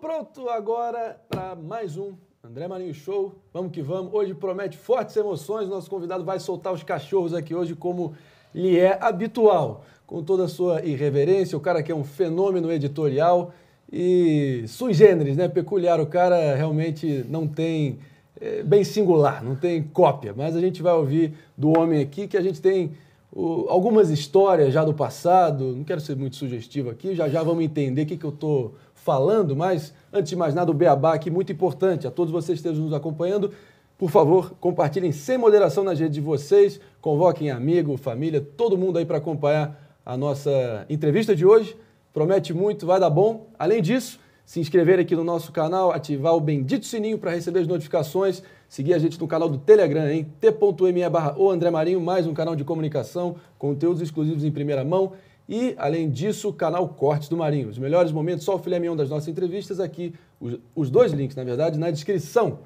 pronto agora para mais um André Marinho Show. Vamos que vamos. Hoje promete fortes emoções. Nosso convidado vai soltar os cachorros aqui hoje, como lhe é habitual. Com toda a sua irreverência, o cara que é um fenômeno editorial e sui generis, né? Peculiar. O cara realmente não tem. É, bem singular, não tem cópia. Mas a gente vai ouvir do homem aqui que a gente tem o, algumas histórias já do passado, não quero ser muito sugestivo aqui, já já vamos entender o que, que eu estou falando, mas antes de mais nada, o beabá aqui muito importante. A todos vocês que estejam nos acompanhando, por favor, compartilhem sem moderação nas redes de vocês, convoquem amigo, família, todo mundo aí para acompanhar a nossa entrevista de hoje. Promete muito, vai dar bom. Além disso, se inscrever aqui no nosso canal, ativar o bendito sininho para receber as notificações, seguir a gente no canal do Telegram, hein? t.me barra o André Marinho, mais um canal de comunicação, conteúdos exclusivos em primeira mão e, além disso, o canal Cortes do Marinho. Os melhores momentos, só o filé mignon das nossas entrevistas aqui. Os, os dois links, na verdade, na descrição.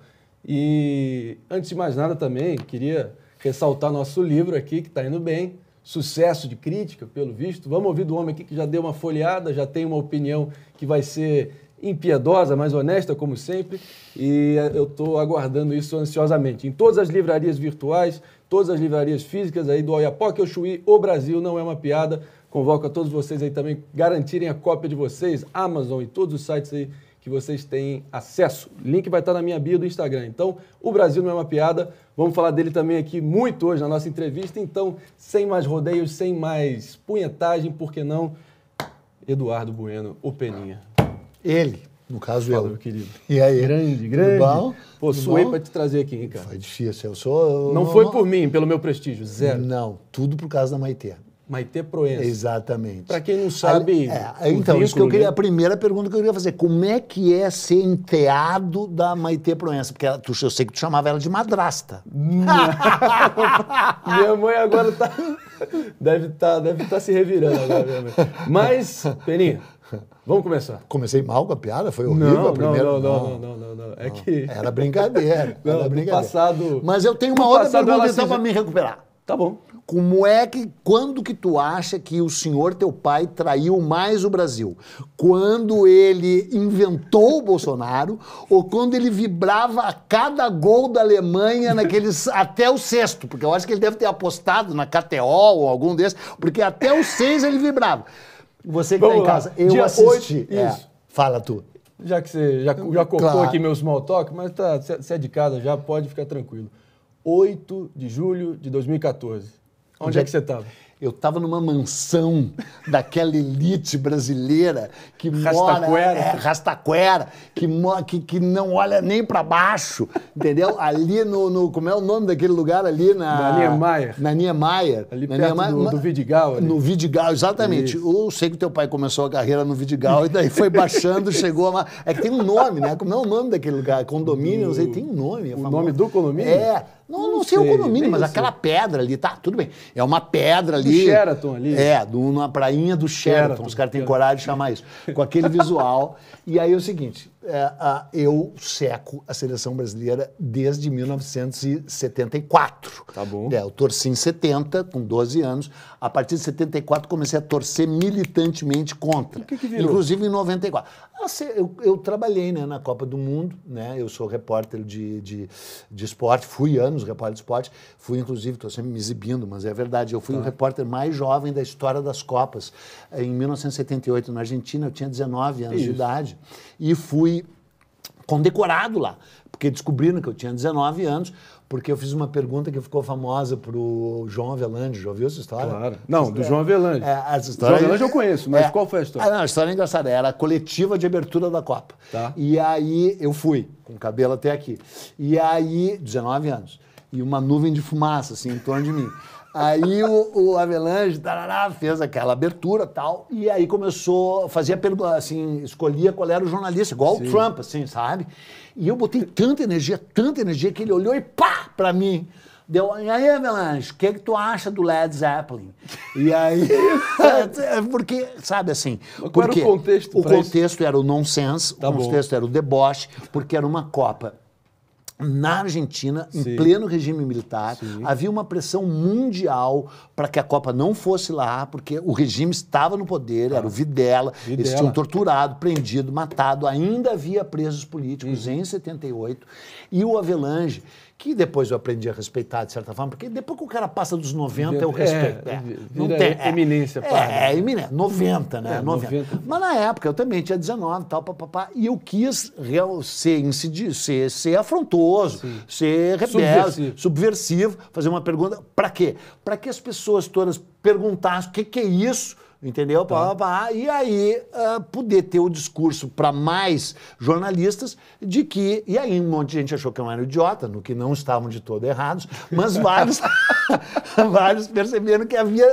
E, antes de mais nada, também queria ressaltar nosso livro aqui, que está indo bem. Sucesso de crítica, pelo visto. Vamos ouvir do homem aqui que já deu uma folheada, já tem uma opinião que vai ser impiedosa, mas honesta, como sempre, e eh, eu estou aguardando isso ansiosamente. Em todas as livrarias virtuais, todas as livrarias físicas aí do Oiapoque ao Chuí, o Brasil não é uma piada. Convoco a todos vocês aí também garantirem a cópia de vocês, Amazon e todos os sites aí que vocês têm acesso. O link vai estar na minha bio do Instagram. Então, o Brasil não é uma piada. Vamos falar dele também aqui muito hoje na nossa entrevista. Então, sem mais rodeios, sem mais punhetagem, por que não? Eduardo Bueno, o Peninha. Ele, no caso Fala, eu. meu querido. E aí? Grande, grande. Tudo bom? Pô, tudo suei para te trazer aqui, hein, cara? Foi difícil, eu sou... não, não, foi por mim, pelo meu prestígio, zero. Não, tudo por causa da Maitê. Maite Proença. Exatamente. Para quem não sabe. É, então, isso que eu queria, né? a primeira pergunta que eu queria fazer: como é que é ser enteado da Maite Proença? Porque ela, tu, eu sei que tu chamava ela de madrasta. minha mãe agora tá, deve estar tá, deve tá se revirando agora, Mas, Peninha, Vamos começar. Comecei mal com a piada? Foi horrível não, a primeira? Não, não, não, não, não, não, não. É que... Era brincadeira, não, era brincadeira. passado... Mas eu tenho uma outra pergunta, então, assim, para me recuperar. Tá bom. Como é que, quando que tu acha que o senhor teu pai traiu mais o Brasil? Quando ele inventou o Bolsonaro ou quando ele vibrava a cada gol da Alemanha naqueles até o sexto? Porque eu acho que ele deve ter apostado na KTO ou algum desses, porque até o seis ele vibrava. Você que Vamos tá em casa, lá. eu Dia assisti. 8, é, fala tu. Já que você já, já cortou claro. aqui meu small talk, mas tá, você é, é de casa já, pode ficar tranquilo. 8 de julho de 2014 Onde, é, é que você estava? Eu estava numa mansão daquela elite brasileira que mora... É, Rastaquera. Que, que, que não olha nem para baixo, entendeu? ali no, no, Como é o nome daquele lugar ali? Na, na Niemeyer. Na Niemeyer. Ali na perto Niemeyer, do, do Vidigal. Ali. No Vidigal, exatamente. Isso. Eu sei que teu pai começou a carreira no Vidigal e daí foi baixando, chegou a... É que tem um nome, né? Como é o nome daquele lugar? Condomínio, do... não sei, tem um nome. É o famoso. nome do condomínio? É. Não, não, sei, sei o condomínio, mas aquela pedra ali, tá, tudo bem. É uma pedra ali. Do Sheraton ali. É, do, prainha do Sheraton. Sheraton os caras têm é. coragem de chamar isso. Com aquele visual. e aí é o seguinte, é, eu seco a seleção brasileira desde 1974. Tá bom. É, eu torci em 70, com 12 anos. A partir de 74 comecei a torcer militantemente contra. O que, que virou? Inclusive em 94. Ah, eu, eu trabalhei né, na Copa do Mundo, né? Eu sou repórter de, de, de esporte, fui anos repórter de esporte, fui inclusive, estou sempre me exibindo, mas é verdade, eu fui tá. o repórter mais jovem da história das Copas. Eh, em 1978, na Argentina, eu tinha 19 anos Isso. de idade e fui condecorado lá, porque descobriram que eu tinha 19 anos, porque eu fiz uma pergunta que ficou famosa pro João Avelange. Já ouviu essa história? Claro. Não, do João Avelange. É, essa história. João Avelange eu conheço, mas é, qual foi a história? Ah, não, a história é engraçada. Era a coletiva de abertura da Copa. Tá. E aí eu fui, com o cabelo até aqui. E aí, 19 anos. E uma nuvem de fumaça, assim, em torno de mim. Aí o, o Avelange tarará, fez aquela abertura tal, e aí começou, fazia pergunta, assim, escolhia qual era o jornalista, igual Sim. o Trump, assim, sabe? E eu botei tanta energia, tanta energia, que ele olhou e pá, pra mim. Deu, e aí, Avelange o que, que tu acha do Led Zeppelin? E aí, porque, sabe assim, porque era o contexto? O contexto isso? era o nonsense, tá o contexto bom. era o deboche, porque era uma Copa na tá. Argentina, Sim. em pleno regime militar. Sim. Havia uma pressão mundial para que a Copa não fosse lá, porque o regime estava no poder, ah. era o Videla, Videla, eles tinham torturado, prendido, matado, ainda havia presos políticos uhum. em 78. E o Avelange, que depois eu aprendi a respeitar de certa forma, porque depois que o cara passa dos 90 eu é, respeito. É, é. não tem é, eminência, é, é, eminência, 90, né? É, 90. 90. Mas na época eu também tinha 19, tal, papapá, e eu quis real, ser, incidir, ser, ser afrontoso, Sim. ser rebelde, subversivo. subversivo. fazer uma pergunta, para quê? Para que as pessoas todas perguntassem o que, que é isso Entendeu? Tá. Pá, E aí uh, poder ter o discurso para mais jornalistas de que. E aí um monte de gente achou que eu era um idiota, no que não estavam de todo errados, mas vários, vários perceberam que havia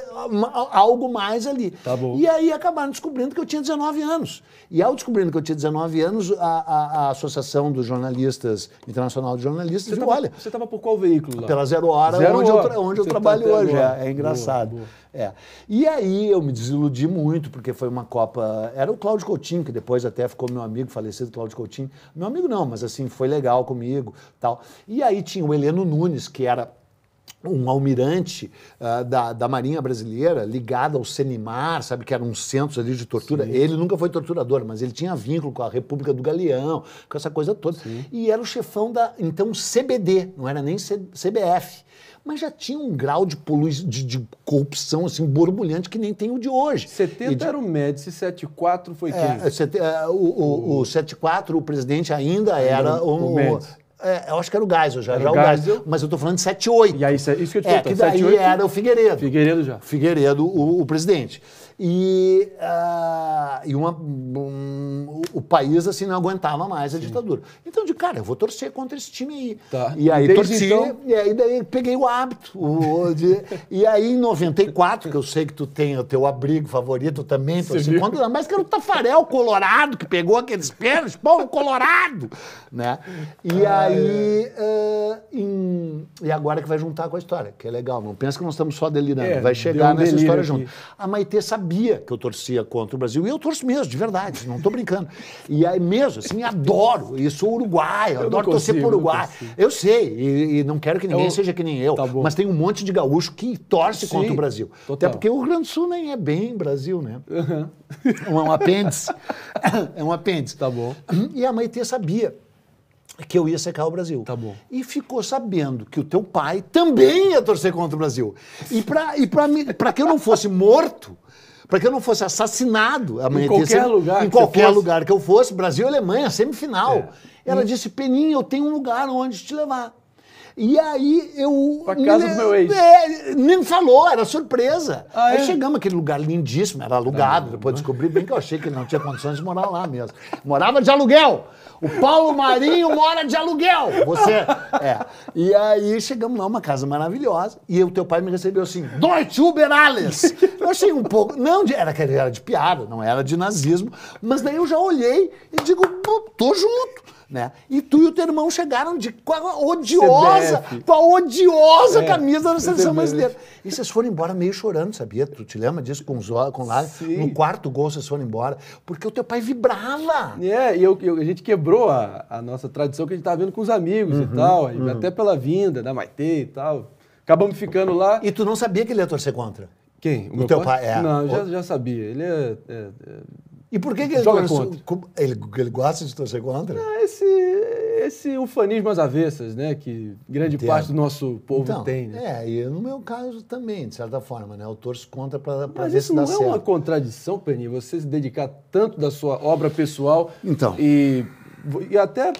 algo mais ali. Tá e aí acabaram descobrindo que eu tinha 19 anos. E ao descobrindo que eu tinha 19 anos, a, a, a Associação dos Jornalistas, Internacional de Jornalistas, você viu, tava, olha. Você estava por qual veículo? Lá? Pela Zero Hora, zero onde, hora. Eu onde eu tá trabalho tá hoje. É, é engraçado. Boa, boa. É. E aí eu me desiludi muito, porque foi uma Copa. Era o Cláudio Coutinho, que depois até ficou meu amigo, falecido Cláudio Coutinho. Meu amigo não, mas assim, foi legal comigo tal. E aí tinha o Heleno Nunes, que era um almirante uh, da, da Marinha Brasileira ligado ao Senimar, sabe, que era um centro ali de tortura. Sim. Ele nunca foi torturador, mas ele tinha vínculo com a República do Galeão, com essa coisa toda. Sim. E era o chefão da, então, CBD, não era nem C, CBF mas já tinha um grau de, de, de corrupção assim, borbulhante que nem tem o de hoje. 70 de... era o Médici, 74 foi quem? É, set, é, o, o, o 74, o presidente ainda era o, o, o é, eu acho que era o Geisel já, era já o Geisel, Geisel. mas eu estou falando de 78. E aí, isso que eu te é, que daí 7, 8, era o Figueiredo. Figueiredo já. Figueiredo, o, o presidente e, uh, e uma, um, o país assim não aguentava mais a Sim. ditadura. Então, de cara, eu vou torcer contra esse time aí. Tá. E aí Desde torci, então... e aí daí peguei o hábito. O, de, e aí, em 94, que eu sei que tu tem o teu abrigo favorito também, torci contra, mas que era o Tafarel Colorado que pegou aqueles pênaltis, povo Colorado! Né? E ah, aí, é. uh, em, e agora que vai juntar com a história, que é legal. Não pensa que nós estamos só delirando, é, vai chegar um nessa história aqui. junto. A Maitê sabia sabia que eu torcia contra o Brasil. E eu torço mesmo, de verdade, não estou brincando. E aí mesmo, assim, adoro. E sou uruguaio, adoro consigo, torcer por Uruguai. Eu sei, e, e, não quero que ninguém eu... seja que nem eu. Tá mas tem um monte de gaúcho que torce Sim, contra o Brasil. Total. Até porque o Rio Grande do Sul nem é bem Brasil, né? Uhum. É um apêndice. é um apêndice. Tá bom. E a Maitê sabia que eu ia secar o Brasil. Tá bom. E ficou sabendo que o teu pai também ia torcer contra o Brasil. E para e pra que eu não fosse morto, para que eu não fosse assassinado amanhã. Em qualquer lugar. Em qualquer fosse. lugar que eu fosse, Brasil e Alemanha, semifinal. É. Ela hum. disse, Peninha, eu tenho um lugar onde te levar. E aí eu. Pra casa do meu ex. É, nem falou, era surpresa. Ah, é? Aí chegamos aquele lugar lindíssimo, era alugado. Ah, depois descobri bem que eu achei que ele não tinha condições de morar lá mesmo. Morava de aluguel. O Paulo Marinho mora de aluguel. Você. É. E aí chegamos lá, uma casa maravilhosa. E o teu pai me recebeu assim: Deutsche Uber Alles. Eu achei um pouco. Não, era, era de piada, não era de nazismo. Mas daí eu já olhei e digo: tô junto. Né? E tu e o teu irmão chegaram de, com a odiosa, CBF. com a odiosa é, camisa da seleção brasileira. E vocês foram embora meio chorando, sabia? Tu te lembra disso com os com lá No quarto gol vocês foram embora, porque o teu pai vibrava. É, e eu, eu a gente quebrou a, a, nossa tradição que a gente estava vendo com os amigos uhum, e tal, uhum. até pela vinda da Maite e tal. Acabamos ficando lá. E tu não sabia que ele ia torcer contra? Quem? O, o teu pai? pai? É. Não, eu já, já sabia. Ele é, é, é e por que, que ele, joga contra. Ele, ele gosta de torcer contra? Ah, esse, esse ufanismo às avessas, né? Que grande Entendo. parte do nosso povo então, tem. Né? É, e no meu caso também, de certa forma, né? Eu torço contra para ver Mas isso não é certo. uma contradição, Peni? você se dedicar tanto da sua obra pessoal então. e, e até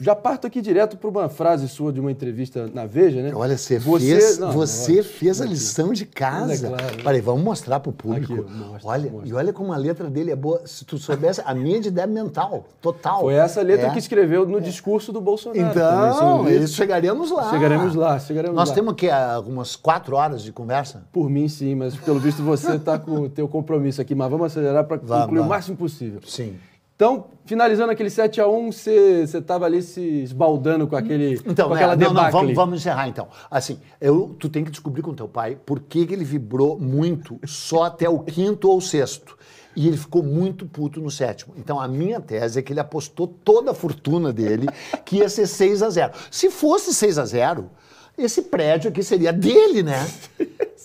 já parto aqui direto para uma frase sua de uma entrevista na Veja, né? Olha, você, você fez, não, você não, fez a lição de casa. É claro, Peraí, vamos mostrar para o público. Aqui, mostro, olha, mostro. E olha como a letra dele é boa. Se tu soubesse, a minha é de ideia mental, total. Foi essa letra é. que escreveu no é. discurso do Bolsonaro. Então, isso, chegaremos lá. Chegaremos lá, chegaremos Nós lá. temos que algumas quatro horas de conversa? Por mim, sim, mas pelo visto você está com o teu compromisso aqui. Mas vamos acelerar para concluir o máximo possível. Sim. Então, finalizando aquele 7 a 1 você estava ali se esbaldando com aquele então, com né, aquela né? não, não, vamos, vamos, encerrar então. Assim, eu, tu tem que descobrir com teu pai por que, que ele vibrou muito só até o quinto ou sexto. E ele ficou muito puto no sétimo. Então a minha tese é que ele apostou toda a fortuna dele que ia ser 6 a 0 Se fosse 6 a 0 esse prédio aqui seria dele, né?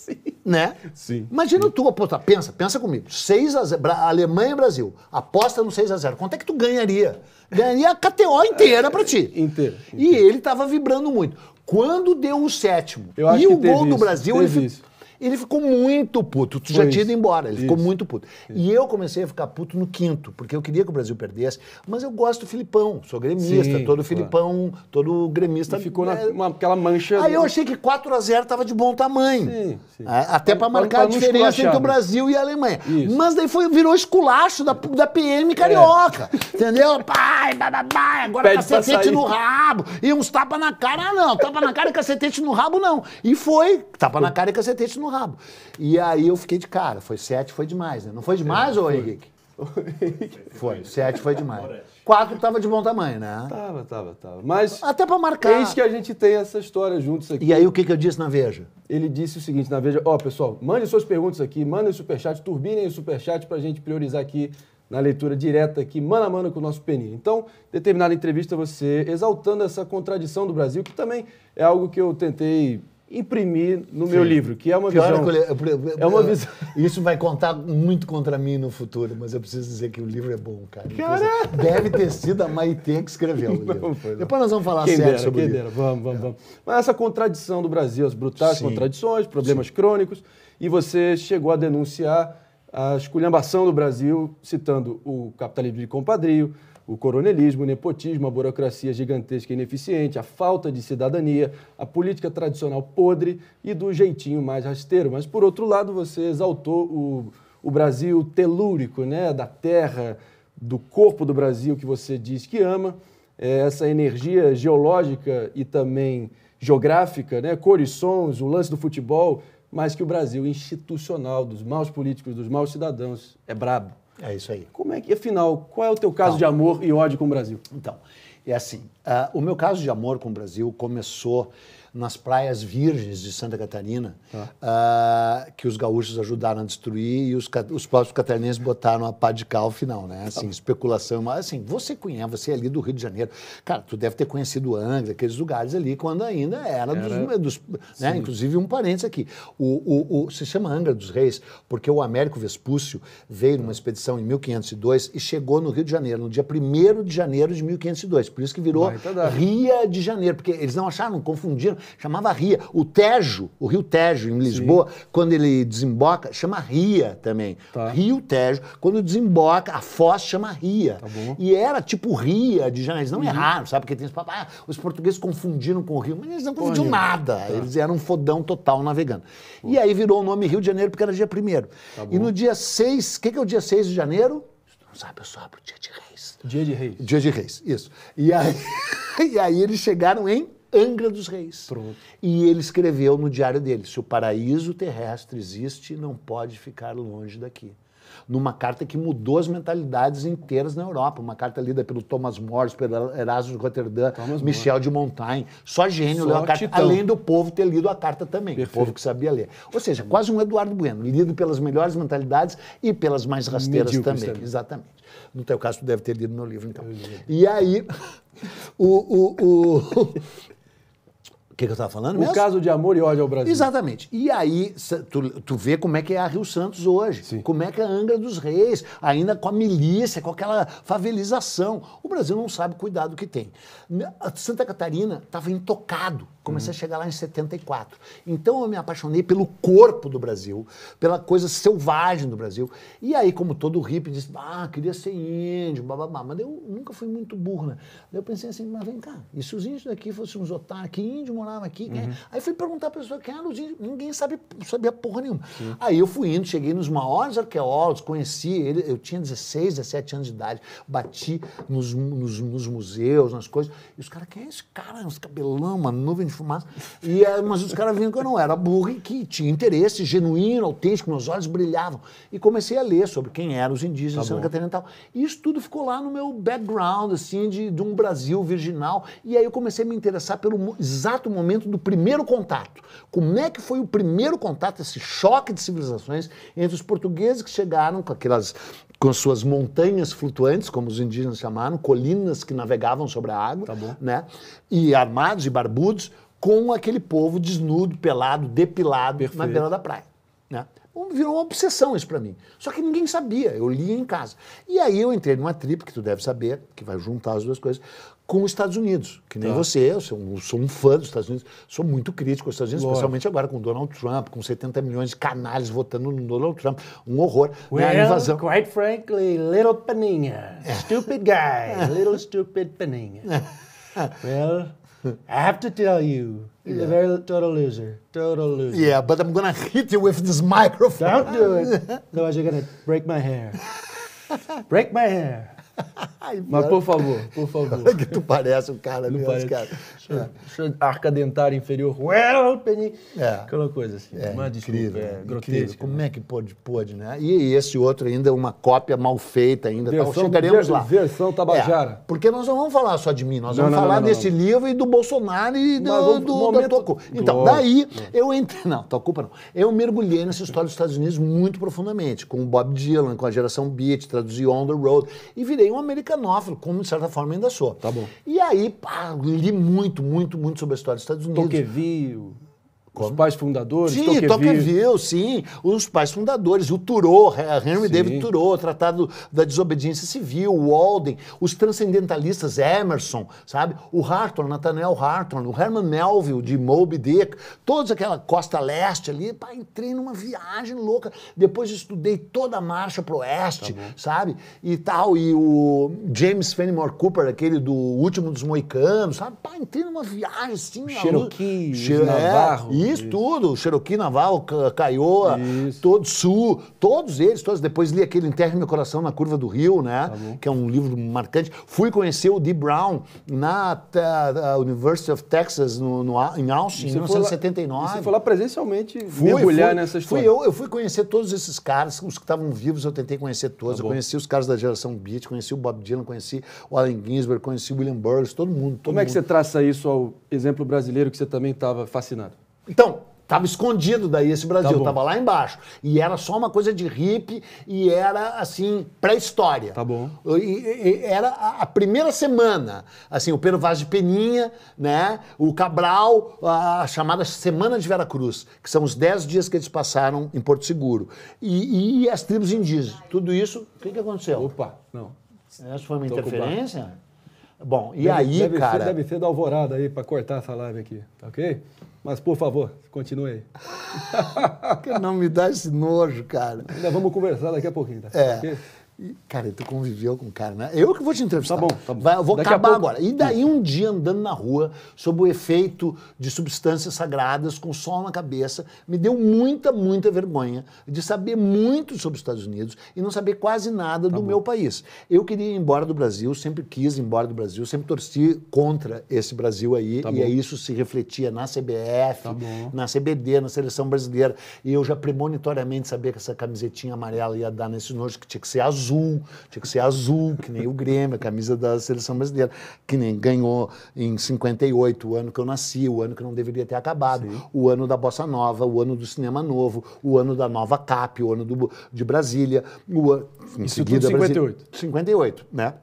Assim, né? Sim. Imagina Sim. tu apostar. Tá, pensa, pensa comigo. 6 a 0. Alemanha e Brasil. Aposta no 6 a 0. Quanto é que tu ganharia? Ganharia a KTO inteira pra ti. Inteira. E ele tava vibrando muito. Quando deu o sétimo eu acho e o gol do Brasil, teve ele, isso. Ele ficou muito puto. Tu já tinha ido embora, ele isso. ficou muito puto. Isso. E eu comecei a ficar puto no quinto, porque eu queria que o Brasil perdesse, mas eu gosto do Filipão, sou gremista, Sim, todo claro. Filipão, todo gremista. E ficou é... naquela mancha. Aí eu achei que 4 a 0 tava de bom tamanho. Sim, sim. É, até para marcar pra, pra a diferença entre o né? Brasil e a Alemanha. Isso. Mas daí foi, virou esculacho da, da PM carioca. É. Entendeu? Pai, bababá, agora Pede cacetete no rabo. E uns tapa na cara, não. Tapa na cara e cacetete no rabo, não. E foi. Tapa na cara e cacetete no rabo. E aí eu fiquei de cara, foi sete, foi demais, né? Não foi demais, é, ô foi. Henrique? Foi, sete foi demais. Quatro tava de bom tamanho, né? Tava, tava, tava. Mas. Até para marcar. Eis que a gente tem essa história juntos aqui. E aí, o que, que eu disse na Veja? Ele disse o seguinte na Veja: Ó, oh, pessoal, mandem suas perguntas aqui, mandem o superchat, turbinem o superchat para a gente priorizar aqui na leitura direta aqui, mano a mano com o nosso Peninha. Então, determinada entrevista, você exaltando essa contradição do Brasil, que também é algo que eu tentei imprimir no Sim. meu livro, que é uma Pior visão. É, eu, eu, é uma visão. Isso vai contar muito contra mim no futuro, mas eu preciso dizer que o livro é bom, cara. cara... Deve ter sido a Maitê que escreveu o livro. Não, não. Depois nós vamos falar quem sério dera, sobre quem Vamos, vamos, é. vamos. Mas essa contradição do Brasil, as brutais Sim. contradições, problemas Sim. crônicos, e você chegou a denunciar a esculhambação do Brasil, citando o capitalismo de compadrio, o coronelismo, o nepotismo, a burocracia gigantesca e ineficiente, a falta de cidadania, a política tradicional podre e do jeitinho mais rasteiro. Mas, por outro lado, você exaltou o, o Brasil telúrico, né? da terra, do corpo do Brasil que você diz que ama, é, essa energia geológica e também geográfica, né? cores, sons, o lance do futebol, mas que o Brasil institucional, dos maus políticos, dos maus cidadãos, é brabo. É isso aí. Como é que, afinal, qual é o teu caso Calma. Tá. de amor e ódio com o Brasil? Então, é assim, uh, o meu caso de amor com o Brasil começou nas praias virgens de Santa Catarina, tá. ah. uh, que os gaúchos ajudaram a destruir e os, os próprios catarinenses botaram a pá de cal final, né? Assim, ah. especulação. Mas, assim, você conhece, você é ali do Rio de Janeiro. Cara, tu deve ter conhecido Angra, aqueles lugares ali, quando ainda era, era... dos... dos né? Inclusive, um parênteses aqui. O, o, o, se chama Angra dos Reis porque o Américo Vespúcio veio numa expedição em 1502 e chegou no Rio de Janeiro, no dia 1 de janeiro de 1502. Por isso que virou Ria de Janeiro, porque eles não acharam, confundiram chamava Ria. O Tejo, o Rio Tejo, em Lisboa, Sim. quando ele desemboca, chama Ria também. Tá. Rio Tejo, quando desemboca, a Foz chama Ria. Tá e era tipo Ria de Janeiro, Não uhum. erraram, sabe? Porque tem esse papai, ah, os portugueses confundiram com o Rio, mas eles não confundiam Pô, nada. Tá. Eles eram um fodão total navegando. Pô. E aí virou o nome Rio de Janeiro porque era dia primeiro. Tá e no dia 6, o que, que é o dia 6 de janeiro? não sabe, eu só abro dia de reis. Dia de reis. Dia de reis, isso. E aí, e aí eles chegaram em Angra dos Reis. Pronto. E ele escreveu no diário dele: se o paraíso terrestre existe, não pode ficar longe daqui. Numa carta que mudou as mentalidades inteiras na Europa. Uma carta lida pelo Thomas Morris, pelo Erasmo de Thomas Michel de Montaigne. Só gênio Só leu a carta, titão. além do povo ter lido a carta também. Perfeito. O povo que sabia ler. Ou seja, quase um Eduardo Bueno, lido pelas melhores mentalidades e pelas mais rasteiras também. também. Exatamente. No teu caso, tu deve ter lido meu livro, então. E aí, o, o, o que, que eu estava falando o mesmo? caso de amor e ódio ao Brasil. Exatamente. E aí, tu, tu vê como é que é a Rio Santos hoje, Sim. como é que é a Angra dos Reis, ainda com a milícia, com aquela favelização. O Brasil não sabe cuidar do que tem. A Santa Catarina estava intocado. Comecei uhum. a chegar lá em 74. Então eu me apaixonei pelo corpo do Brasil, pela coisa selvagem do Brasil. E aí, como todo hippie, disse, ah, queria ser índio, bababá. Mas eu nunca fui muito burro, né? Daí eu pensei assim, mas vem cá, e se os índios daqui fossem uns otários, que índio morava falava aqui. Né? Uhum. Aí fui perguntar a pessoa quem era índios ninguém sabe, sabia porra nenhuma. Sim. Aí eu fui indo, cheguei nos maiores arqueólogos, conheci ele, eu tinha 16, 17 anos de idade, bati nos, nos, nos museus, nas coisas, e os caras, quem é esse cara? Uns cabelão, uma nuvem de fumaça. E, eh, mas os caras viram que eu não era burro e que tinha interesse genuíno, autêntico, meus olhos brilhavam. E comecei a ler sobre quem eram os indígenas tá Santa Catarina e tal. E isso tudo ficou lá no meu background, assim, de, de um Brasil virginal. E aí eu comecei a me interessar pelo exato momento momento do primeiro contato. Como é que foi o primeiro contato, esse choque de civilizações entre os portugueses que chegaram com aquelas com suas montanhas flutuantes, como os indígenas chamaram, colinas que navegavam sobre a água, tá né? E armados e barbudos, com aquele povo desnudo, pelado, depilado Perfeito. na beira da praia, né? Virou uma obsessão isso para mim. Só que ninguém sabia, eu li em casa. E aí eu entrei numa trip, que tu deve saber, que vai juntar as duas coisas, com os Estados Unidos, que nem tá. você, eu sou, eu sou, um fã dos Estados Unidos, sou muito crítico aos Estados Unidos, Lógico. especialmente agora com Donald Trump, com 70 milhões de canais votando no Donald Trump, um horror, well, né, a invasão. quite frankly, little paninha, é. stupid guy, little stupid paninha. É. well, I have to tell you, he's yeah. a very total loser, total loser. Yeah, but I'm gonna hit you with this microphone. Don't do it, otherwise you're gonna break my hair. Break my hair. Ai, Mas por favor, por favor. que tu parece um cara não mesmo, cara. É. Arca dentária inferior, É. Aquela coisa assim. É, Mas, desculpa, é grotesco. Como né? é que pôde, pôde, né? E, e, esse outro ainda, uma cópia mal feita ainda. Tá? Versão, tal. Chegaremos versão, lá. Versão Tabajara. É, porque nós não vamos falar só de mim, nós não, vamos não, falar desse livro e do Bolsonaro e do, vamos, do, momento... da tua culpa. Então, daí eu entrei... Não, tua culpa não. Eu mergulhei nessa história dos Estados Unidos muito profundamente, com o Bob Dylan, com a geração Beat, traduzi On The Road, e virei um americanófilo, como de certa forma ainda sou. Tá bom. E aí, pá, li muito, muito, muito sobre a história dos Estados Unidos. Tocqueville. Como? Os pais fundadores, sim, Tocqueville. Tocqueville, sim, os pais fundadores, o Thoreau, Henry sim. David Thoreau, Tratado da Desobediência Civil, o Walden, os transcendentalistas Emerson, sabe? O Harton, Nathaniel Harton, o Herman Melville de Moby Dick, todos aquela costa leste ali, pá, entrei numa viagem louca. Depois estudei toda a marcha pro oeste, tá sabe? E tal, e o James Fenimore Cooper, aquele do Último dos Moicanos, sabe? Pá, entrei numa viagem assim, Cherokee, Navarro. É, isso, isso. tudo. Cherokee, Naval, Caioa, todo Sul, todos eles, todos. Depois li aquele Enterre Meu Coração na Curva do Rio, né? Tá que é um livro marcante. Fui conhecer o Dee Brown na University of Texas, no, no, em Austin, em 1979. Lá, você foi lá presencialmente fui, mergulhar fui, nessa história? Fui eu, eu fui conhecer todos esses caras, os que estavam vivos eu tentei conhecer todos. Tá eu conheci os caras da geração Beat, conheci o Bob Dylan, conheci o Allen Ginsberg, conheci o William Burroughs, todo mundo. Todo Como mundo. é que você traça isso ao exemplo brasileiro que você também estava fascinado? Então, estava escondido daí esse tá Brasil, tá lá embaixo. E era só uma coisa de hippie e era, assim, pré-história. Tá bom. E, e, era a, a primeira semana, assim, o Pedro Vaz de Peninha, né, o Cabral, a, a chamada Semana de Vera Cruz, que são os 10 dias que eles passaram em Porto Seguro. E, e as tribos indígenas. Tudo isso, o que, que aconteceu? Opa, não. Essa foi uma Tô interferência? Bom, e deve, aí, deve cara... Ser, deve ser da alvorada aí, para cortar essa live aqui, tá ok? Mas, por favor, continue aí. não me dá esse nojo, cara. Ainda vamos conversar daqui a pouquinho, tá? É. Porque cara, tu conviveu com o cara, né? Eu que vou te entrevistar. Tá bom, tá bom. Vai, eu vou Daqui acabar pouco... agora. E daí um dia andando na rua, sob o efeito de substâncias sagradas, com sol na cabeça, me deu muita, muita vergonha de saber muito sobre os Estados Unidos e não saber quase nada tá do bom. meu país. Eu queria ir embora do Brasil, sempre quis ir embora do Brasil, sempre torci contra esse Brasil aí. Tá e aí é isso se refletia na CBF, tá na CBD, na Seleção Brasileira. E eu já premonitoriamente sabia que essa camisetinha amarela ia dar nesse nojo que tinha que ser azul azul, tinha que ser azul, que nem o Grêmio, a camisa da seleção brasileira, que nem ganhou em 58, o ano que eu nasci, o ano que não deveria ter acabado, Sim. o ano da Bossa Nova, o ano do Cinema Novo, o ano da Nova CAP, o ano do, de Brasília, o ano, em Isso seguida, tudo 58. Brasília, 58, né?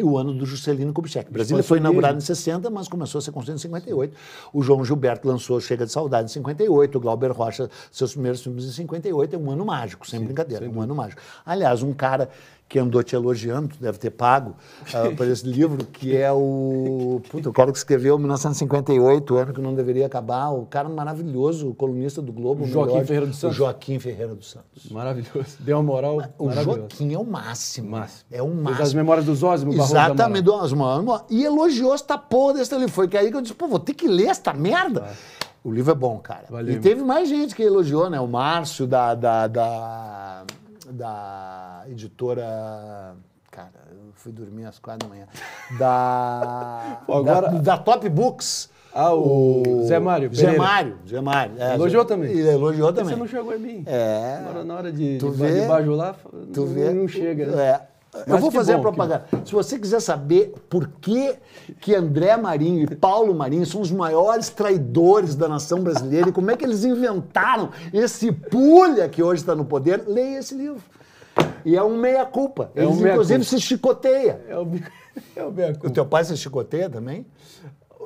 e o ano do Juscelino Kubitschek. Brasília foi inaugurado em 60, mas começou a ser construído em 58. O João Gilberto lançou Chega de Saudade em 58, o Glauber Rocha, seus primeiros filmes em 58, é um ano mágico, sem Sim, brincadeira, sem um ano mágico. Aliás, um cara que andou te elogiando, tu deve ter pago uh, por esse livro, que é o. Puta, o cara que escreveu 1958, ano que não deveria acabar, o cara maravilhoso, o colunista do Globo, Joaquim melhor, Ferreira dos Santos. Joaquim Ferreira dos Santos. Maravilhoso. Deu uma moral. O Joaquim é o máximo. máximo. É o máximo. Fez memórias dos Osmo, Exatamente, do Osmo. E elogiou esta porra desse livro. Foi que aí que eu disse, pô, vou ter que ler esta merda. Tá. O livro é bom, cara. Valeu, e teve mais gente que elogiou, né? O Márcio da, da, da, da editora. Cara, eu fui dormir às quatro da manhã. Da. Pô, agora... da, da Top Books. Ah, o, o... Zé Mário. Zé Mário, Zé Mário. É, elogiou Zé... também. Ele elogiou também. Você não chegou em mim. É. Agora, na hora de, tu de, vê, de bajular, tu não, vê, não chega. Né? É. Mas eu vou fazer bom, a propaganda. Que... Se você quiser saber por que, que André Marinho e Paulo Marinho são os maiores traidores da nação brasileira e como é que eles inventaram esse pulha que hoje está no poder, leia esse livro. E é um meia-culpa. É um meia inclusive, se chicoteia. É o, é meia-culpa. O teu pai se chicoteia também?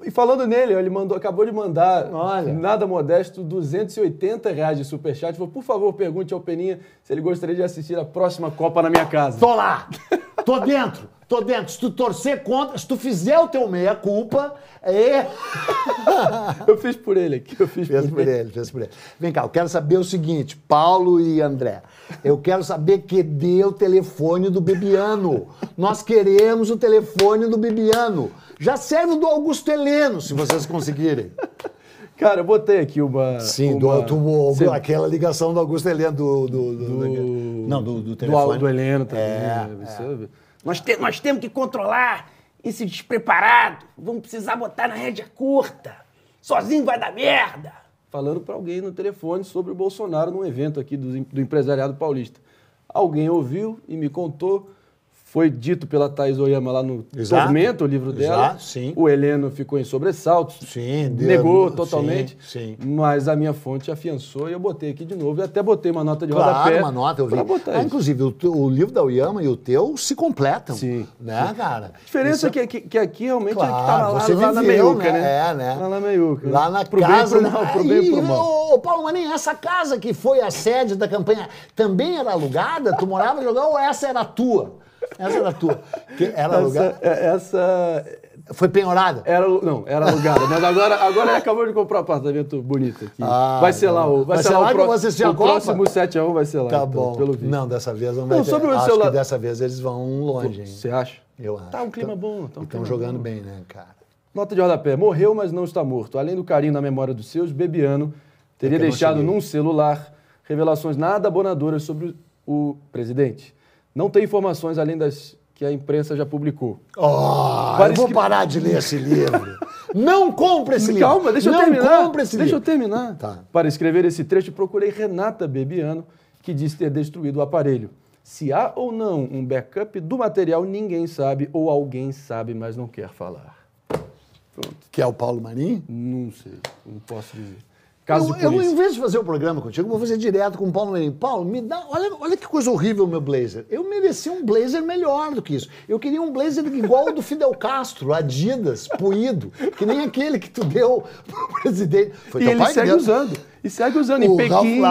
E falando nele, ele mandou, acabou de mandar, Olha. nada modesto, 280 reais de superchat. Falou, por favor, pergunte ao Peninha se ele gostaria de assistir a próxima Copa na minha casa. Tô lá! Tô dentro! Tô dentro. Se tu torcer contra, se tu fizer o teu meia-culpa, é... eu fiz por ele aqui, eu fiz fez por, por ele. ele. Fez por ele, Vem cá, eu quero saber o seguinte, Paulo e André. Eu quero saber que dê o telefone do Bibiano. Nós queremos o telefone do Bibiano. Já serve o do Augusto Heleno, se vocês conseguirem. Cara, eu botei aqui uma. Sim, uma... Do, do, Sim. aquela ligação do Augusto Heleno, do. do, do, do... Não, do, do telefone. Do, Heleno também. É, né? é. Nós, te, nós temos que controlar esse despreparado. Vamos precisar botar na rédea curta. Sozinho vai dar merda falando para alguém no telefone sobre o Bolsonaro num evento aqui do, do empresariado paulista. Alguém ouviu e me contou foi dito pela Thais Oyama lá no exato, Tormento, o livro dela. Exato, sim. O Heleno ficou em sobressaltos, sim, negou Deus, totalmente, sim, sim. mas a minha fonte afiançou e eu botei aqui de novo. E até botei uma nota de claro, rodapé. uma nota, eu vi. Botar ah, inclusive, o, o, livro da Oyama e o teu se completam, sim, né, sim. cara? A diferença é que, que, que, aqui realmente claro, é que tava lá, você lá viveu, na meiuca, né? né? É, né? Lá na meiuca. Né? Lá na pro casa... Bem, pro mal, pro bem e pro mal. Ô, Paulo Maninho, essa casa que foi a sede da campanha também era alugada? Tu morava e lugar ou essa era tua? Essa era é tua. Que era é alugada? É, essa. Foi penhorada? Era, não, era alugada. mas agora, agora ele acabou de comprar um apartamento bonito aqui. Ah, vai ser não. lá o. Vai, vai ser lá, lá o, pro, você se o próximo 7 a 1 vai ser lá. Tá então, bom. Pelo Não, dessa vez não vai não, ter. Sobre Acho celular... que dessa vez eles vão longe, Você acha? Eu acho. Tá um clima então- bom. Tá um Estão jogando bom. bem, né, cara? Nota de rodapé. Morreu, mas não está morto. Além do carinho na memória dos seus, Bebiano teria deixado num celular revelações nada abonadoras sobre o presidente. Não tem informações além das que a imprensa já publicou. Oh, Parece eu vou que... parar de ler esse livro. Não compre esse Calma, livro. Calma, deixa eu Não terminar. Compre esse deixa livro. eu terminar. Tá. Para escrever esse trecho, procurei Renata Bebiano, que diz ter destruído o aparelho. Se há ou não um backup do material, ninguém sabe, ou alguém sabe, mas não quer falar. Pronto. Que é o Paulo Marinho? Não sei, não posso dizer. Caso eu, eu, em vez de fazer o um programa contigo, vou fazer direto com o Paulo Merim. Paulo, me dá. Olha, olha que coisa horrível o meu blazer. Eu merecia um blazer melhor do que isso. Eu queria um blazer igual o do Fidel Castro, Adidas, puído, que nem aquele que tu deu pro presidente. Foi e ele segue deu. usando. E segue usando o em Pequim,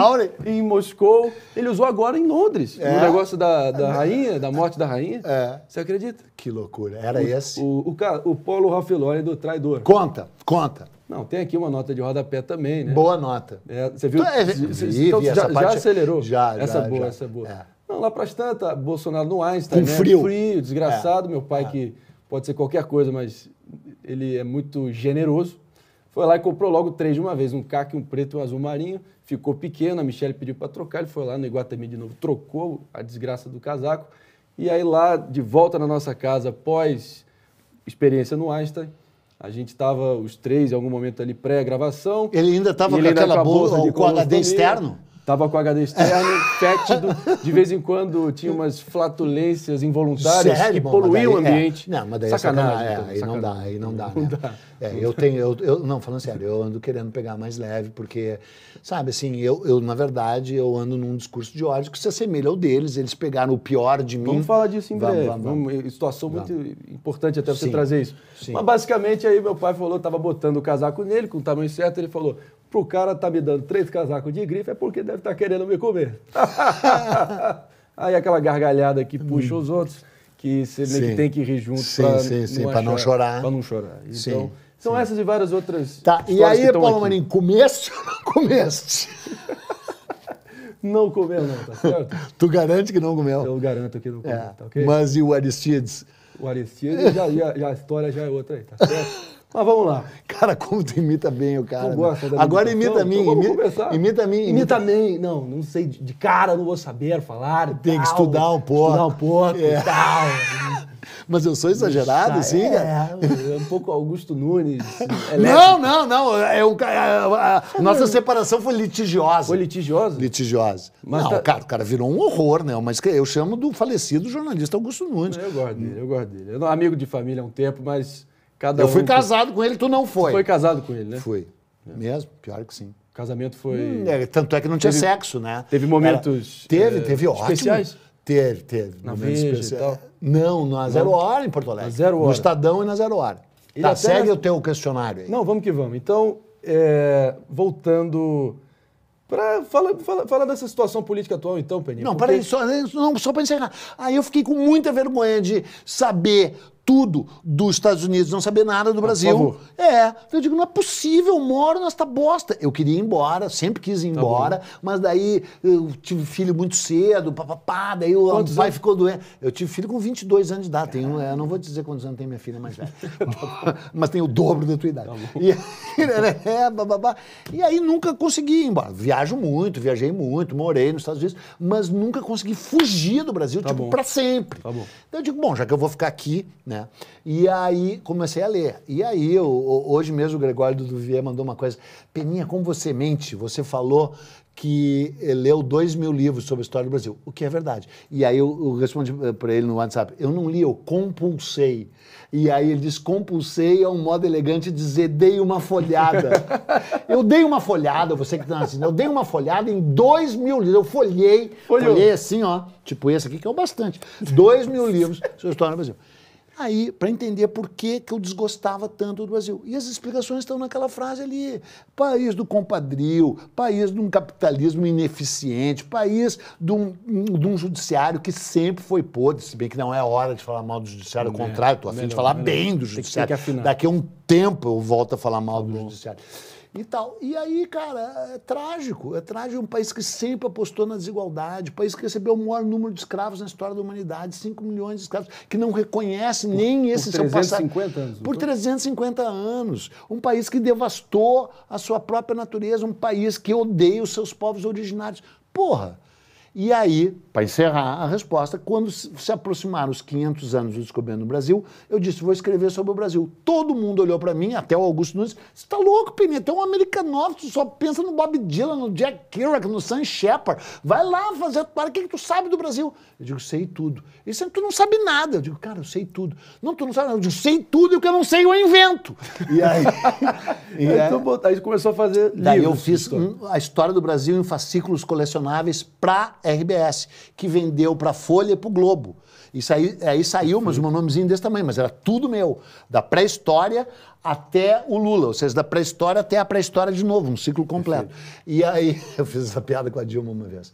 em Moscou. Ele usou agora em Londres, é. no negócio da, da rainha, da morte da rainha. É. Você acredita? Que loucura. Era o, esse. O, o, o, o Paulo do Traidor. Conta, conta. Não, tem aqui uma nota de rodapé também, né? Boa nota. É, você viu? É, vi, então, vi, já, já parte... acelerou? Já, já. Essa já, boa, já. essa boa. É. Não, lá para as tantas, Bolsonaro no Einstein, Com né? frio. frio, desgraçado. É. Meu pai, é. que pode ser qualquer coisa, mas ele é muito generoso. Foi lá e comprou logo três de uma vez, um caque, um preto e um azul marinho. Ficou pequeno, a Michelle pediu para trocar, ele foi lá no Iguatemi de novo, trocou a desgraça do casaco. E aí lá, de volta na nossa casa, após experiência no Einstein, a gente estava os três em algum momento ali pré-gravação. Ele ainda estava com aquela bolsa, bolsa de com HD externo? Tava com HD externo, fétido, de vez em quando tinha umas flatulências involuntárias Sério? que poluíam o é, ambiente. É, não, mas daí sacanagem, é, sacanagem, então, é, aí sacanagem. não dá, aí não dá. Né? Não né? dá. É, eu tenho, eu, eu, não, falando sério, eu ando querendo pegar mais leve, porque, sabe, assim, eu, eu na verdade, eu ando num discurso de ódio que se assemelha ao deles, eles pegaram o pior de mim. Vamos falar disso em vamos, breve. Vamos, vamos. Uma situação muito importante até você sim, trazer isso. Sim. Mas basicamente aí meu pai falou, tava botando o casaco nele, com o tamanho certo, ele falou, pro cara tá me dando três casacos de grife é porque deve estar tá querendo me comer. Aí aquela gargalhada que puxa os hum. outros, que você que tem que rir junto para não, não, chorar. Para não chorar. Então, sim, são sim. essas e várias outras. Tá, e aí, Paulo Marinho, comeste ou não comeste? não comeu, não, tá certo? tu garante que não comeu? Eu garanto que não comeu, é. tá ok? Mas e o Aristides? O Aristides, já, já, já, a história já é outra aí, tá certo? Mas vamos lá. Cara, como tu imita bem o cara. Né? Agora imita a mim. Então imita, imita a mim. Imita a mim. Não, não sei. De cara não vou saber falar. Tem tal, que estudar um pouco. Estudar um pouco e é. tal. Mas eu sou exagerado, Puxa, tá, sim, é, cara? É, um pouco Augusto Nunes. não, não, não. É a, é, é, a nossa separação foi litigiosa. Foi litigiosa? Litigiosa. Mas não, tá... cara, o cara virou um horror, né? Mas eu chamo do falecido jornalista Augusto Nunes. Eu gosto dele, eu gosto dele. Eu não, amigo de família há um tempo, mas Cada eu um fui casado com ele, tu não foi. Tu foi casado com ele, né? Fui. É. Mesmo, pior que sim. O casamento foi. Hum, é, tanto é que não tinha teve, sexo, né? Teve momentos. Era, teve, é, teve ótimo. Especiais? Teve, teve. Na momentos especiais. Não, na Zero Hora em Porto Alegre. Na zero Hora. No Estadão e na Zero Hora. Ele tá, segue o teu questionário aí. Não, vamos que vamos. Então, é, voltando. para fala, dessa situação política atual, então, Peninha. Não, porque... peraí, só, não, só para encerrar. Aí eu fiquei com muita vergonha de saber tudo dos Estados Unidos, não saber nada do Brasil. É. Então, eu digo, não é possível, eu moro nesta bosta. Eu queria ir embora, sempre quis ir tá embora, tá mas daí eu tive filho muito cedo, papapá, daí o quantos pai anos? ficou doente. Eu tive filho com 22 anos de idade. Tenho, eu não vou dizer quantos anos tem minha filha mais velha, mas tem o dobro da tua idade. Tá e, né, né, é, bababá. e aí nunca consegui ir embora. Viajo muito, viajei muito, morei nos Estados Unidos, mas nunca consegui fugir do Brasil, tá tipo, para sempre. Tá bom. Então eu digo, bom, já que eu vou ficar aqui, né? Né? E aí comecei a ler. E aí, eu, hoje mesmo o Gregório Duvier mandou uma coisa. Peninha, como você mente? Você falou que eh, leu dois mil livros sobre a história do Brasil, o que é verdade. E aí eu, eu respondi eh, para ele no WhatsApp, eu não li, eu compulsei. E aí ele diz, compulsei é um modo elegante de dizer, dei uma folhada. eu dei uma folhada, você que está assistindo, eu dei uma folhada em dois mil livros, eu folhei, folhei assim, ó, tipo esse aqui, que é o bastante, dois mil livros sobre a história do Brasil aí para entender por que, que eu desgostava tanto do Brasil. E as explicações estão naquela frase ali: país do compadrio, país de um capitalismo ineficiente, país de um, de um judiciário que sempre foi podre, se bem que não é hora de falar mal do judiciário, ao contrário, estou afim melhor, de falar melhor. bem do judiciário. Daqui a um tempo eu volto a falar mal tá do judiciário e tal. E aí, cara, é, é trágico. É trágico um país que sempre apostou na desigualdade, um país que recebeu o maior número de escravos na história da humanidade, 5 milhões de escravos, que não reconhece por, nem por esse 350 seu passado. Anos, por 350 anos. Um país que devastou a sua própria natureza, um país que odeia os seus povos originários. Porra! E aí, para encerrar a resposta, quando se aproximaram os 500 anos do Descobrindo no Brasil, eu disse, vou escrever sobre o Brasil. Todo mundo olhou para mim, até o Augusto Nunes, você está louco, Peninha é um americano tu só pensa no Bob Dylan, no Jack Kerouac, no Sam Shepard, vai lá fazer, para o que, que tu sabe do Brasil? Eu digo, sei tudo. Ele disse, tu não sabe nada. Eu digo, cara, eu sei tudo. Não, tu não sabe nada. Eu digo, sei tudo e o que eu não sei eu invento. E aí... e aí, aí, é. tu, aí começou a fazer Daí livros, eu fiz a história do Brasil em fascículos colecionáveis para RBS, que vendeu para a Folha e para o Globo. Isso aí, é, aí saiu, mas o meu nomezinho desse tamanho, mas era tudo meu. Da pré-história até o Lula, ou seja, da pré-história até a pré-história de novo, um ciclo completo. Perfeito. E aí, eu fiz essa piada com a Dilma uma vez.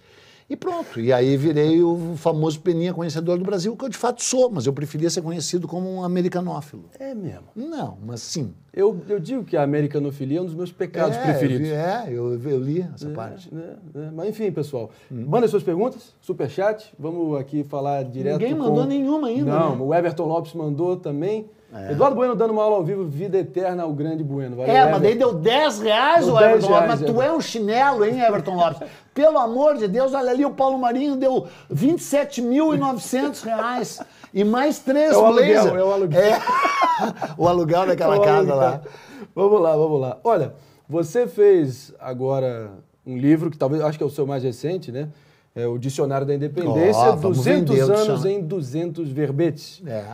E pronto. E aí virei o famoso peninha conhecedor do Brasil, que eu de fato sou, mas eu preferia ser conhecido como um americanófilo. É mesmo? Não, mas sim. Eu, eu digo que a americanofilia é um dos meus pecados é, preferidos. É, eu, eu li essa é, parte. É, é. mas enfim, pessoal. Hum. Mandem suas perguntas, superchat. Vamos aqui falar direto. Ninguém mandou com... nenhuma ainda. Não, né? o Everton Lopes mandou também. É. Eduardo Bueno dando uma aula ao vivo, vida eterna ao grande Bueno. Valeu, é, Everton. mas daí deu 10 reais deu o Everton Lopes. Mas tu é um chinelo, hein, Everton Lopes? Pelo amor de Deus, olha ali, o Paulo Marinho deu 27.900 reais. E mais três é o É o aluguel. É, o aluguel daquela é o casa aluguel. lá. Vamos lá, vamos lá. Olha, você fez agora um livro que talvez, acho que é o seu mais recente, né? É o Dicionário da Independência, oh, 200 anos em 200 verbetes. É.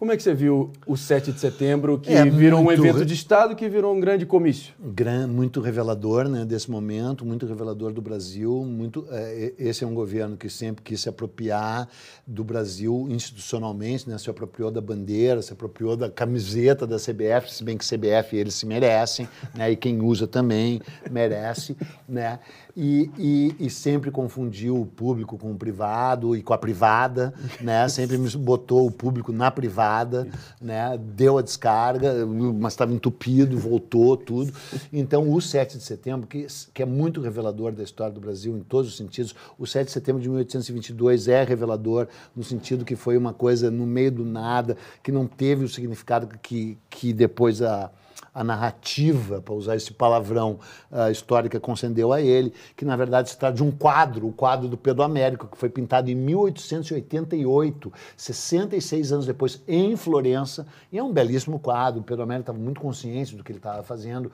Como é que você viu o 7 de setembro, que é, virou um evento de Estado, que virou um grande comício? Gran, muito revelador né, desse momento, muito revelador do Brasil. Muito, é, esse é um governo que sempre quis se apropriar do Brasil institucionalmente, né, se apropriou da bandeira, se apropriou da camiseta da CBF, se bem que CBF eles se merecem, né, e quem usa também merece. Né, e, e, e, sempre confundiu o público com o privado e com a privada, né? Sempre me botou o público na privada, né? Deu a descarga, mas estava entupido, voltou tudo. Então, o 7 de setembro, que, que é muito revelador da história do Brasil em todos os sentidos, o 7 de setembro de 1822 é revelador no sentido que foi uma coisa no meio do nada, que não teve o significado que, que depois a a narrativa, para usar esse palavrão uh, histórica, concedeu a ele, que na verdade se trata de um quadro, o quadro do Pedro Américo, que foi pintado em 1888, 66 anos depois, em Florença, e é um belíssimo quadro. O Pedro Américo estava muito consciente do que ele estava fazendo uh,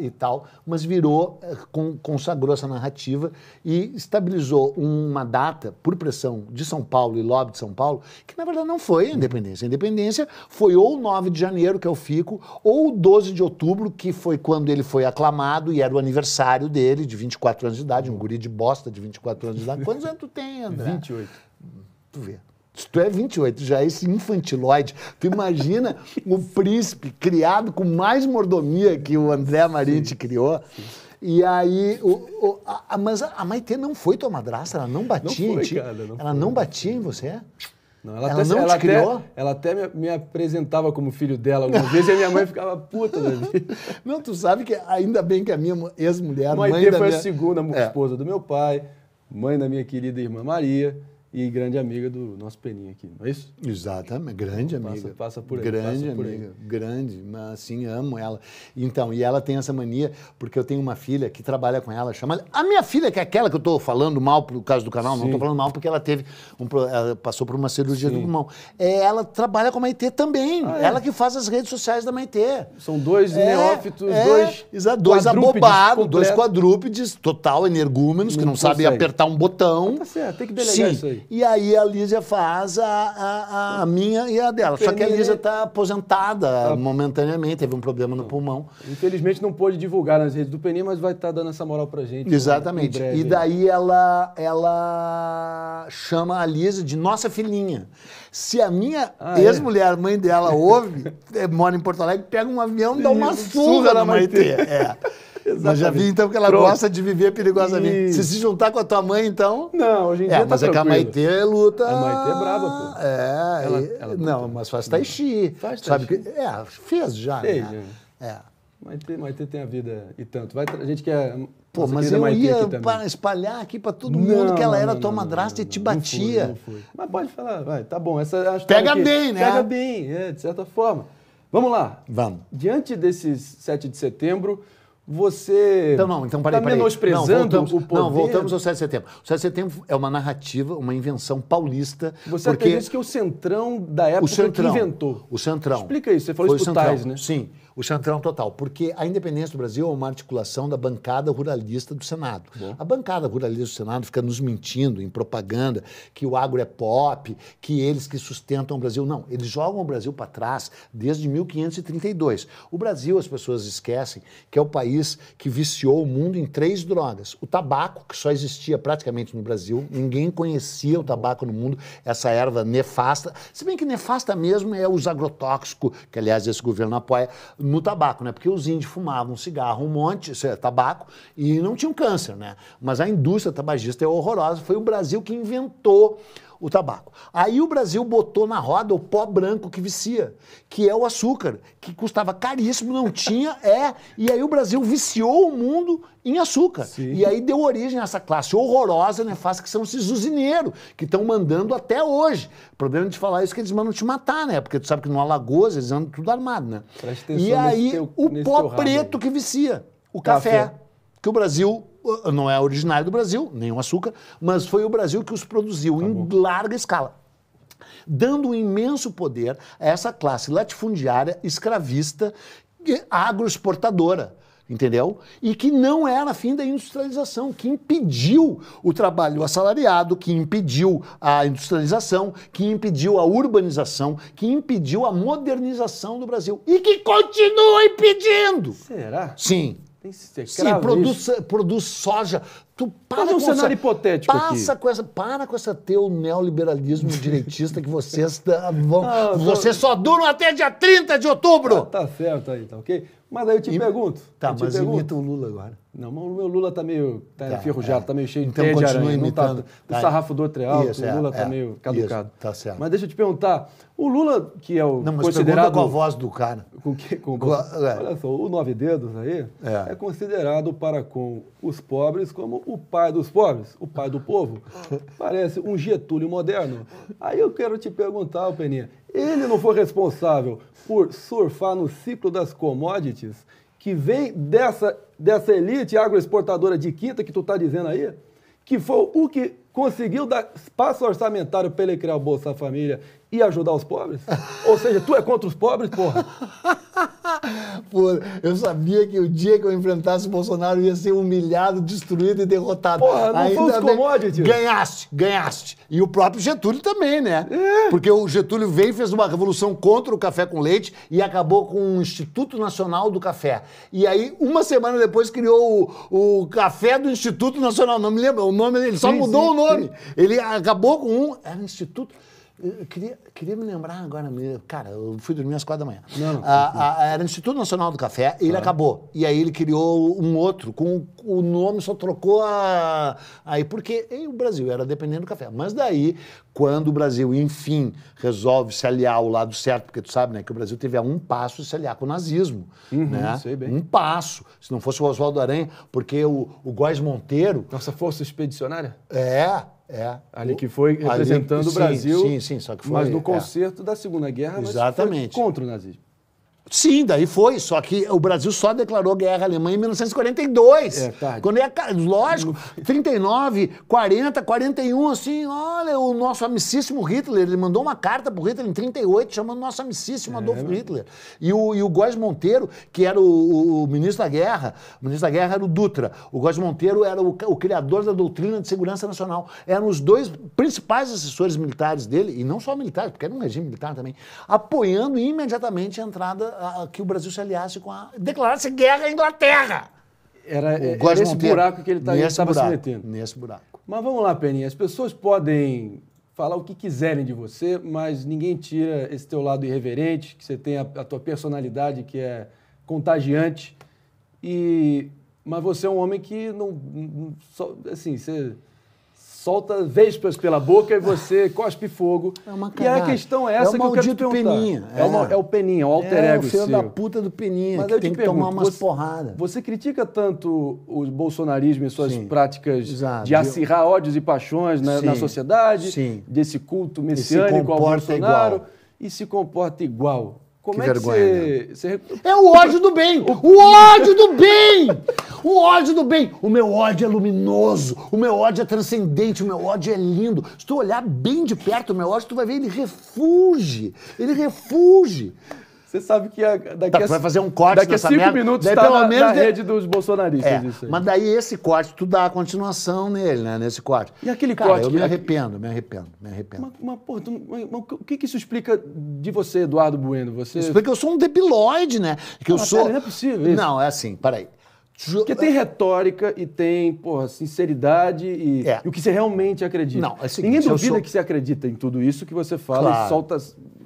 e tal, mas virou, uh, consagrou essa narrativa e estabilizou uma data, por pressão de São Paulo e lobby de São Paulo, que na verdade não foi a independência. A independência foi ou 9 de janeiro, que eu é fico, ou 12 12 de outubro, que foi quando ele foi aclamado e era o aniversário dele, de 24 anos de idade, um guri de bosta de 24 anos de idade. Quantos anos tu tem, André? 28. Tu vê. Se tu é 28, já é esse infantiloide. Tu imagina o príncipe criado com mais mordomia que o André Marinho te criou. Sim. E aí, o, o, a, mas a Maitê não foi tua madrasta, ela não batia não foi, em ti. Cara, não ela foi. não batia em você? Não, ela, ela até, não ela criou? Até, ela até me, me, apresentava como filho dela alguma vezes e a minha mãe ficava puta da vida. Não, tu sabe que ainda bem que a minha ex-mulher, mãe, mãe da foi minha... a segunda é. esposa do meu pai, mãe da minha querida irmã Maria e grande amiga do nosso Peninha aqui, não é isso? Exatamente, grande amiga. Passa, passa por aí. Grande por amiga, aí. grande, mas assim, amo ela. Então, e ela tem essa mania, porque eu tenho uma filha que trabalha com ela, chama... A minha filha, que é aquela que eu estou falando mal por causa do canal, Sim. não estou falando mal porque ela teve, um, ela passou por uma cirurgia Sim. do pulmão. É, ela trabalha com a Maitê também, ah, é. ela que faz as redes sociais da Maitê. São dois é, neófitos, é, dois... exa dois abobados, dois quadrúpedes, total energúmenos, que não, não sabem apertar um botão. Ah, tá certo, tem que delegar Sim. isso aí. E aí a Lízia faz a, a, a minha e a dela. Só que a Lízia está aposentada ah. momentaneamente, teve um problema no pulmão. Infelizmente não pôde divulgar nas redes do Peninha, mas vai estar tá dando essa moral pra gente. Né, Exatamente. Né? E daí ela, ela chama a Lízia de nossa filhinha. Se a minha ah, é? ex-mulher, é? mãe dela, ouve, mora em Porto Alegre, pega um avião e dá uma surra, na na Maitê. É. Mas já vi então que ela Pronto. gosta de viver perigosamente. Isso. Se se juntar com a tua mãe, então. Não, hoje em é, dia. É, tá mas tranquilo. é que a Maitê luta. A Maitê é brava, pô. É, ela, e... ela não, mas faz tai chi. Faz tai sabe que... É, fez já. Né? Fez, né? É. Maitê, Maitê tem a vida e tanto. Vai, a gente quer. Pô, mas eu Maitê ia aqui espalhar aqui para todo mundo que ela era não, tua madrasta e te batia. Não fui, não fui. Mas pode falar, vai, tá bom. Essa, pega que... Tá bem, né? Pega bem, é, de certa forma. Vamos lá. Vamos. Diante desses 7 de setembro você então, não, então, peraí, tá menosprezando não, voltamos, o poder. Não, voltamos ao 7 de setembro. O 7 de setembro é uma narrativa, uma invenção paulista. Você porque... até disse que é o centrão da época o centrão, que inventou. O centrão. Explica isso, você falou Foi isso pro Tais, né? Sim o Centrão Total, porque a independência do Brasil é uma articulação da bancada ruralista do Senado. Bom. A bancada ruralista do Senado fica nos mentindo em propaganda que o agro é pop, que eles que sustentam o Brasil. Não, eles jogam o Brasil para trás desde 1532. O Brasil, as pessoas esquecem que é o país que viciou o mundo em três drogas: o tabaco, que só existia praticamente no Brasil, ninguém conhecia o tabaco no mundo, essa erva nefasta. Se bem que nefasta mesmo é os agrotóxicos, que aliás esse governo apoia no tabaco, né? Porque os índios fumavam cigarro um monte, isso é, tabaco, e não tinham câncer, né? Mas a indústria tabagista é horrorosa. Foi o Brasil que inventou o tabaco. Aí o Brasil botou na roda o pó branco que vicia, que é o açúcar, que custava caríssimo, não tinha, é. E aí o Brasil viciou o mundo em açúcar. Sim. E aí deu origem a essa classe horrorosa, né, faça que são esses usineiros, que estão mandando até hoje. O problema é de falar isso é que eles mandam te matar, né? Porque tu sabe que no Alagoas eles andam tudo armado, né? Presta atenção e aí teu, o pó preto que vicia, o café, café que o Brasil ah, não é originário do Brasil, nenhum açúcar, mas foi o Brasil que os produziu em larga escala dando um imenso poder a essa classe latifundiária, escravista, agroexportadora. Entendeu? E que não era fim da industrialização, que impediu o trabalho assalariado, que impediu a industrialização, que impediu a urbanização, que impediu a modernização do Brasil. E que continua impedindo! Será? Sim. Sim, produz, produz soja. Tu para Mas é cenário essa, hipotético passa aqui. Com essa, para com esse teu neoliberalismo direitista que vocês vão... Ah, vocês só duram até dia 30 de outubro! Ah, tá certo aí, tá ok? Mas aí eu te e, pergunto... Tá, mas pergunto, imita o Lula agora. Não, o meu Lula tá meio tá tá, enferrujado, é. tá meio cheio então, de teia de aranha. Tá imitando. tá, tá, o sarrafo do outro é alto, isso, o Lula é, tá é, meio caducado. Isso, tá certo. Mas deixa eu te perguntar, o Lula, que é o não, mas considerado... com a voz do cara. Com que, com, com, é. Olha só, o Nove Dedos aí é. é. considerado para com os pobres como o pai dos pobres, o pai do povo. Parece um Getúlio moderno. Aí eu quero te perguntar, Peninha, ele não foi responsável por surfar no ciclo das commodities que vem dessa, dessa elite agroexportadora de quinta que tu está dizendo aí, que foi o que conseguiu dar espaço orçamentário para ele criar o Bolsa Família e ajudar os pobres? Ou seja, tu é contra os pobres, porra? Pô, eu sabia que o dia que eu enfrentasse o Bolsonaro ia ser humilhado, destruído e derrotado. Porra, não Ainda foi os Ganhaste, ganhaste. E o próprio Getúlio também, né? É. Porque o Getúlio veio e fez uma revolução contra o café com leite e acabou com o Instituto Nacional do Café. E aí, uma semana depois, criou o, o Café do Instituto Nacional. Não me lembro o nome, dele. só sim, mudou sim, o nome. Sim. Ele acabou com um... Era Instituto... Eu queria, queria me lembrar agora Cara, eu fui dormir às quatro da manhã. Não, não, ah, não. Ah, era o Instituto Nacional do Café e ele ah. acabou. E aí ele criou um outro, com o nome só trocou a. Aí, porque e o Brasil era dependendo do café. Mas daí, quando o Brasil, enfim, resolve se aliar ao lado certo, porque tu sabe, né, que o Brasil teve a um passo de se aliar com o nazismo. Uhum, né? Sei bem. Um passo. Se não fosse o Oswaldo Aranha, porque o, o Monteiro. Nossa força expedicionária? É. É. Ali que foi representando ali, o Brasil. Sim, sim, só que foi. Mas no é. concerto é. da Segunda Guerra, Exatamente. contra o nazismo. Sim, daí foi, só que o Brasil só declarou guerra à Alemanha em 1942. É, Quando é, lógico, 39, 40, 41, assim, olha, o nosso amicíssimo Hitler, ele mandou uma carta pro Hitler em 38, chamando nosso amicíssimo Adolf é, Hitler. E o, e o Góes Monteiro, que era o, o, o, ministro da guerra, o ministro da guerra era o Dutra, o Góes Monteiro era o, o criador da doutrina de segurança nacional. Eram os dois principais assessores militares dele, e não só militares, porque era um regime militar também, apoiando imediatamente a entrada a, que o Brasil se aliasse com a. declarasse guerra à Inglaterra. Era, é, era esse Monteiro, buraco que ele tá, estava se metendo. Nesse buraco. Mas vamos lá, Peninha. As pessoas podem falar o que quiserem de você, mas ninguém tira esse teu lado irreverente, que você tem a, a tua personalidade que é contagiante. E mas você é um homem que não, não só, assim, você solta vespas pela boca e você cospe fogo. É uma cagada. E a questão é, é essa é que eu quero te perguntar. Peninha. É, é, uma, é o Peninha, é o alter é, ego É o filho seu. da puta do Peninha, Mas que tem que pergunto, tomar umas porradas. Você critica tanto o bolsonarismo e suas Sim. práticas Exato. de acirrar ódios e paixões na, na sociedade, Sim. desse culto messiânico ao Bolsonaro, igual. e se comporta igual. Como que é vergonha, que você, né? você... É o ódio do bem! O ódio do bem! O ódio do bem! O meu ódio é luminoso, o meu ódio é transcendente, o meu ódio é lindo. Se tu olhar bem de perto o meu ódio, tu vai ver ele refuge. Ele refuge. Você sabe que a, daqui tá, a, vai fazer um corte daqui a cinco merda. minutos está na, na de... É- rede dos bolsonaristas. É, mas daí esse corte, tu dá a continuação nele, né? Nesse corte. E aquele Cara, corte... eu me arrependo, me arrependo, me arrependo. Mas, mas porra, tu, mas, mas, o que, que isso explica de você, Eduardo Bueno? Você... Explica que eu sou um debilóide, né? Que eu ah, sou... Pera, não é possível isso. Não, é assim, peraí. Porque tem retórica e tem, porra, sinceridade e, é. e o que você realmente acredita. Não, é seguinte, Ninguém duvida sou... que você acredita em tudo isso que você fala claro. e solta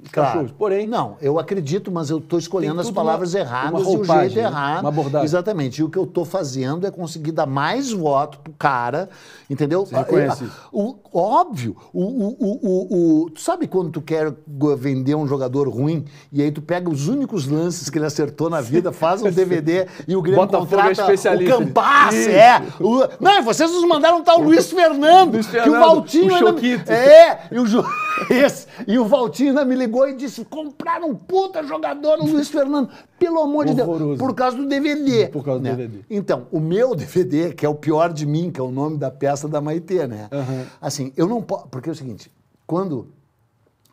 claro. Porém. Não, eu acredito, mas eu estou escolhendo as palavras uma, erradas uma roupagem, e o jeito né? errado. Uma abordagem. Exatamente. E o que eu estou fazendo é conseguir dar mais voto pro cara, entendeu? Você reconhece ah, O, óbvio, o, o, o, tu sabe quando tu quer vender um jogador ruim e aí tu pega os únicos lances que ele acertou na vida, faz um DVD e o Grêmio Botafogo é contrata é o Campas, é. O, não, vocês nos mandaram tal Luiz Fernando, Luiz Fernando que o Valtinho o ainda... É, e o, esse, e o Valtinho ainda me pegou e disse: compraram um puta jogador, o Luiz Fernando. Pelo amor de Deus. Por causa do DVD. Por causa né? do DVD. Então, o meu DVD, que é o pior de mim, que é o nome da peça da Maitê, né? Uhum. Assim, eu não posso. Porque é o seguinte, quando.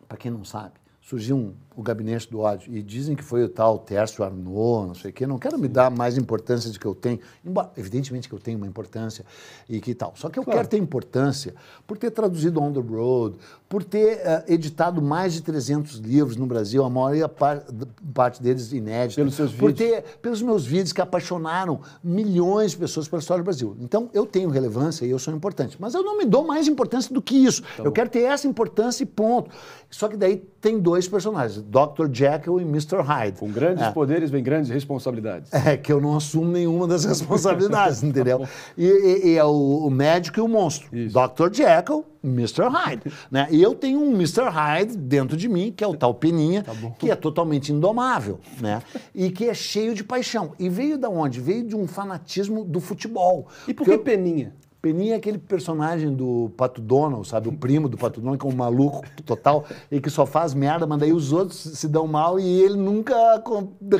Pra quem não sabe, surgiu um o gabinete do ódio. E dizem que foi o tal Tércio Arnaud, não sei o quê. Não quero Sim. me dar mais importância do que eu tenho. Embora, evidentemente que eu tenho uma importância e que tal. Só que eu claro. quero ter importância por ter traduzido On the Road, por ter uh, editado mais de 300 livros no Brasil, a maioria par, parte deles inéditos. Pelos seus por vídeos. Ter, pelos meus vídeos que apaixonaram milhões de pessoas pela história do Brasil. Então, eu tenho relevância e eu sou importante. Mas eu não me dou mais importância do que isso. Tá eu quero ter essa importância e ponto. Só que daí tem dois personagens Dr. Jekyll e Mr. Hyde. Com grandes é. poderes vem grandes responsabilidades. É, que eu não assumo nenhuma das responsabilidades, entendeu? E, e, e, é o, o, médico e o monstro. Isso. Dr. Jekyll, Mr. Hyde. Né? E eu tenho um Mr. Hyde dentro de mim, que é o tal Peninha, tá que é totalmente indomável, né? E que é cheio de paixão. E veio da onde? Veio de um fanatismo do futebol. E por que eu... Peninha? Peninha é aquele personagem do Pato Donald, sabe? O primo do Pato Donald, que é um maluco total e que só faz merda, mas daí os outros se dão mal e ele nunca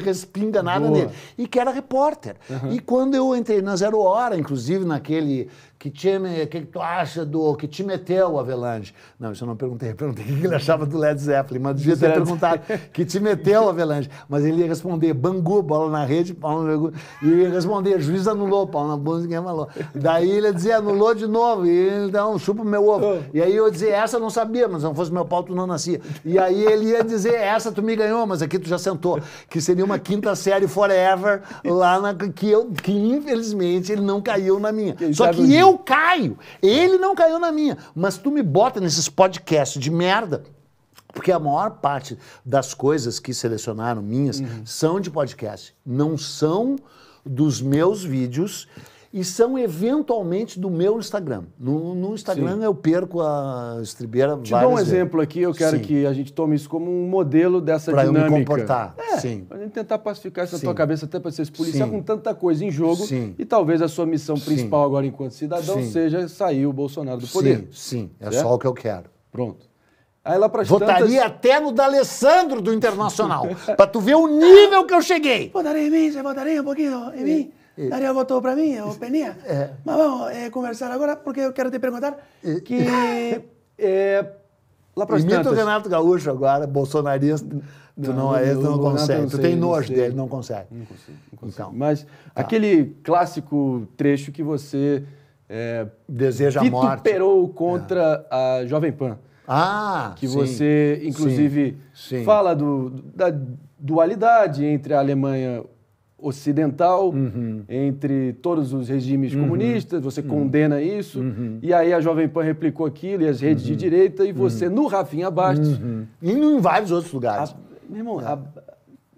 respinga nada Boa. nele. E que era repórter. Uhum. E quando eu entrei na Zero Hora, inclusive naquele que time, que, que tu acha do, que time é teu, Avelange? Não, isso eu não perguntei, eu perguntei o que ele achava do Led Zeppelin, mas devia ter perguntado, que time é teu, Avelange? Mas ele ia responder, Bangu, bola na rede, Paulo na rede, e ia responder, juiz anulou, Paulo na bunda, ninguém falou. Daí ele ia dizer, anulou de novo, e então, chupa o meu ovo. Oh. E aí eu ia dizer, essa eu não sabia, mas não fosse meu pau, tu não nascia. E aí ele ia dizer, essa tu me ganhou, mas aqui tu já sentou, que seria uma quinta série forever, lá na, que eu, que infelizmente ele não caiu na minha. Só que eu eu caio. Ele não caiu na minha. Mas tu me bota nesses podcasts de merda. Porque a maior parte das coisas que selecionaram minhas uhum. são de podcast, não são dos meus vídeos e são eventualmente do meu Instagram. No, no Instagram Sim. eu perco a estribeira Te dou um vezes. exemplo aqui, eu quero Sim. que a gente tome isso como um modelo dessa pra dinâmica. Para eu me comportar. É, é, Sim. Pra gente tentar pacificar essa Sim. tua cabeça até para ser policial com tanta coisa em jogo Sim. e talvez a sua missão principal agora enquanto cidadão seja sair o Bolsonaro do poder. Sim. É certo? só o que eu quero. Pronto. Aí lá Votaria tantas... até no D'Alessandro do Internacional, para tu ver o nível que eu cheguei. Votaria em mim, você votaria um pouquinho em mim? E... Eh, Daniel votou para mim, o Peninha. Eh, é. Eh. Mas vamos é, conversar agora, porque eu quero te perguntar e... que... é, lá para Imita tantas... o Renato Gaúcho agora, bolsonarista. Tu não, não, é, tu não consegue. Não tu tem nojo dele, não consegue. Não consigo. Não consigo. Então, Mas tá. aquele clássico trecho que você... É, Deseja a morte. Vituperou ah. contra a Jovem Pan. Ah, que sim, você, inclusive, sim, sim. fala do, da dualidade entre a Alemanha ocidental, uhum. entre todos os regimes uhum. comunistas, você uhum. condena isso, uhum. e aí a Jovem Pan replicou aquilo, e as redes de uhum. direita, e uhum. você, no Rafinha Bastos... E em vários outros lugares. A, meu irmão, é. a,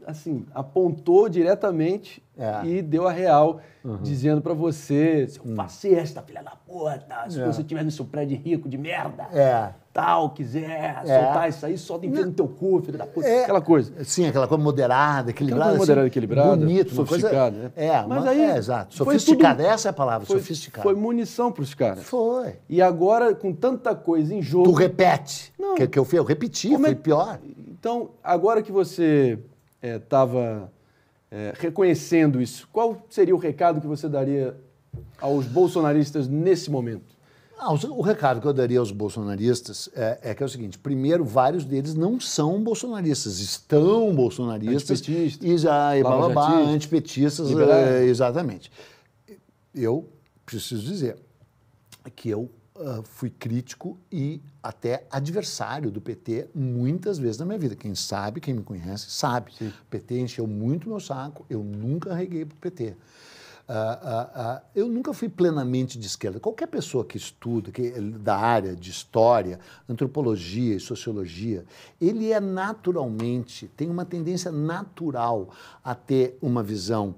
assim, apontou diretamente é. e deu a real, dizendo para você, seu hum. fascista, filha da puta, se é. você estiver no seu prédio rico de merda... É tal, quiser é. soltar isso aí, solta enfia no teu cu, filho da puta, é. aquela coisa. Sim, aquela coisa moderada, equilibrada. Aquela coisa assim, moderada, equilibrada, bonito, sofisticada. Coisa... Né? É, mas é, aí, é, exato. Sofisticada, tudo... essa é a palavra, foi, sofisticada. Foi munição para os caras. Foi. E agora, com tanta coisa em jogo... Tu repete. Não. Que, que eu, eu repeti, Como foi é pior. Então, agora que você estava... É, é, reconhecendo isso, qual seria o recado que você daria aos bolsonaristas nesse momento? Ah, o recado que eu daria aos bolsonaristas é, é, que é o seguinte: primeiro, vários deles não são bolsonaristas, estão bolsonaristas. Antipetistas. E, já, e antipetistas, é, exatamente. Eu preciso dizer que eu uh, fui crítico e até adversário do PT muitas vezes na minha vida. Quem sabe, quem me conhece, sabe. Sim. O PT encheu muito meu saco, eu nunca reguei para o PT. Uh, uh, uh, eu nunca fui plenamente de esquerda. Qualquer pessoa que estuda, que, é da área de história, antropologia e sociologia, ele é naturalmente, tem uma tendência natural a ter uma visão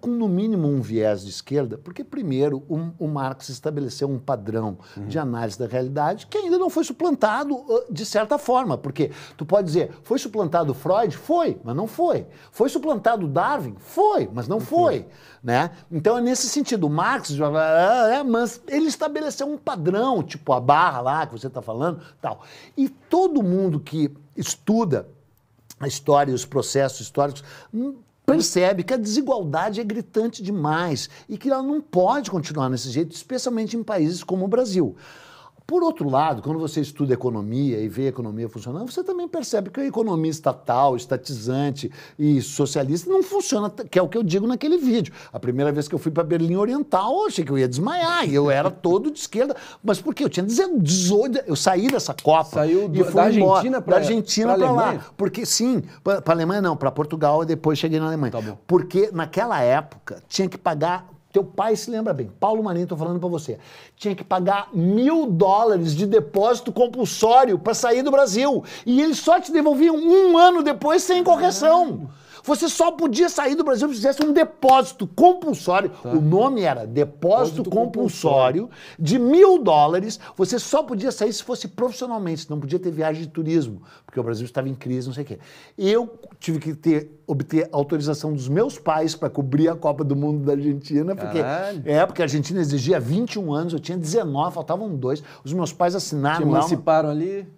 com no mínimo um viés de esquerda, porque primeiro o Marx estabeleceu um padrão uhum. de análise da realidade que ainda não foi suplantado ah, de certa forma, porque tu pode dizer, foi suplantado Freud? Foi, mas não foi. Foi suplantado Darwin? Foi, mas não uhum. foi, uhum. né? Então é nesse sentido, o Marx, ah, é, mas ele estabeleceu um padrão, tipo a barra lá que você está falando, tal. E todo mundo que estuda a história e os processos históricos hum, percebe que a desigualdade é gritante demais e que ela não pode continuar nesse jeito, especialmente em países como o Brasil. Por outro lado, quando você estuda economia e vê a economia funcionando, você também percebe que a economia estatal, estatizante e socialista não funciona, que é o que eu digo naquele vídeo. A primeira vez que eu fui para Berlim Oriental, eu achei que eu ia desmaiar, e eu era todo de esquerda. Mas por quê? Eu tinha 18, eu saí dessa Copa. Saiu do, e fui da Argentina para Da Argentina para lá. Porque, sim, para Alemanha não, para Portugal, e depois cheguei na Alemanha. Tá porque naquela época tinha que pagar teu pai se lembra bem. Paulo Marinho, estou falando para você. Tinha que pagar mil dólares de depósito compulsório para sair do Brasil. E eles só te devolviam um ano depois sem correção. Ah. Você só podia sair do Brasil se fizesse um depósito compulsório. Tá. O nome era depósito, depósito compulsório, compulsório de mil dólares. Você só podia sair se fosse profissionalmente, não podia ter viagem de turismo, porque o Brasil estava em crise, não sei o quê. Eu tive que ter, obter autorização dos meus pais para cobrir a Copa do Mundo da Argentina, porque Caralho. é porque a Argentina exigia 21 anos, eu tinha 19, faltavam dois. Os meus pais assinaram. Te emanciparam lá, ali?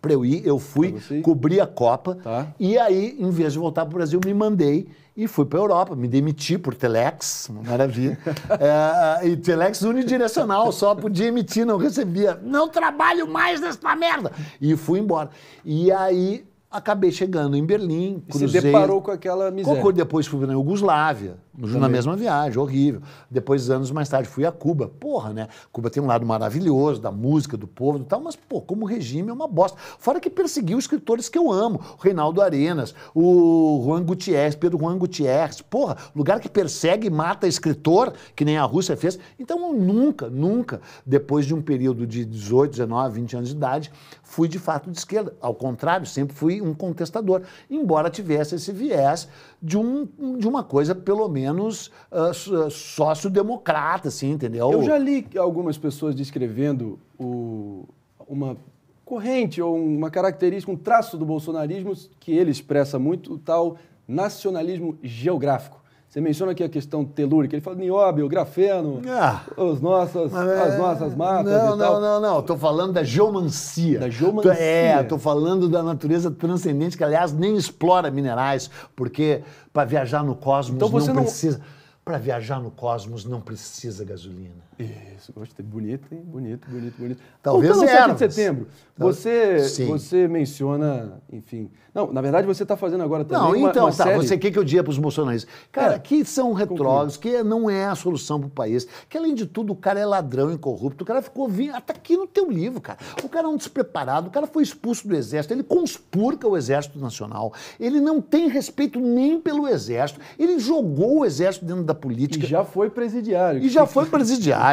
para eu ir, eu fui, cobri a Copa. Tá. E aí, em vez de voltar para o Brasil, me mandei e fui para a Europa. Me demiti por Telex, maravilha. é, e Telex unidirecional, só podia emitir, não recebia. Não trabalho mais nessa merda! E fui embora. E aí Acabei chegando em Berlim, cruzei... se deparou com aquela miséria. Concordo, depois fui na Iugoslávia, Também. na mesma viagem, horrível. Depois, anos mais tarde, fui a Cuba. Porra, né? Cuba tem um lado maravilhoso da música, do povo e tal, mas, pô, como regime é uma bosta. Fora que perseguiu escritores que eu amo. O Reinaldo Arenas, o Juan Gutierrez, Pedro Juan Gutierrez. Porra, lugar que persegue e mata escritor, que nem a Rússia fez. Então, nunca, nunca, depois de um período de 18, 19, 20 anos de idade, fui de fato de esquerda. Ao contrário, sempre fui um contestador, embora tivesse esse viés de, um, de uma coisa pelo menos uh, ah, democrata assim, entendeu? Eu já li algumas pessoas descrevendo o, uma corrente ou uma característica, um traço do bolsonarismo que ele expressa muito, o tal nacionalismo geográfico. Você menciona aqui a questão telúrica, ele fala nióbio, grafeno, ah, os nossas, é, as nossas matas não, e tal. Não, não, não, estou falando da geomancia. Da é, geomancia. É, estou falando da natureza transcendente, que aliás nem explora minerais, porque para viajar no cosmos então, não, não precisa... Para viajar no cosmos não precisa gasolina. Isso, gostei. Bonito, hein? Bonito, bonito, bonito. Talvez Voltando ao 7 de setembro, Talvez. você, você menciona, enfim... Não, na verdade você está fazendo agora também Não, uma, então, uma tá, série... você quer que eu diga para os bolsonaristas? Cara, é. que são retrógrados, que é, não é a solução para o país, que além de tudo o cara é ladrão e corrupto, o cara ficou vindo, até ah, tá aqui no teu livro, cara. O cara é um despreparado, o cara foi expulso do exército, ele conspurca o exército nacional, ele não tem respeito nem pelo exército, ele jogou o exército dentro da política. E já foi presidiário. E já foi presidiário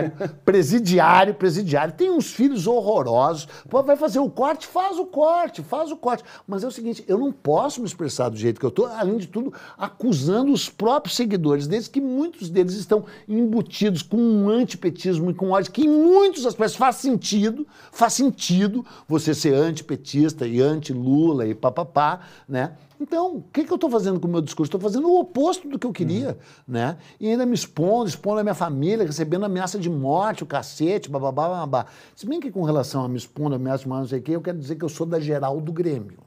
presidiário, presidiário, presidiário. Tem uns filhos horrorosos. Pô, vai fazer o corte? Faz o corte, faz o corte. Mas é o seguinte, eu não posso me expressar do jeito que eu tô, além de tudo, acusando os próprios seguidores deles, que muitos deles estão embutidos com um antipetismo e com ódio, que em muitos aspectos faz sentido, faz sentido você ser antipetista e anti-Lula e papapá, né? Então, o que, que eu estou fazendo com o meu discurso? Estou fazendo o oposto do que eu queria, uhum. né? E ainda me expondo, expondo a minha família, recebendo ameaça de morte, o cacete, bababá, babá. Se bem que com relação a me expondo, ameaça de morte, não sei o quê, eu quero dizer que eu sou da geral do Grêmio.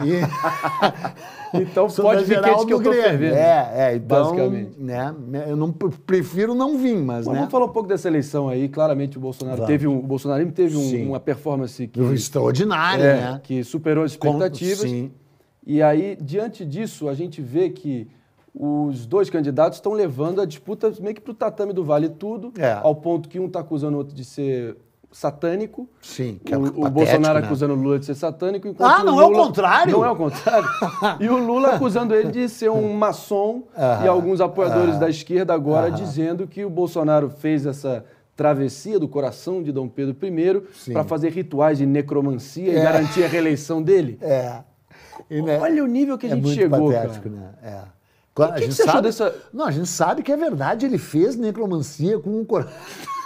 E... então sou pode vir que, é que eu Grêmio. Fervendo, é, é, então, basicamente. Né, eu não, prefiro não vir, mas, Bom, né? Vamos falar um pouco dessa eleição aí. Claramente o Bolsonaro teve um, o bolsonarismo teve um, uma performance que, extraordinária, é, né? Que superou as expectativas. Com, sim. E aí, diante disso, a gente vê que os dois candidatos estão levando a disputa meio que para o tatame do Vale Tudo, é. ao ponto que um está acusando o outro de ser satânico. Sim, que é o, patético, o Bolsonaro né? acusando o Lula de ser satânico. Enquanto ah, não é o Lula, é o contrário? Não é o contrário. e o Lula acusando ele de ser um maçom e alguns apoiadores ah. da esquerda agora dizendo que o Bolsonaro fez essa travessia do coração de Dom Pedro I para fazer rituais de necromancia é. e garantir a reeleição dele. É. E, né, Olha o nível que a é gente chegou. É muito patético, cara. né? É. Claro, a gente sabe, dessa... Não, a gente sabe que é verdade, ele fez necromancia com um coração.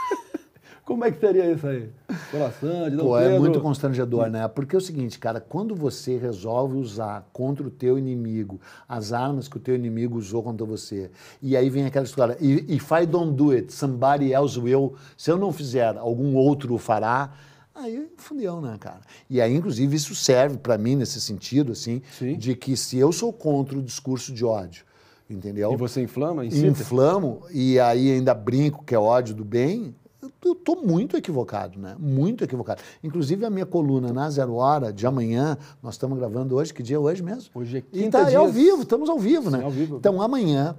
Como é que seria isso aí? Coração, de Pô, é Pedro. é muito constrangedor, né? Porque é o seguinte, cara, quando você resolve usar contra o teu inimigo as armas que o teu inimigo usou contra você, e aí vem aquela história, if I don't do it, somebody else will, se eu não fizer, algum outro fará, Aí, fundião, né, cara? E aí, inclusive, isso serve para mim nesse sentido, assim, Sim. de que se eu sou contra o discurso de ódio, entendeu? E você inflama, incita? Inflamo, e aí ainda brinco que é ódio do bem, eu tô muito equivocado, né? Muito equivocado. Inclusive, a minha coluna na Zero Hora de amanhã, nós estamos gravando hoje, que dia é hoje mesmo? Hoje é quinta E tá, é ao vivo, estamos ao vivo, né? ao vivo. Então, amanhã,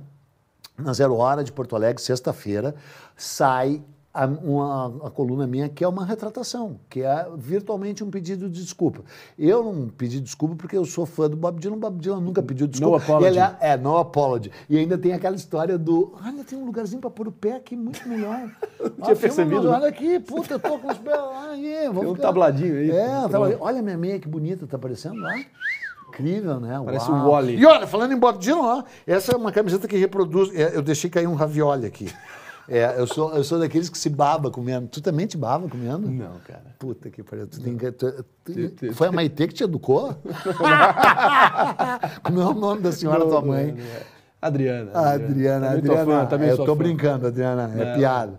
na Zero Hora de Porto Alegre, sexta-feira, sai a, uma, a coluna minha, que é uma retratação, que é virtualmente um pedido de desculpa. Eu não pedi desculpa porque eu sou fã do Bob Dylan, o Bob Dylan nunca pediu desculpa. No apology. Ele é, é, no apology. E ainda tem aquela história do, olha, tem um lugarzinho para pôr o pé aqui muito melhor. não tinha ah, percebido. Filma, olha né? aqui, puta, eu tô com os pés, aí, vamos Tem um ficar... tabladinho aí. É, um tabladinho. olha minha meia que bonita, tá aparecendo lá incrível, né? Parece Uau. um Wally. E olha, falando em Bob Dylan, ó, essa é uma camiseta que reproduz. É, eu deixei cair um ravioli aqui. É, eu sou, eu sou daqueles que se baba comendo. Tu também te baba comendo? Não, cara. Puta que pariu. Tu tem, tu, tu, foi a Maitê que te educou? Como é o nome da senhora não, tua mãe? Não, é. não. Ah, Adriana. Adriana, Adriana. Adriana. Fã, é, eu tô fã. brincando, Adriana. É, é piada.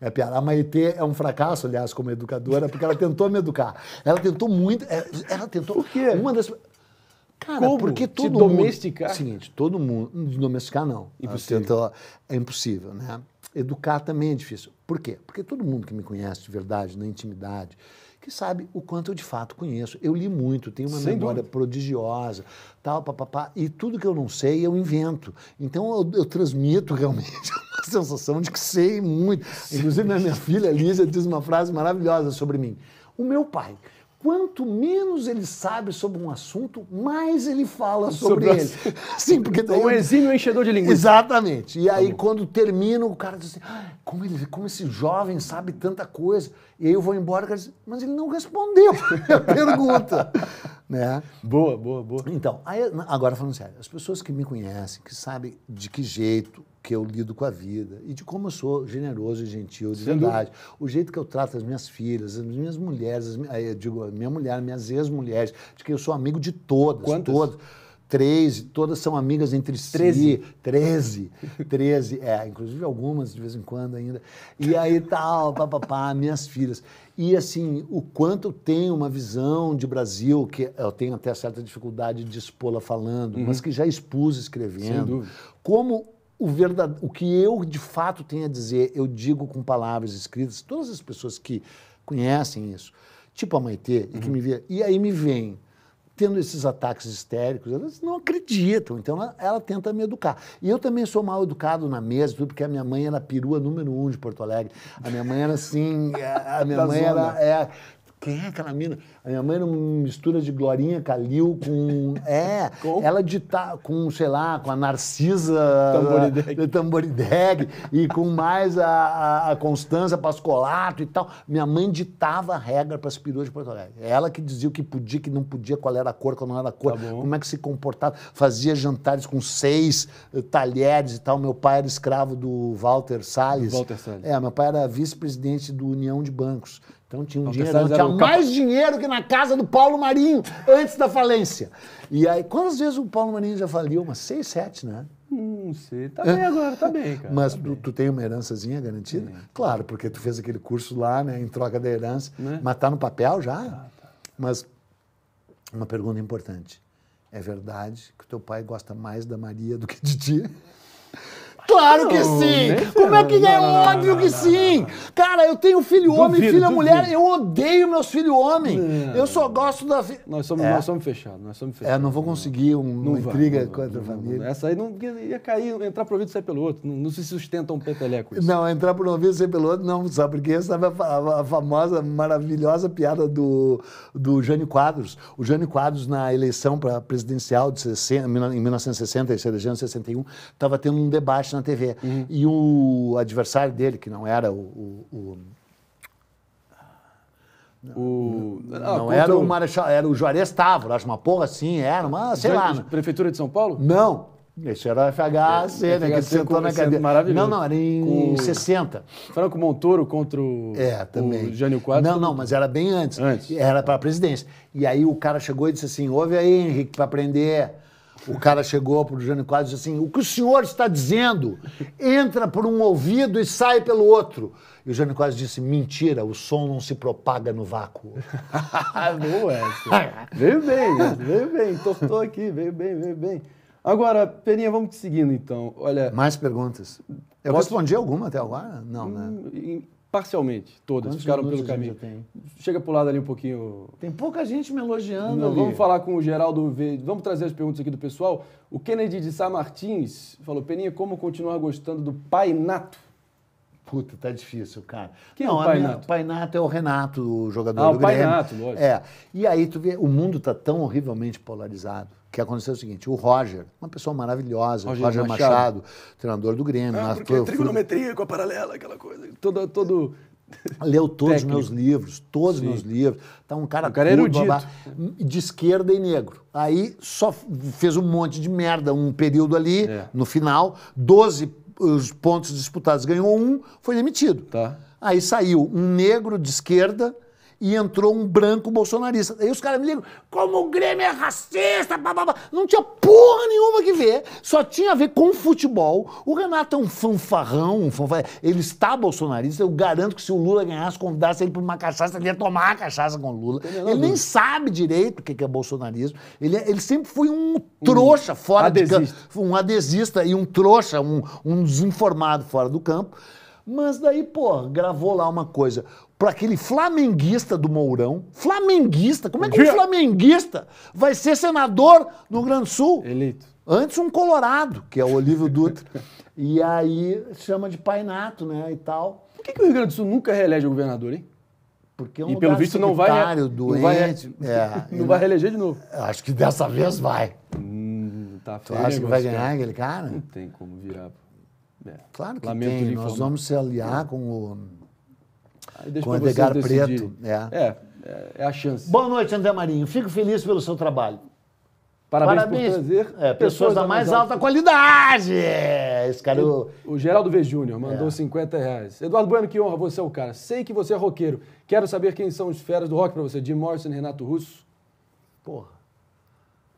É piada. A Maitê é um fracasso, aliás, como educadora, porque ela tentou me educar. Ela tentou muito. É, ela tentou. Por quê? Uma das. Cara, Como? porque todo Te mundo. domesticar? Seguinte, todo mundo. Domesticar não. Impossível. Tentou... é impossível, né? educar também é difícil. Por quê? Porque todo mundo que me conhece de verdade, na intimidade, que sabe o quanto eu de fato conheço. Eu li muito, tenho uma Sem memória dúvida. prodigiosa, tal, papapá, e tudo que eu não sei eu invento. Então eu, eu transmito realmente uma sensação de que sei muito. Inclusive, minha, filha Lisa diz uma frase maravilhosa sobre mim. O meu pai quanto menos ele sabe sobre um assunto, mais ele fala sobre, sobre ele. Sim, porque daí... Um exímio enchedor de linguiça. Exatamente. E tá aí, quando termina, o cara diz assim, ah, como, ele, como esse jovem sabe tanta coisa. E aí eu vou embora, o cara diz, mas ele não respondeu a pergunta. Né? Boa, boa, boa. Então, aí, agora falando sério, as pessoas que me conhecem, que sabem de que jeito que eu lido com a vida e de como eu sou generoso e gentil, de Sem verdade. Dúvida. O jeito que eu trato as minhas filhas, as minhas mulheres, as, eu eh, digo, a minha mulher, minhas ex-mulheres, de que eu sou amigo de todas, Quantas? todas. Três, todas são amigas entre Treze. si. Treze. Treze, é, inclusive algumas de vez em quando ainda. E aí tal, papapá, minhas filhas. E assim, o quanto tem uma visão de Brasil, que eu tenho até certa dificuldade de expô-la falando, uhum. mas que já expus escrevendo. Como o, verdade... o que eu de fato tenho a dizer, eu digo com palavras escritas, todas as pessoas que conhecem isso, tipo a Maitê, uhum. e que uhum. me via e aí me vem tendo esses ataques histéricos, elas não acreditam, então ela, ela, tenta me educar. E eu também sou mal educado na mesa, tudo, porque a minha mãe era a perua número um de Porto Alegre. A minha mãe era assim, a, a minha mãe zona. era, é, quem é aquela mina? A minha mãe era uma mistura de Glorinha Calil com. É, com? ela ditava com, sei lá, com a Narcisa Tamborideg, Tamborideg e com mais a, a, a Constança Pascolato e tal. Minha mãe ditava a regra para as perus de Porto Alegre. É ela que dizia o que podia, que não podia, qual era a cor, qual não era a cor, tá como é que se comportava. Fazia jantares com seis eh, talheres e tal. Meu pai era escravo do Walter Salles. Walter Salles. É, meu pai era vice-presidente do União de Bancos. Então tinha um então, dinheiro, tinha mais dinheiro que na casa do Paulo Marinho antes da falência. E aí, quantas vezes o Paulo Marinho já faliu? Umas seis, sete, né? Não sei, tá bem agora, tá bem, cara. Mas tá tu, tu, tem uma herançazinha garantida? Claro, porque tu fez aquele curso lá, né, em troca da herança, né? mas tá no papel já. Ah, tá. Mas uma pergunta importante. É verdade que o teu pai gosta mais da Maria do que de ti? Claro que sim! Como é que não, é? Não, Óbvio que sim! Cara, eu tenho filho homem, duvido, filha mulher, eu odeio meus filhos homem. Eu só gosto da vida. Nós somos, é. nós somos fechados, nós somos fechados. É, não vou conseguir um, não uma vai, intriga não, contra a família. essa aí não ia cair, entrar pro um ouvido e sair pelo outro. Não, não se sustenta um peteleco isso. Não, entrar pro um ouvido e sair pelo outro, não, sabe porque essa sabe a, a, a, famosa, maravilhosa piada do, do Jânio Quadros. O Jânio Quadros, na eleição para presidencial de 60, em 1960 e 1961, estava tendo um debate na na TV. Uhum. E o adversário dele, que não era o. o, o o... Não, ah, era o Marechal, era o Juarez Távora, acho uma porra assim, era mas sei lá. Prefeitura de São Paulo? Não, esse era o FHC, é, né? FHC que sentou na cadeira. Maravilhoso. Não, não, era em com... 60. Franco Montoro contra o, é, também. o Jânio Quadros. Não, não, mas era bem antes. antes. Era para a presidência. E aí o cara chegou e disse assim: ouve aí, Henrique, para aprender. O cara chegou para o Jânio Quadros e disse assim: O que o senhor está dizendo entra por um ouvido e sai pelo outro. E o Jânio Quadros disse: Mentira, o som não se propaga no vácuo. Boa essa. veio bem, veio bem, tostou aqui, veio bem, veio bem. Agora, Peninha, vamos seguindo então. Olha. Mais perguntas. Eu posso... respondi alguma até agora? Não, né? Hum, Parcialmente, todas Quantos ficaram pelo caminho. Chega pro lado ali um pouquinho. Tem pouca gente me elogiando. Não, vamos falar com o Geraldo Vamos trazer as perguntas aqui do pessoal. O Kennedy de Sá Martins falou: Peninha, como continuar gostando do Pai Nato? Puta, tá difícil, cara. Quem é não, é o Pai minha, Nato? Pai Nato é o Renato, o jogador ah, do o Grêmio. Pai Nato, lógico. É. E aí tu vê, o mundo tá tão horrivelmente polarizado que aconteceu é o seguinte: o Roger, uma pessoa maravilhosa, Roger, Roger Machado. Machado. treinador do Grêmio. Ah, né? porque foi, trigonometria com a paralela, aquela coisa. Todo. todo... Leu todos os meus livros, todos os meus livros. Tá um cara, o cara curto, babá, de esquerda e negro. Aí só fez um monte de merda, um período ali, é. no final, 12 os pontos disputados, ganhou um, foi demitido. Tá. Aí saiu um negro de esquerda, e entrou um branco bolsonarista. Aí os caras me ligam, como o Grêmio é racista, bababá. Não tinha porra nenhuma que ver, só tinha a ver com futebol. O Renato é um fanfarrão, um fanfarrão. ele está bolsonarista, eu garanto que se o Lula ganhasse, convidasse ele para uma cachaça, ele ia tomar a cachaça com o Lula. Ele é nem sabe direito o que é bolsonarismo. Ele, é, ele sempre foi um trouxa um fora adesista. de campo. Um adesista e um trouxa, um, um desinformado fora do campo. Mas daí, pô, gravou lá uma coisa para aquele flamenguista do Mourão. Flamenguista? Como é que um flamenguista vai ser senador no Rio Grande do Sul? Eleito. Antes um colorado, que é o Olívio Dutra. e aí chama de painato, né, e tal. Por que, que o Rio Grande do Sul nunca reelege o governador, hein? Porque é um e pelo visto não vai, doente, não vai, é, não vai reeleger de novo. Acho que dessa vez vai. Hum, tá feio. Tu acha que vai ganhar aquele cara? Não tem como virar. Né? Claro que Lamento tem. Nós vamos se aliar é. com o com o Edgar Preto. É. é. é. é, a chance. Boa noite, André Marinho. Fico feliz pelo seu trabalho. Parabéns, Parabéns por trazer é, pessoas, pessoas da, mais alta, alta qualidade. Esse cara. É o, o Geraldo V. Júnior mandou é. 50 reais. Eduardo Bueno, que honra, você é o cara. Sei que você é roqueiro. Quero saber quem são os feras do rock para você. Jim Morrison e Renato Russo. Porra.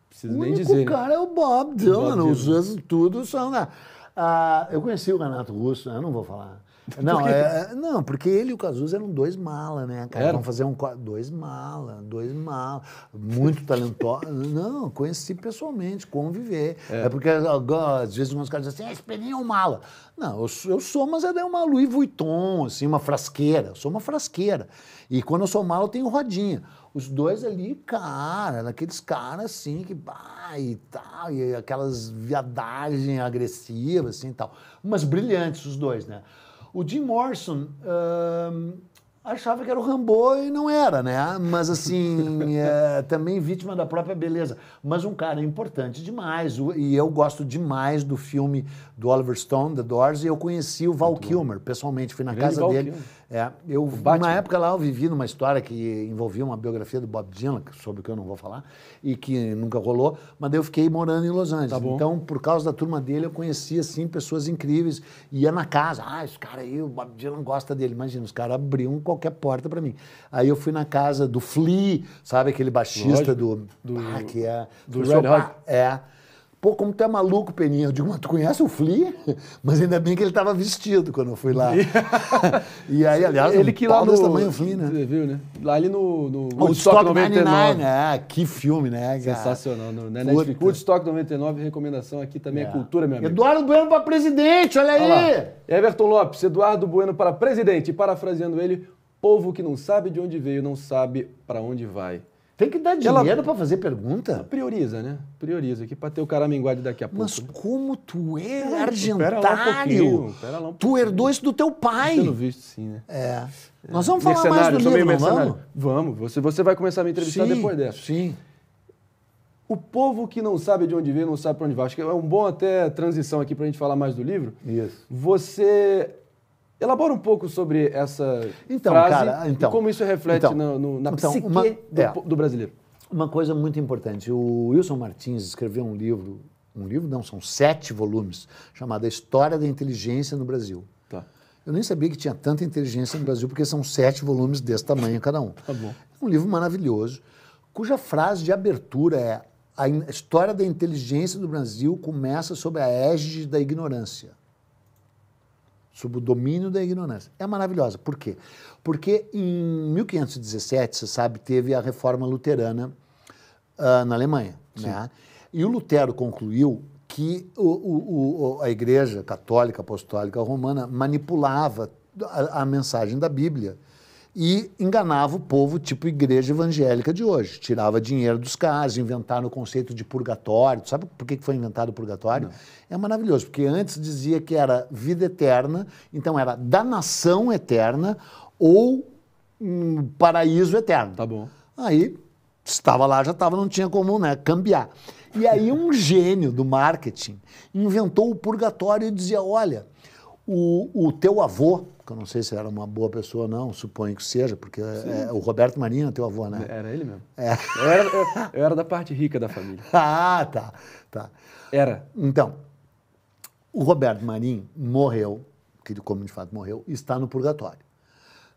Preciso nem dizer. O né? cara né? é o Bob Dylan. Bob né? Dylan. Os outros tudo são. Né? Ah, eu conheci o Renato Russo, né, eu não vou falar. Não, é, é, não, porque ele e o Cazuza eram dois malas né, cara? Vão fazer um Dois malas dois malas Muito talentoso não, conheci pessoalmente, conviver. É, é porque às vezes uns caras dizem assim, ah, esse é um mala. Não, eu sou, eu sou, mas é uma Louis Vuitton, assim, uma frasqueira. Eu sou uma frasqueira. E quando eu sou mala, eu tenho rodinha os dois ali, cara, daqueles caras assim que bah, e tal, e aquelas viadagens agressivas assim e tal. Mas brilhantes os dois, né? O Jim Morrison uh, achava que era o Rambo e não era, né? Mas assim, é, também vítima da própria beleza. Mas um cara importante demais. E eu gosto demais do filme do Oliver Stone, The Doors, e eu conheci o Val Kilmer pessoalmente, fui na Grande casa Val dele. Kilmer é, eu, na época lá eu vivi numa história que envolvia uma biografia do Bob Dylan, sobre o que eu não vou falar, e que nunca rolou, mas daí eu fiquei morando em Los Angeles. Tá então, por causa da turma dele, eu conheci, assim, pessoas incríveis. Ia na casa, ah, esse cara aí, o Bob Dylan gosta dele. Imagina, os caras abriam qualquer porta para mim. Aí eu fui na casa do Flea, sabe, aquele baixista Lógico. do... do ah, que é... Do Red Hot. É. Pô, como tu é maluco, Peninha. Eu digo, mas tu conhece o Flea? Mas ainda bem que ele estava vestido quando eu fui lá. e aí, aliás, ele um que lá no, desse tamanho, o Flea, né? Você viu, né? Lá ali no, no Woodstock, 99. né? Que filme, né, cara? Sensacional. No, né? Netflix. Woodstock 99, recomendação aqui também é, é cultura, meu amigo. Eduardo Bueno para presidente, olha aí! Olha Everton Lopes, Eduardo Bueno para presidente. E parafraseando ele, povo que não sabe de onde veio, não sabe para onde vai. Tem que dar dinheiro ela... para fazer pergunta? Prioriza, né? Prioriza aqui para ter o caraminguade daqui a pouco. Mas né? como tu é argentário? Um um tu herdou isso do teu pai. Pelo visto, sim, né? É. é. Nós vamos falar mais do livro, não vamos? Vamos. Você, você vai começar a me entrevistar sim, depois dessa. Sim. O povo que não sabe de onde vem, não sabe para onde vai. Acho que é um bom até transição aqui para a gente falar mais do livro. Isso. Você Elabora um pouco sobre essa então, frase cara, então, e como isso reflete então, na, no, na então, psique uma, do, é, do, brasileiro. Uma coisa muito importante. O Wilson Martins escreveu um livro, um livro não, são sete volumes, chamado A História da Inteligência no Brasil. Tá. Eu nem sabia que tinha tanta inteligência no Brasil, porque são sete volumes desse tamanho cada um. Tá bom. É um livro maravilhoso, cuja frase de abertura é a história da inteligência do Brasil começa sob a égide da ignorância sob o domínio da ignorância. É maravilhosa. Por quê? Porque em 1517, você sabe, teve a reforma luterana uh, na Alemanha. Né? E o Lutero concluiu que o, o, o, a Igreja Católica Apostólica Romana manipulava a, a mensagem da Bíblia e enganava o povo, tipo igreja evangélica de hoje. Tirava dinheiro dos caras, inventaram o conceito de purgatório. Sabe por que foi inventado o purgatório? Não. É maravilhoso, porque antes dizia que era vida eterna, então era danação eterna ou um paraíso eterno. Tá bom. Aí estava lá, já estava, não tinha como né, cambiar. E aí um gênio do marketing inventou o purgatório e dizia, olha, o, o teu avô que eu não sei se era uma boa pessoa ou não, suponho que seja, porque é, é o Roberto Marinho é teu avô, né? Era ele mesmo. É. Eu, era, eu, era, da parte rica da família. ah, tá, tá. Era. Então, o Roberto Marinho morreu, que ele, como de fato morreu, está no purgatório.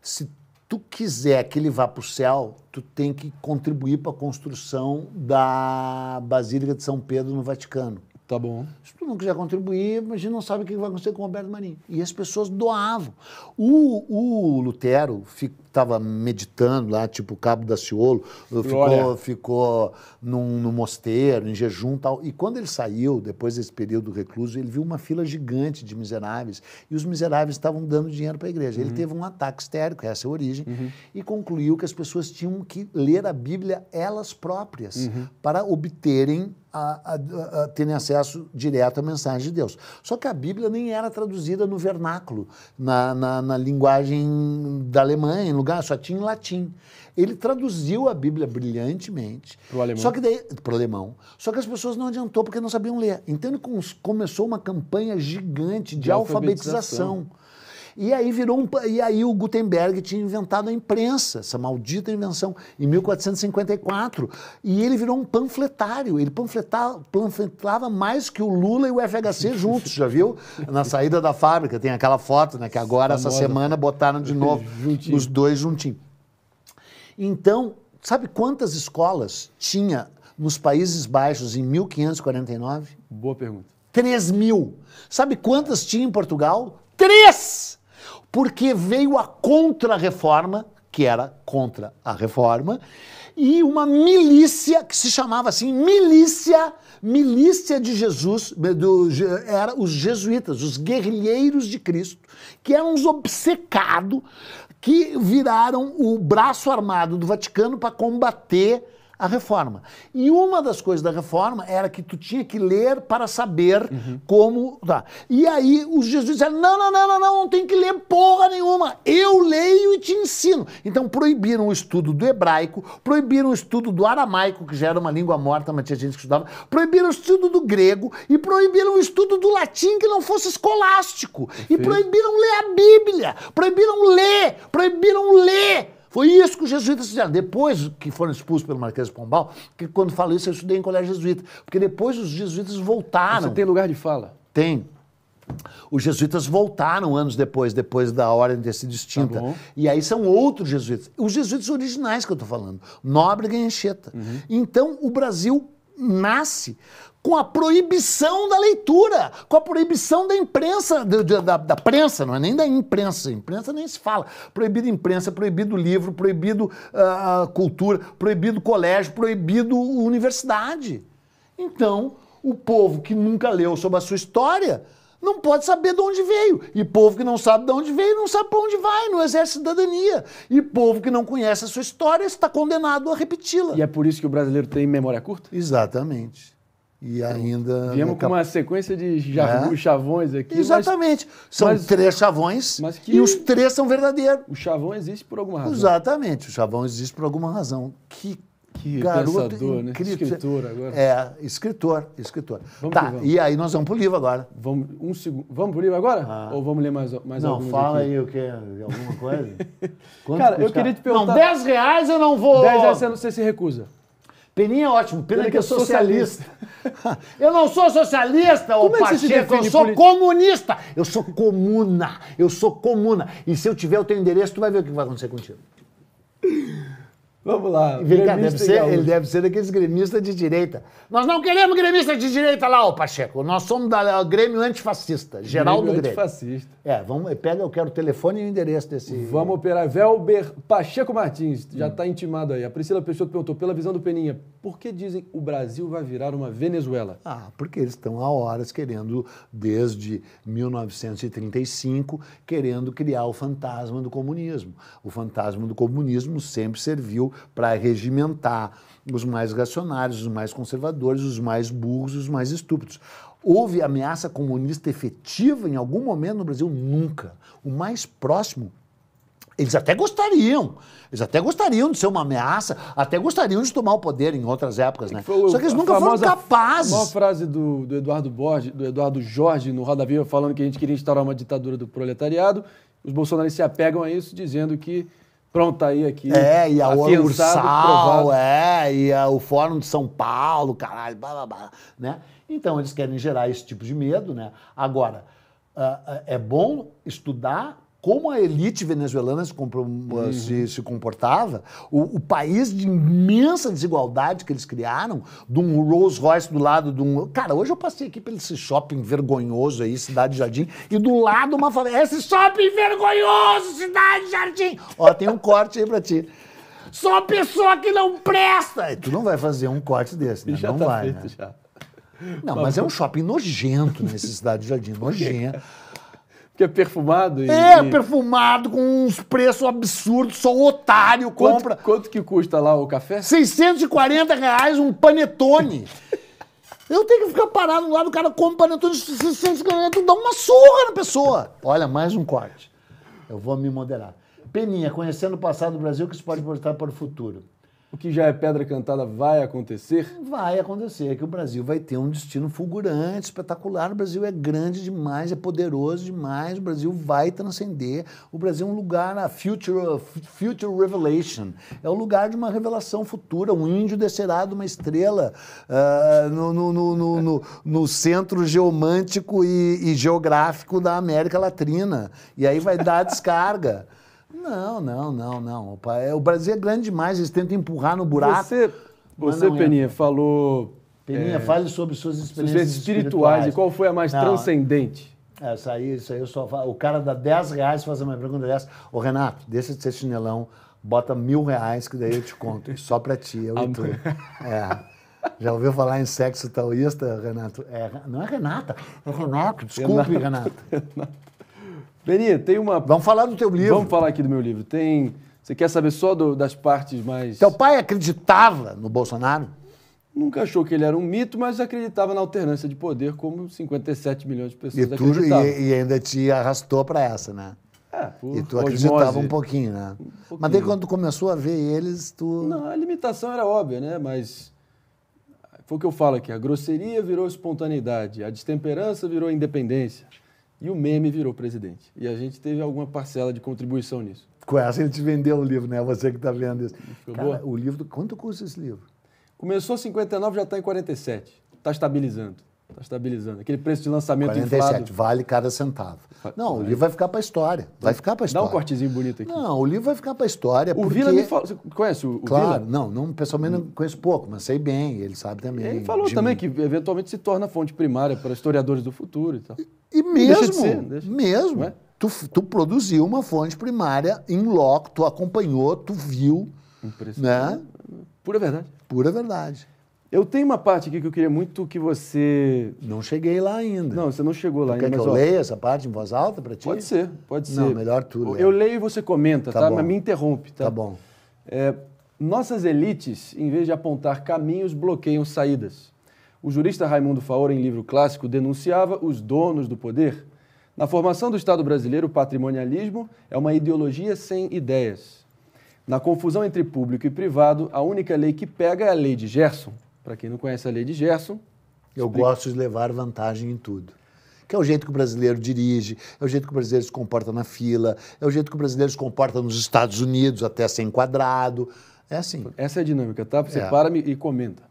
Se tu quiser que ele vá para o céu, tu tem que contribuir para a construção da Basílica de São Pedro no Vaticano. Tá bom. Se tu não quiser contribuir, a gente não sabe o que vai acontecer com o Roberto Marinho. E as pessoas doavam. O, o Lutero ficou estava meditando lá, tipo o Cabo da Ciolo, ficou, ficou num, num, mosteiro, em jejum tal. E quando ele saiu, depois desse período recluso, ele viu uma fila gigante de miseráveis e os miseráveis estavam dando dinheiro para a igreja. Uhum. Ele teve um ataque histérico, essa é a origem, uhum. e concluiu que as pessoas tinham que ler a Bíblia elas próprias uhum. para obterem a, a, a, terem acesso direto à mensagem de Deus. Só que a Bíblia nem era traduzida no vernáculo, na, na, na linguagem da Alemanha, no lugar só tinha em latim. Ele traduziu a Bíblia brilhantemente. Para o alemão. Só que daí, pro alemão. Só que as pessoas não adiantou porque não sabiam ler. Então ele começou uma campanha gigante de, de alfabetização. alfabetização e aí virou um, e aí o Gutenberg tinha inventado a imprensa, essa maldita invenção em 1454, e ele virou um panfletário, ele panfletava, panfletava mais que o Lula e o FHC juntos, já viu? Na saída da fábrica tem aquela foto, né, que agora essa semana botaram de novo os dois juntinhos. Então, sabe quantas escolas tinha nos Países Baixos em 1549? Boa pergunta. 3 mil. Sabe quantas tinha em Portugal? Três! porque veio a contra-reforma, que era contra a reforma, e uma milícia que se chamava assim, milícia, milícia de Jesus, do, era os jesuítas, os guerrilheiros de Cristo, que eram uns obcecados que viraram o braço armado do Vaticano para combater a reforma. E uma das coisas da reforma era que tu tinha que ler para saber uhum. como. Tá. E aí os Jesus disseram: não, não, não, não, não, não tem que ler porra nenhuma. Eu leio e te ensino. Então proibiram o estudo do hebraico, proibiram o estudo do aramaico, que já era uma língua morta, mas tinha gente que estudava, proibiram o estudo do grego e proibiram o estudo do latim que não fosse escolástico. Perfeito. E proibiram ler a Bíblia, proibiram ler, proibiram ler foi isso que os jesuítas fizeram. Depois que foram expulsos pelo Marquês de Pombal, que quando falei isso, eu estudei em colégio jesuíta. Porque depois os jesuítas voltaram. Você tem lugar de fala? Tem. Os jesuítas voltaram anos depois, depois da ordem ter sido extinta. Tá e aí são outros jesuítas. Os jesuítas originais que eu estou falando. Nóbrega e Anchieta. Uhum. Então, o Brasil nasce com a proibição da leitura, com a proibição da imprensa, da, da, da prensa, não é nem da imprensa, imprensa nem se fala. Proibido imprensa, proibido livro, proibido uh, cultura, proibido colégio, proibido universidade. Então, o povo que nunca leu sobre a sua história não pode saber de onde veio. E povo que não sabe de onde veio não sabe para onde vai, não exerce cidadania. E povo que não conhece a sua história está condenado a repeti-la. E é por isso que o brasileiro tem memória curta? Exatamente e então, ainda. Viemos com uma sequência de jargão, é. chavões aqui. Exatamente. Mas, são mas, três chavões que, e os três são verdadeiros. O chavão existe por alguma razão. Exatamente, o chavão existe por alguma razão. Que, que garoto pensador, né? incrível. né? Escritor agora. É, escritor, escritor. Vamos tá, e aí nós vamos pro livro agora. Vamos, um segundo. Vamos pro livro agora? Ah. Ou vamos ler mais, mais Não, fala aqui? aí o quê? Alguma coisa? Cara, eu queria te perguntar. Não, 10 reais eu não vou. 10 reais você se recusa. Peninha é ótimo. Pena que é socialista. socialista. eu não sou socialista, ô é Pacheco. eu sou comunista. Eu sou comuna. Eu sou comuna. E se eu tiver o teu endereço, tu vai ver o que vai acontecer contigo. Vamos lá. Vem cá, deve ser, ele deve ser daqueles gremistas de direita. Nós não queremos gremista de direita lá, ô Pacheco. Nós somos da Grêmio Antifascista, Geraldo Grêmio. Antifascista. É, vamos, pega, eu quero o telefone e o endereço desse. Vamos operar. Velber Pacheco Martins, já está hum. intimado aí. A Priscila Peixoto perguntou, pela visão do Peninha, por que dizem o Brasil vai virar uma Venezuela? Ah, porque eles estão há horas querendo, desde 1935, querendo criar o fantasma do comunismo. O fantasma do comunismo sempre serviu para regimentar os mais racionários, os mais conservadores, os mais burros, os mais estúpidos. Houve ameaça comunista efetiva em algum momento no Brasil? Nunca. O mais próximo eles até gostariam, eles até gostariam de ser uma ameaça, até gostariam de tomar o poder em outras épocas, né? Foi, Só que eles nunca famosa, foram capazes. Uma frase do, do, Eduardo Borges, do Eduardo Jorge no Roda Viva falando que a gente queria instaurar uma ditadura do proletariado. Os bolsonaristas se apegam a isso, dizendo que pronto tá aí aqui. É, e a ONU Ursal, é, e a, o Fórum de São Paulo, caralho, blá, blá, blá, né? Então eles querem gerar esse tipo de medo, né? Agora, uh, uh, é bom estudar como a elite venezuelana se, eh, uhum. se, se comportava, o, o, país de imensa desigualdade que eles criaram, de um Rolls Royce do lado de um. Cara, hoje eu passei aqui pelo esse shopping vergonhoso aí, Cidade Jardim, e do lado uma favela. Esse shopping vergonhoso, Cidade Jardim! Ó, tem um corte aí pra ti. Só pessoa que não presta! E tu não vai fazer um corte desse, né? Já não tá vai. Feito, né? já. Não, mas é um shopping nojento nesse cidade Jardim, nojento. Porque é perfumado e. É, e... perfumado com uns preços absurdos, só o otário compra. Quanto que custa lá o café? 640 reais um panetone. Eu tenho que ficar parado lá, o cara come panetone, de 640, dá uma surra na pessoa. Olha, mais um corte. Eu vou me moderar. Peninha, conhecendo o passado do Brasil, que se pode voltar para o futuro o que já é pedra cantada vai acontecer? Vai acontecer, é que o Brasil vai ter um destino fulgurante, espetacular. O Brasil é grande demais, é poderoso demais, o Brasil vai transcender. O Brasil é um lugar, a future, future revelation, é o lugar de uma revelação futura. Um índio descerá de uma estrela uh, no, no, no, no, centro geomântico e, e geográfico da América Latina. E aí vai dar a descarga. Não, não, não, não. É, o Brasil é grande demais, eles tentam empurrar no buraco. Você, você é. Peninha, falou. Peninha, é, fale sobre suas experiências espirituais, espirituais. E qual foi a mais não, transcendente? Essa é, aí, isso aí eu só falo. O cara dá 10 reais fazer uma pergunta dessa. Ô, Renato, deixa de ser chinelão, bota mil reais, que daí eu te conto. Só pra ti, eu e tu. É. Já ouviu falar em sexo taoísta, Renato? É, não é Renata, é Renato. Desculpe, Renato. Renato. Beni, tem uma. Vamos falar do teu livro. Vamos falar aqui do meu livro. Tem. Você quer saber só do, das partes mais. Teu pai acreditava no Bolsonaro? Nunca achou que ele era um mito, mas acreditava na alternância de poder, como 57 milhões de pessoas e tu, acreditavam. E, e ainda te arrastou para essa, né? É, por, e tu acreditava osmose. um pouquinho, né? Um pouquinho. Mas daí quando tu começou a ver eles, tu. Não, a limitação era óbvia, né? Mas. Foi o que eu falo aqui: a grosseria virou espontaneidade, a destemperança virou independência. E o meme virou presidente. E a gente teve alguma parcela de contribuição nisso. essa ele te vendeu o livro, né? Você que está vendo isso. Cara, o livro, quanto custa esse livro? Começou 59, já está em 47. Está estabilizando. Está estabilizando. Aquele preço de lançamento 47, inflado. vale cada centavo. Não, o livro vai ficar para a história. Vai ficar para a história. Dá um cortezinho bonito aqui. Não, o livro vai ficar para a história. O porque... Vila me falou. Você conhece o, o claro, Vila? não, não, pessoalmente não hum. conheço pouco, mas sei bem, ele sabe também. Ele falou também mim. que eventualmente se torna fonte primária para historiadores do futuro e tal. E, e mesmo, ser, mesmo. É? Tu, tu produziu uma fonte primária em loco, tu acompanhou, tu viu. Impressionante. Né? Pura verdade. Pura verdade. Eu tenho uma parte aqui que eu queria muito que você. Não cheguei lá ainda. Não, você não chegou lá tu ainda. Quer que eu ó... leia essa parte em voz alta para ti? Pode ser, pode ser. Não, melhor tudo. Eu leio e você comenta, tá? tá? Mas me interrompe, tá? Tá bom. É, nossas elites, em vez de apontar caminhos, bloqueiam saídas. O jurista Raimundo Faor, em livro clássico, denunciava os donos do poder. Na formação do Estado brasileiro, o patrimonialismo é uma ideologia sem ideias. Na confusão entre público e privado, a única lei que pega é a lei de Gerson para quem não conhece a lei de Gerson. Eu explica... gosto de levar vantagem em tudo. Que é o jeito que o brasileiro dirige, é o jeito que o brasileiro se comporta na fila, é o jeito que o brasileiro se comporta nos Estados Unidos até ser enquadrado. É assim. Essa é a dinâmica, tá? Você é. para e comenta.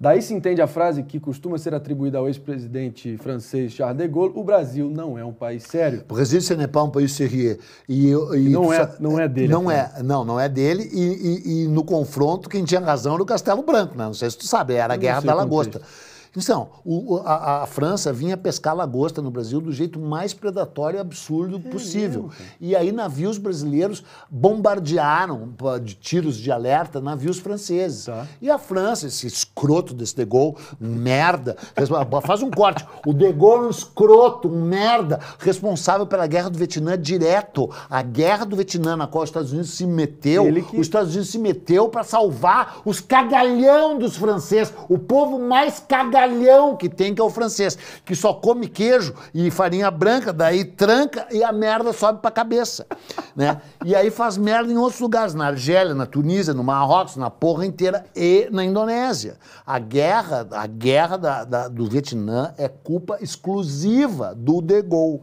Daí se entende a frase que costuma ser atribuída ao ex-presidente francês Charles de Gaulle: o Brasil não é um país sério. O Brasil não é um país sério sérieux. E, e, não, é, não é dele. Não é, não, não é dele. E, e, e no confronto, quem tinha razão era o Castelo Branco, né? Não sei se tu sabe, era a Guerra da Lagosta. Contexto. Então, o, a, a, França vinha pescar lagosta no Brasil do jeito mais predatório e absurdo uhum. possível. E aí navios brasileiros bombardearam de tiros de alerta navios franceses. Tá. E a França, esse escroto desse De Gaulle, um merda, faz um corte. O De Gaulle um escroto, um merda, responsável pela guerra do Vietnã direto. A guerra do Vietnã na qual os Estados Unidos se meteu, que... os Estados Unidos se meteu para salvar os cagalhão dos franceses, o povo mais cagalhão medalhão que tem, que é o francês, que só come queijo e farinha branca, daí tranca e a merda sobe pra cabeça. né? E aí faz merda em outros lugares, na Argélia, na Tunísia, no Marrocos, na porra inteira e na Indonésia. A guerra, a guerra da, da, do Vietnã é culpa exclusiva do De Gaulle.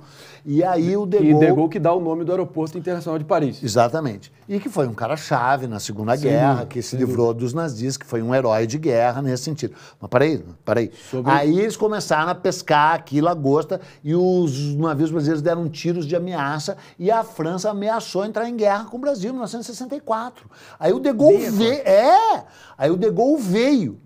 E aí o De Gaulle... E De Gaulle que dá o nome do aeroporto internacional de Paris. Exatamente. E que foi um cara-chave na Segunda sim, Guerra, que se livrou dos nazis, que foi um herói de guerra nesse sentido. Mas peraí, peraí. Sobre... Aí eles começaram a pescar aqui lagosta e os navios brasileiros deram tiros de ameaça e a França ameaçou entrar em guerra com o Brasil em 1964. Aí o De Gaulle veio... É! Aí o De Gaulle veio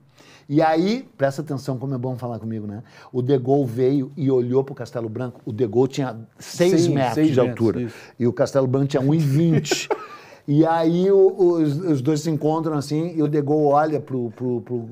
e aí, presta atenção como é bom falar comigo, né? O De Gaulle veio e olhou para o Castelo Branco. O De Gaulle tinha 6 metros de altura. Isso. E o Castelo Branco tinha 1,20. E aí o, os, os, dois se encontram assim, e o De Gaulle olha pro, pro, pro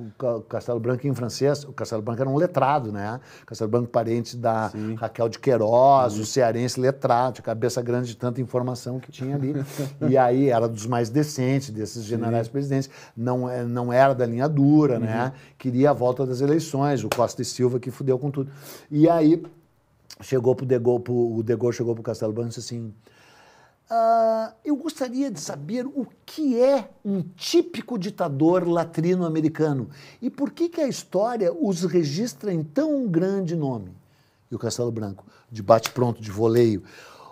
Castelo Branco em francês. O Castelo Branco era um letrado, né? Castelo Branco parente da Sim. Raquel de Queiroz, Sim. o cearense letrado, cabeça grande de tanta informação que tinha ali. e aí era dos mais decentes, desses generais presidentes. Não, eh, não era da linha dura, né? uhum. né? Queria a volta das eleições, o Costa e Silva que fudeu com tudo. E aí chegou pro De Gaulle, pro, o De Gaulle chegou pro Castelo Branco e disse assim Uh, eu gostaria de saber o que é um típico ditador latino americano e por que, que a história os registra em tão grande nome. E o Castelo Branco, de bate-pronto, de voleio.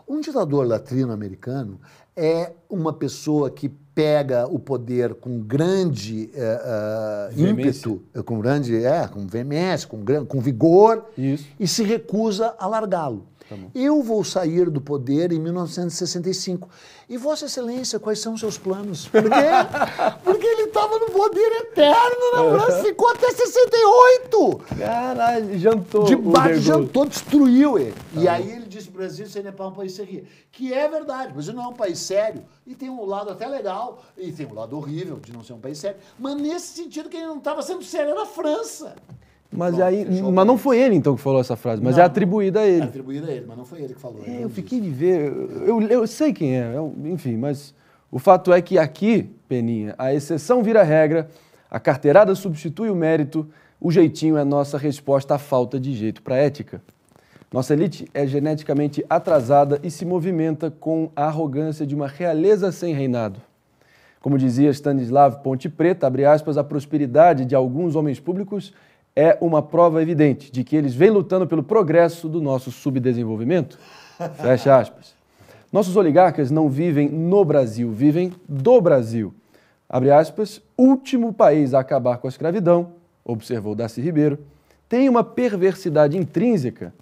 Um ditador latino americano é uma pessoa que pega o poder com grande uh, uh, ímpeto, eh, com grande, é, com veemência, com, com vigor, Isso. e se recusa a largá-lo. Tá eu vou sair do poder em 1965. E Vossa Excelência, quais são os seus planos? Porque, porque ele estava no poder eterno na né? França, assim, ficou até 68! Caralho, jantou. De jantou, destruiu ele. Tá e bom. aí ele disse: Brasil, você não é um país sério. Que é verdade, o Brasil não é um país sério. E tem um lado até legal, e tem um lado horrível de não ser um país sério. Mas nesse sentido, que ele não estava sendo sério era a França. Mas Pronto, aí, mas não foi ele então que falou essa frase, mas é não, é atribuída a ele. É atribuída a ele, mas não foi ele que falou. É, eu fiquei de ver, eu, eu, eu sei quem é, eu, enfim, mas o fato é que aqui, Peninha, a exceção vira regra, a carteirada substitui o mérito, o jeitinho é nossa resposta à falta de jeito para a ética. Nossa elite é geneticamente atrasada e se movimenta com a arrogância de uma realeza sem reinado. Como dizia Stanislav Ponte Preta, abre aspas, a prosperidade de alguns homens públicos é uma prova evidente de que eles vêm lutando pelo progresso do nosso subdesenvolvimento. Fecha aspas. Nossos oligarcas não vivem no Brasil, vivem do Brasil. Abre aspas, último país a acabar com a escravidão, observou Darcy Ribeiro, tem uma perversidade intrínseca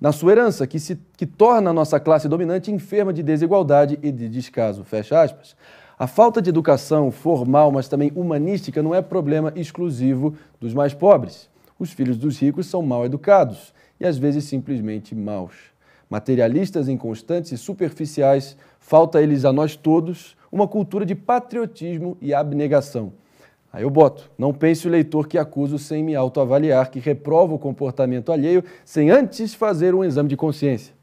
na sua herança que, se, que torna a nossa classe dominante enferma de desigualdade e de descaso. Fecha aspas. A falta de educação formal, mas também humanística, não é problema exclusivo dos mais pobres. Os filhos dos ricos são mal educados e às vezes simplesmente maus. Materialistas inconstantes e superficiais, falta a eles a nós todos uma cultura de patriotismo e abnegação. Aí eu boto, não pense o leitor que acuso sem me autoavaliar, que reprova o comportamento alheio sem antes fazer um exame de consciência.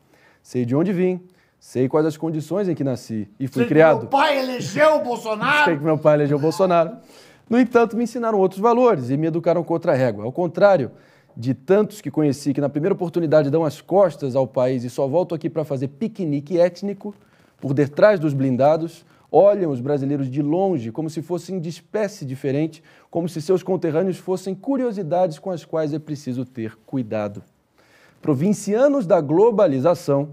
Sei de onde vim, sei quais as condições em que nasci e fui sei criado. Que meu pai elegeu o Bolsonaro? sei que meu pai elegeu o Bolsonaro. No entanto, me ensinaram outros valores e me educaram com outra régua. Ao contrário de tantos que conheci que na primeira oportunidade dão as costas ao país e só voltam aqui para fazer piquenique étnico, por detrás dos blindados, olham os brasileiros de longe como se fossem de espécie diferente, como se seus conterrâneos fossem curiosidades com as quais é preciso ter cuidado. Provincianos da globalização,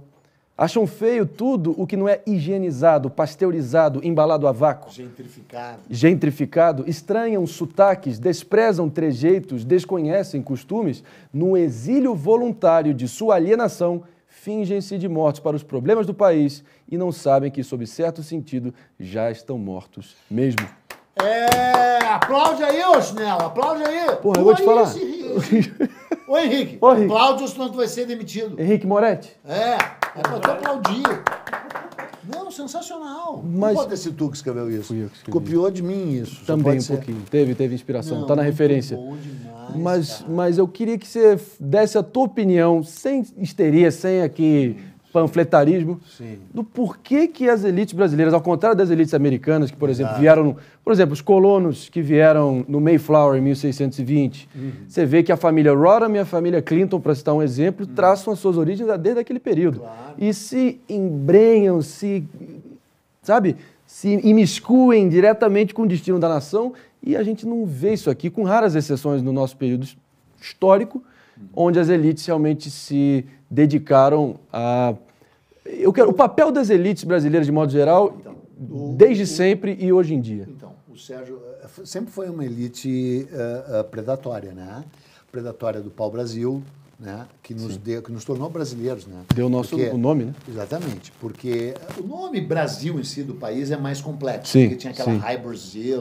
Acham feio tudo o que não é higienizado, pasteurizado, embalado a vácuo. Gentrificado. Gentrificado. Estranham sotaques, desprezam trejeitos, desconhecem costumes. No exílio voluntário de sua alienação, fingem-se de mortos para os problemas do país e não sabem que, sob certo sentido, já estão mortos mesmo. É, aplaude aí, ô Chinelo, aplaude aí. Porra, eu vou te falar. Ô Henrique, Ô, Henrique. Cláudio, senão tu vai ser demitido. Henrique Moretti? É, é pra tu aplaudir. Não, sensacional. Mas... Não pode ter sido tu que escreveu isso. Que escrevi. Copiou de mim isso. Também um ser. pouquinho. Teve, teve inspiração. Não, tá na referência. Bom demais, mas, mas eu queria que você desse a tua opinião, sem histeria, sem aqui panfletarismo, Sim. do porquê que as elites brasileiras, ao contrário das elites americanas, que, por Exato. exemplo, vieram. Por exemplo, os colonos que vieram no Mayflower em 1620, uhum. você vê que a família Rodham e a família Clinton, para citar um exemplo, uhum. traçam as suas origens desde aquele período. Claro. E se embrenham, se. sabe? Se imiscuem diretamente com o destino da nação, e a gente não vê isso aqui, com raras exceções no nosso período histórico, uhum. onde as elites realmente se dedicaram a. Eu quero, o papel das elites brasileiras, de modo geral, então, o, desde o, sempre e hoje em dia. Então, o Sérgio eh, sempre foi uma elite uh, uh, predatória, né? Predatória do pau-brasil, né? que, nos deu, que nos tornou brasileiros. Né? Deu nosso, porque, o nome, né? Exatamente, porque o nome Brasil em si do país é mais complexo, Sim. porque tinha aquela High não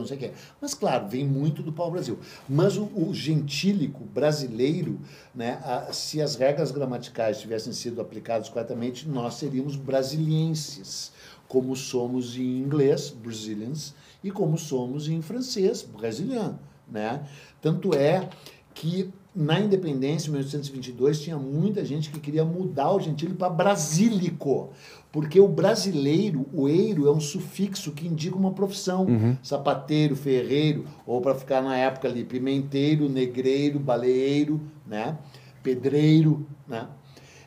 sei o quê. Mas, claro, vem muito do pau-brasil. Mas o, o, gentílico brasileiro, né? A, se as regras gramaticais tivessem sido aplicadas corretamente, nós seríamos brasilienses, como somos em inglês, Brazilians, e como somos em francês, brasilian, Né? Tanto é que na independência, em 1822, tinha muita gente que queria mudar o gentílico para brasílico. Porque o brasileiro, o eiro, é um sufixo que indica uma profissão. Uhum. Sapateiro, ferreiro, ou para ficar na época ali, pimenteiro, negreiro, baleeiro, né? pedreiro. Né?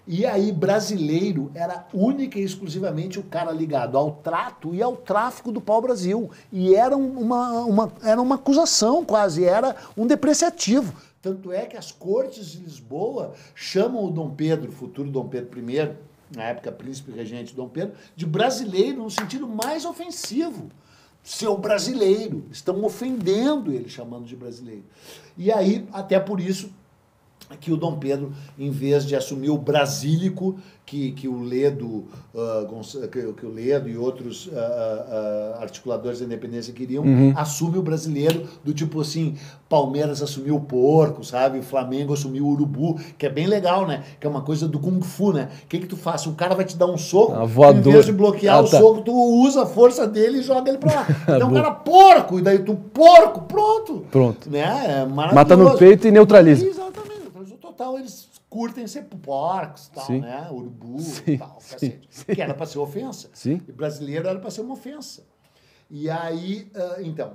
E aí, brasileiro era única e exclusivamente o cara ligado ao trato e ao tráfico do pau-brasil. E era uma, uma, era uma acusação quase, era um depreciativo. Tanto é que as cortes de Lisboa chamam o Dom Pedro, futuro Dom Pedro I, na época príncipe regente Dom Pedro, de brasileiro no sentido mais ofensivo. Seu brasileiro, estão ofendendo ele chamando de brasileiro. E aí, até por isso, que o Dom Pedro, em vez de assumir o brasílico, que, que, o, Ledo, uh, que, o Ledo e outros uh, uh, articuladores da independência queriam, uhum. assume o brasileiro, do tipo assim, Palmeiras assumiu o porco, sabe? Flamengo assumiu o urubu, que é bem legal, né? Que é uma coisa do Kung Fu, né? O que que tu faz? O cara vai te dar um soco, e em vez de bloquear ah, o tá. soco, tu usa a força dele e joga ele pra lá. Então é o cara porco, e daí tu porco, pronto! Pronto. Né? É Mata no peito e neutraliza. Exatamente tal, eles curtem ser porcos, tal, sim. né? Urubu, sim, tal, cacete. Sim, que era para ser ofensa. Sim. E brasileiro era para ser uma ofensa. E aí, uh, então,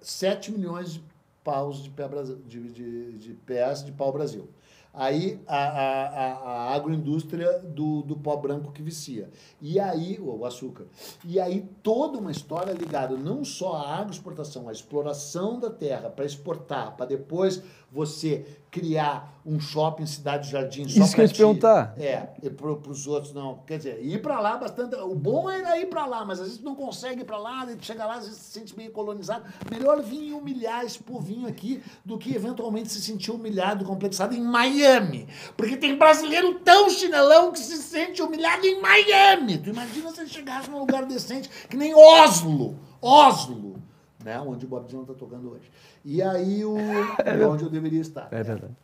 7 milhões de paus de, pé Brasil, de, de, de pés de pau Brasil. Aí a, a, a, agroindústria do, do pó branco que vicia. E aí, o açúcar. E aí toda uma história ligada não só à agroexportação, à exploração da terra para exportar, para depois você criar um shopping Cidade Jardim só Isso que eu te perguntar. É, para os outros não. Quer dizer, ir para lá bastante. O bom era é ir para lá, mas às vezes não consegue ir para lá, chega lá, às vezes se sente meio colonizado. Melhor vir humilhar esse povinho aqui do que eventualmente se sentir humilhado, complexado em Miami. Porque tem brasileiro tão chinelão que se sente humilhado em Miami. Tu imagina se ele chegasse num lugar decente que nem Oslo. Oslo né? Onde o Bob Dylan está tocando hoje. E aí o é onde eu deveria estar. É verdade.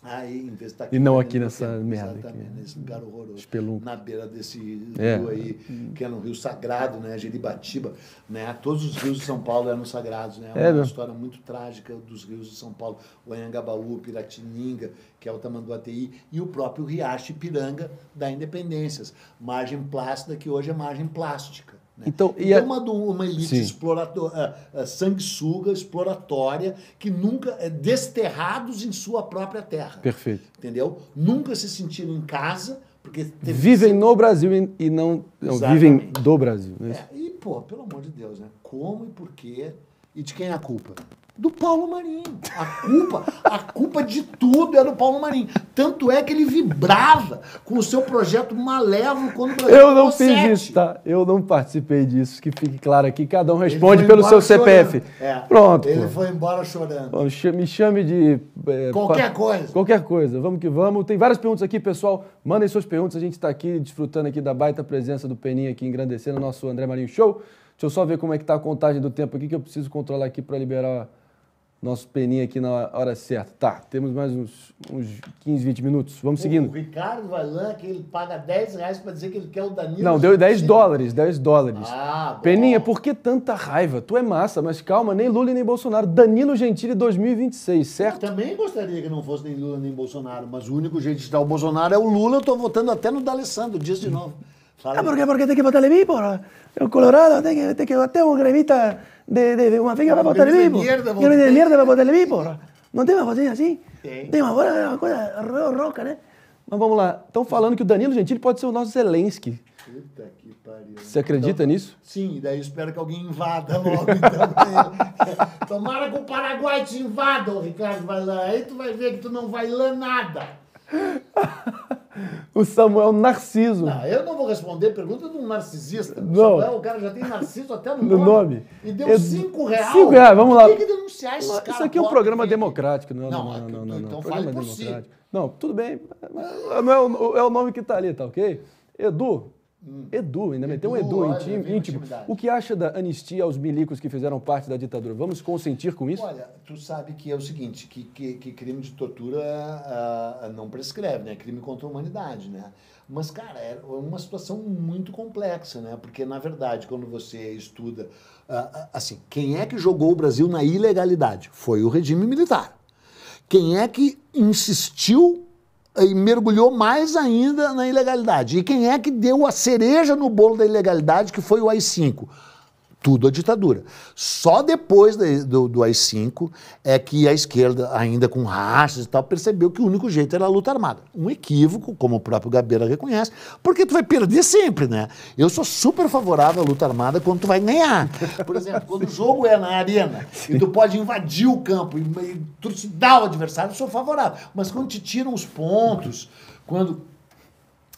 Aí, em vez de estar tá aqui, e não aqui nessa tempo, merda. Exatamente, aqui. nesse né? lugar horroroso. Na beira desse é. rio aí, hum. que era é um rio sagrado, né? Jeribatiba. Né? Todos os rios de São Paulo eram sagrados, né? É, Uma é, história não. muito trágica dos rios de São Paulo. O Anhangabaú, Piratininga, que é o Tamanduateí, e o próprio Riacho Ipiranga da Independências. Margem plácida, que hoje é margem plástica. Né? Então, então é uma, uma elite exploratória, ah, ah, sanguessuga, exploratória, que nunca é desterrados em sua própria terra. Perfeito. Entendeu? Nunca se sentiram em casa, porque... Vivem no Brasil e não... vivem do Brasil. Né? É, e, pô, pelo amor de Deus, né? Como e por quê? E de quem é a culpa? do Paulo Marinho. A culpa, a culpa de tudo era é do Paulo Marinho. Tanto é que ele vibrava com o seu projeto malévolo quando o Eu não é fiz sete. isso, tá? Eu não participei disso, que fique claro aqui, cada um responde pelo seu CPF. É. Pronto. Ele pô. foi embora chorando. Bom, me chame de é, qualquer coisa. Qualquer coisa. Vamos que vamos. Tem várias perguntas aqui, pessoal. Mandem suas perguntas. A gente está aqui desfrutando aqui da baita presença do Peninha aqui engrandecendo o nosso André Marinho Show. Deixa eu só ver como é que tá a contagem do tempo aqui que eu preciso controlar aqui para liberar nosso peninha aqui na hora certa. Tá, temos mais uns, uns 15, 20 minutos. Vamos seguindo. O Ricardo Valan, que ele paga 10 reais para dizer que ele quer o Danilo. Não, deu 10 dólares, 10 dólares. Ah, bom. Peninha, por que tanta raiva? Tu é massa, mas calma, nem Lula nem Bolsonaro. Danilo Gentili 2026, certo? Eu também gostaria que não fosse nem Lula nem Bolsonaro, mas o único jeito de dar o Bolsonaro é o Lula. Eu tô votando até no D'Alessandro, diz de novo. ¿Sabes? Ah, porque, porque tem que botar el mismo. o Colorado tem que, tem que un gremista de, de, de, una finca ah, para botar el mismo. Yo de merda para botar el mismo. Não tem uma coisa assim? Tem. Tem, mas uma coisa roca, né? Mas vamos lá. Estão falando que o Danilo Gentili pode ser o nosso Zelensky. Eita que pariu. Você acredita então, nisso? Sim, daí espero que alguém invada logo, então. Né? Tomara que o Paraguai te invada, o Ricardo vai lá. Aí tu vai ver que tu não vai lá nada. o Samuel Narciso. Não, eu não vou responder pergunta de um narcisista. Não. O Samuel, o cara já tem Narciso até no, no nome. E deu eu... cinco reais. Cinco reais, vamos lá. Tem que denunciar esse cara. Isso aqui é um programa que... democrático, né? não não, é não, não, não, Então programa fale por democrático. si. Não, tudo bem. Não é o, é o nome que está ali, tá ok? Edu, Hum. Edu, ainda meteu um Edu olha, íntimo, íntimo. O que acha da anistia aos milicos que fizeram parte da ditadura? Vamos consentir com isso? Olha, tu sabe que é o seguinte, que, que, que crime de tortura ah, ah, não prescreve, né? Crime contra a humanidade, né? Mas, cara, é uma situação muito complexa, né? Porque, na verdade, quando você estuda... Ah, assim, quem é que jogou o Brasil na ilegalidade? Foi o regime militar. Quem é que insistiu e mergulhou mais ainda na ilegalidade. E quem é que deu a cereja no bolo da ilegalidade, que foi o AI-5? tudo a ditadura. Só depois do, do AI-5 é que a esquerda, ainda com rachas e tal, percebeu que o único jeito era a luta armada. Um equívoco, como o próprio Gabeira reconhece, porque tu vai perder sempre, né? Eu sou super favorável à luta armada quando tu vai ganhar. Por exemplo, quando o jogo é na arena Sim. e tu pode invadir o campo e, e tu dá o adversário, eu sou favorável. Mas quando te tiram os pontos, quando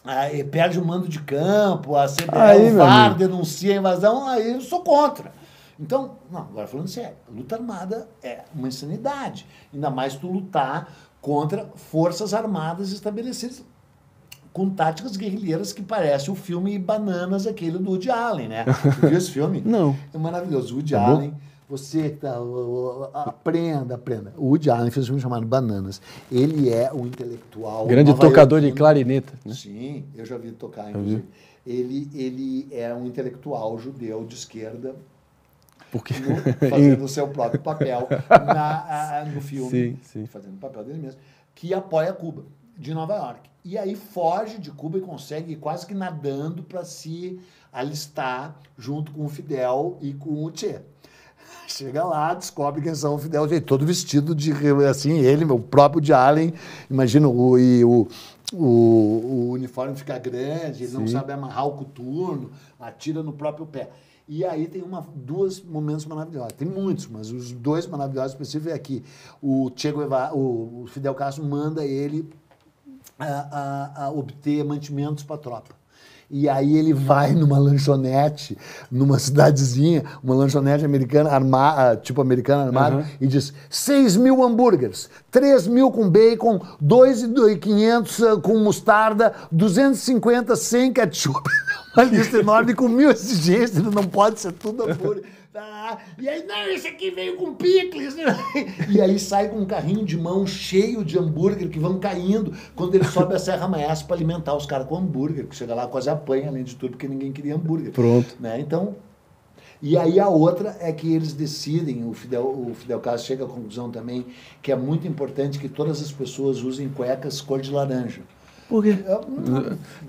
aí perde o mando de campo, a CBF, aí, o VAR denuncia a invasão, aí eu sou contra. Então, não, agora falando sério, luta armada é uma insanidade. Ainda mais tu lutar contra forças armadas estabelecidas com táticas guerrilheiras que parece o filme Bananas, aquele do Woody Allen, né? Você viu esse filme? Não. É maravilhoso. Woody é Allen. Bom? Você tá, aprenda, aprenda. O Woody Allen fez um filme chamado Bananas. Ele é um intelectual. Grande tocador de clarineta. Né? Sim, eu já vi tocar, inclusive. Ele, ele é um intelectual judeu de esquerda. Porque... fazendo o seu próprio papel na, a, no filme. Sim, sim. Fazendo o papel dele mesmo. Que apoia Cuba, de Nova York. E aí foge de Cuba e consegue ir quase que nadando para se alistar junto com o Fidel e com o Che Chega lá, descobre quem são o Fidel todo vestido de assim, ele, o próprio de Allen, imagina, o, e o, o, o uniforme fica grande, ele Sim. não sabe amarrar o coturno, atira no próprio pé. E aí tem uma, duas momentos maravilhosos. Tem muitos, mas os dois maravilhosos específicos é que o, chego o, o Fidel Castro manda ele a, ah, a, ah, a ah, obter mantimentos para a tropa. E aí ele vai numa lanchonete, numa cidadezinha, uma lanchonete americana, arma, ah, tipo americana armada, uhum. e diz 6 mil hambúrgueres, 3 mil com bacon, 2,500 ah, com mostarda, 250 sem ketchup. Uma lista enorme com mil exigências, não pode ser tudo hambúrguer. Tá? E aí, não, esse aqui veio com picles. Né? E aí sai com um carrinho de mão cheio de hambúrguer que vão caindo quando ele sobe a Serra Maiaça para alimentar os caras com hambúrguer, que chega lá quase apanha, além de tudo, porque ninguém queria hambúrguer. Pronto. Né? Então, e aí a outra é que eles decidem, o Fidel, o Fidel Castro chega à conclusão também, que é muito importante que todas as pessoas usem cuecas cor de laranja. Por quê?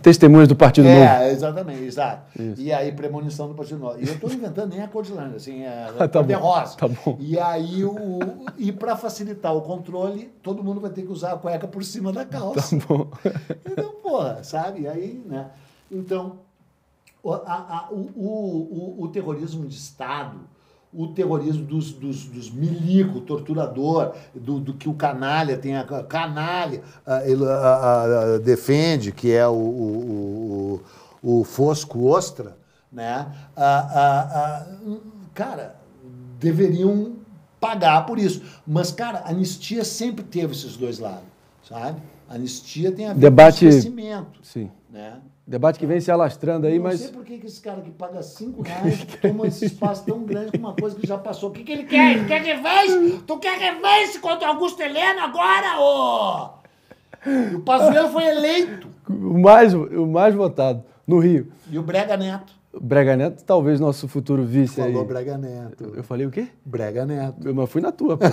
Testemunhas do Partido é, Novo. É, exatamente, exato. Isso. E aí, premonição do Partido Novo. E eu estou inventando nem a Codilândia, assim, é, a ah, é tá bom, rosa. Tá bom. E aí, o, e para facilitar o controle, todo mundo vai ter que usar a cueca por cima da calça. Tá bom. Então, porra, sabe? E aí, né? Então, a, a, o, o, o, o terrorismo de Estado o terrorismo dos, dos, dos milico, torturador, do, do, que o canalha tem a canalha a, a, a, defende, que é o, o, o, o Fosco Ostra, né? Ah, ah, ah, cara, deveriam pagar por isso. Mas, cara, anistia sempre teve esses dois lados, sabe? A anistia tem a ver Debate... com esquecimento. Sim. Né? Debate que vem se alastrando aí, mas. mas. Não sei por que esse cara que paga 5 reais toma esse espaço tão grande com uma coisa que já passou. O que, que ele quer? Ele quer revés? tu quer revés contra Augusto Heleno agora, ô? E O Pazuello foi eleito. O mais, o mais votado no Rio. E o Brega Neto. Brega Neto, talvez nosso futuro vice Falou aí. Falou Brega Neto. Eu falei o quê? Brega Neto. Eu, mas fui na tua, pô.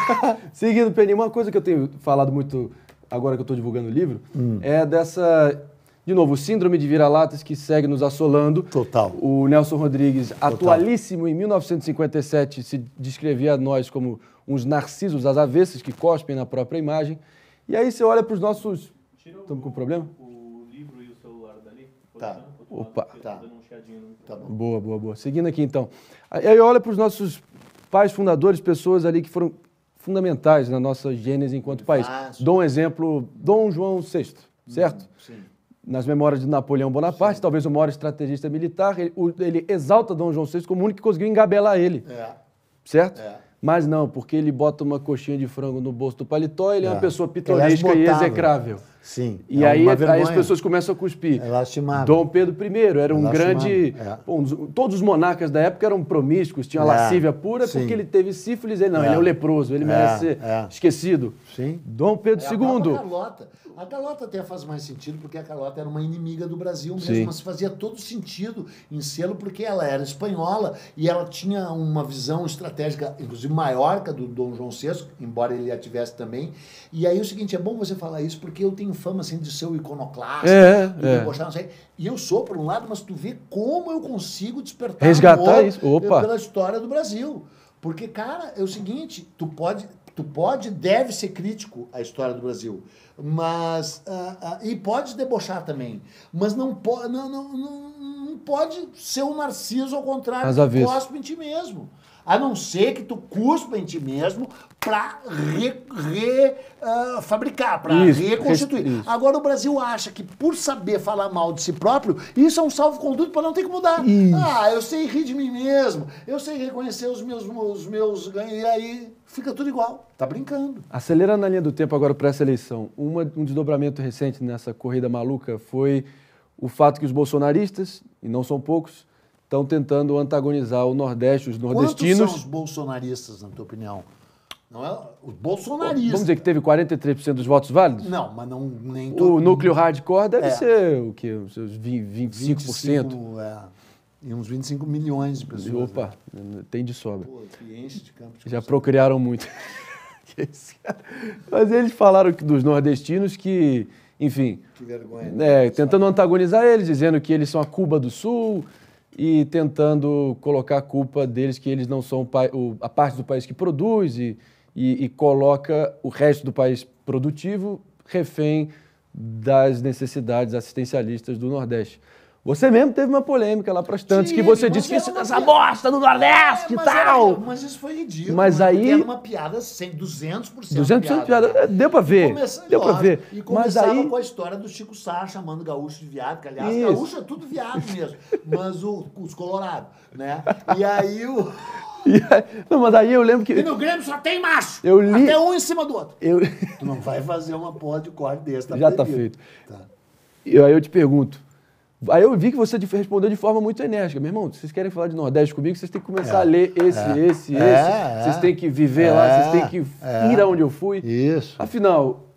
Seguindo, Penny, uma coisa que eu tenho falado muito agora que eu estou divulgando o livro hum. é dessa de novo, síndrome de vira-latas que segue nos assolando. Total. O Nelson Rodrigues, Total. atualíssimo em 1957, se descrevia a nós como uns narcisos as avessas que cospem na própria imagem. E aí você olha para os nossos. Estamos com problema? O livro e o celular dali? Tá. Opa. Tá. tá bom. Boa, boa, boa. Seguindo aqui então. Aí olha para os nossos pais fundadores, pessoas ali que foram fundamentais na nossa gênese enquanto país. Dou um exemplo, Dom João VI, certo? Hum, sim nas memórias de Napoleão Bonaparte, Sim. talvez o maior estrategista militar, ele, ele, exalta Dom João VI como o único que conseguiu engabelar ele. É. Certo? É. Mas não, porque ele bota uma coxinha de frango no bolso do paletó, ele é, é uma pessoa pitoresca e execrável. Sim. E é aí, aí, as pessoas começam a cuspir. É lastimável. Dom Pedro I era um grande. Bom, é. todos os monarcas da época eram promíscuos, tinha é. lascívia pura, Sim. porque ele teve sífilis. Ele não, é. ele é um leproso, ele é, merece ser esquecido. Sim. Dom Pedro II. A Carlota. A Carlota até faz mais sentido, porque a Carlota era uma inimiga do Brasil mesmo, Sim. mas fazia todo sentido em selo, porque ela era espanhola e ela tinha uma visão estratégica, inclusive maior que a do Dom João VI, embora ele a tivesse também. E aí o seguinte, é bom você falar isso, porque eu tenho tenho fama assim de ser o iconoclasta, é, de é. gostar, não sei. E eu sou, por um lado, mas tu vê como eu consigo despertar Resgatar isso. Opa. pela história do Brasil. Porque, cara, é o seguinte, tu pode, tu pode deve ser crítico à história do Brasil, mas uh, uh, e pode debochar também, mas não, não, não, não, não pode ser um narciso ao contrário, próximo em ti mesmo. A não ser que tu cuspa em ti mesmo para refabricar, ah, uh, para reconstituir. Isso. Agora o Brasil acha que por saber falar mal de si próprio, isso é um salvo-conduto para não ter que mudar. Isso. Ah, eu sei rir de mim mesmo, eu sei reconhecer os meus, os meus ganhos, e aí fica tudo igual. Tá brincando. Acelera na linha do tempo agora para essa eleição, uma, um desdobramento recente nessa corrida maluca foi o fato que os bolsonaristas, e não são poucos, estão tentando antagonizar o Nordeste, os nordestinos. Quantos são os bolsonaristas, na tua opinião? Não é os bolsonaristas. Vamos dizer que teve 43% dos votos válidos? Não, mas não nem todo... O núcleo hardcore deve é. ser o quê? Os seus 20, 25%. 25 é. E uns 25 milhões de pessoas. Né? Opa, né? tem de sobra. Pô, que enche de campo de Já procriaram muito. mas eles falaram dos nordestinos que, enfim. Que vergonha. É, tentando antagonizar eles, dizendo que eles são a Cuba do Sul, e tentando colocar a culpa deles que eles não são a parte do país que produz e, e, e coloca o resto do país produtivo refém das necessidades assistencialistas do Nordeste. Você mesmo teve uma polêmica lá para as tantas, que você disse que isso, essa piada. bosta do Nordeste é, e tal. Era, mas isso foi ridículo. Mas mano, aí... Era uma piada 100, 200%. 200% piada. piada. É, deu para ver. Começa, deu para ver. E começava aí... com a história do Chico Sá chamando gaúcho de viado, que aliás, isso. gaúcho é tudo viado mesmo, mas o, os colorados, né? E aí o... não, mas aí eu lembro que. E no Grêmio só tem macho! Eu li... Até um em cima do outro. Eu... Tu não vai fazer uma porra de corte desse, tá? Já tá feito. Tá. E aí eu te pergunto: Aí eu vi que você respondeu de forma muito enérgica. Meu irmão, vocês querem falar de Nordeste comigo, vocês têm que começar é, a ler esse, é, esse, é, esse. É, vocês têm que viver lá, vocês têm que é. ir aonde eu fui. Isso. Afinal,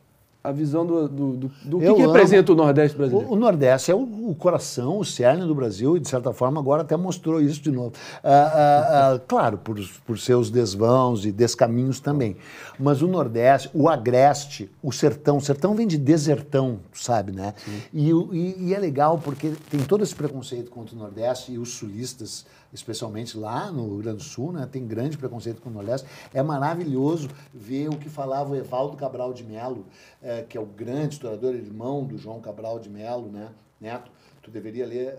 a visão do, do, do, do que, que, representa amo. o Nordeste brasileiro. O, o Nordeste é o, o, coração, o cerne do Brasil, e de certa forma agora até mostrou isso de novo. Ah, ah, ah, claro, por, por seus desvãos e descaminhos também. Mas o Nordeste, o Agreste, o Sertão, o Sertão vem de desertão, sabe, né? E, e, e é legal porque tem todo esse preconceito contra o Nordeste e os sulistas especialmente lá no Rio Grande do Sul, né? tem grande preconceito com o Nordeste. É maravilhoso ver o que falava o Evaldo Cabral de Melo, é, que é o grande historiador, irmão do João Cabral de Melo, né? Neto. Tu deveria ler.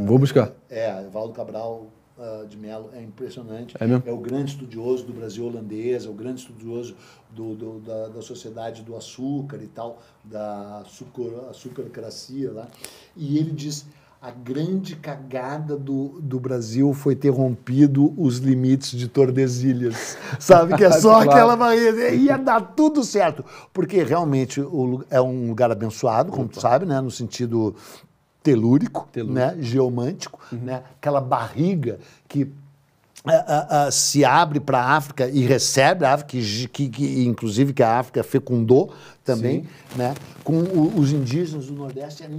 Uh, Vou buscar. É, Evaldo Cabral uh, de Melo é impressionante. É, mesmo? é o grande estudioso do Brasil holandês, é o grande estudioso do, do da, da, sociedade do açúcar e tal, da açúcar açucarcracia lá. E ele diz a grande cagada do, do Brasil foi ter rompido os limites de Tordesilhas. Sabe? Que é só claro. aquela Bahia. Ia dar tudo certo. Porque realmente o, é um lugar abençoado, como Opa. tu sabe, né? No sentido telúrico, telúrico. Né? geomântico, uhum. né? aquela barriga que se abre para a África e recebe a África, que, que, inclusive que a África fecundou também, Sim. né? com o, os indígenas do Nordeste eram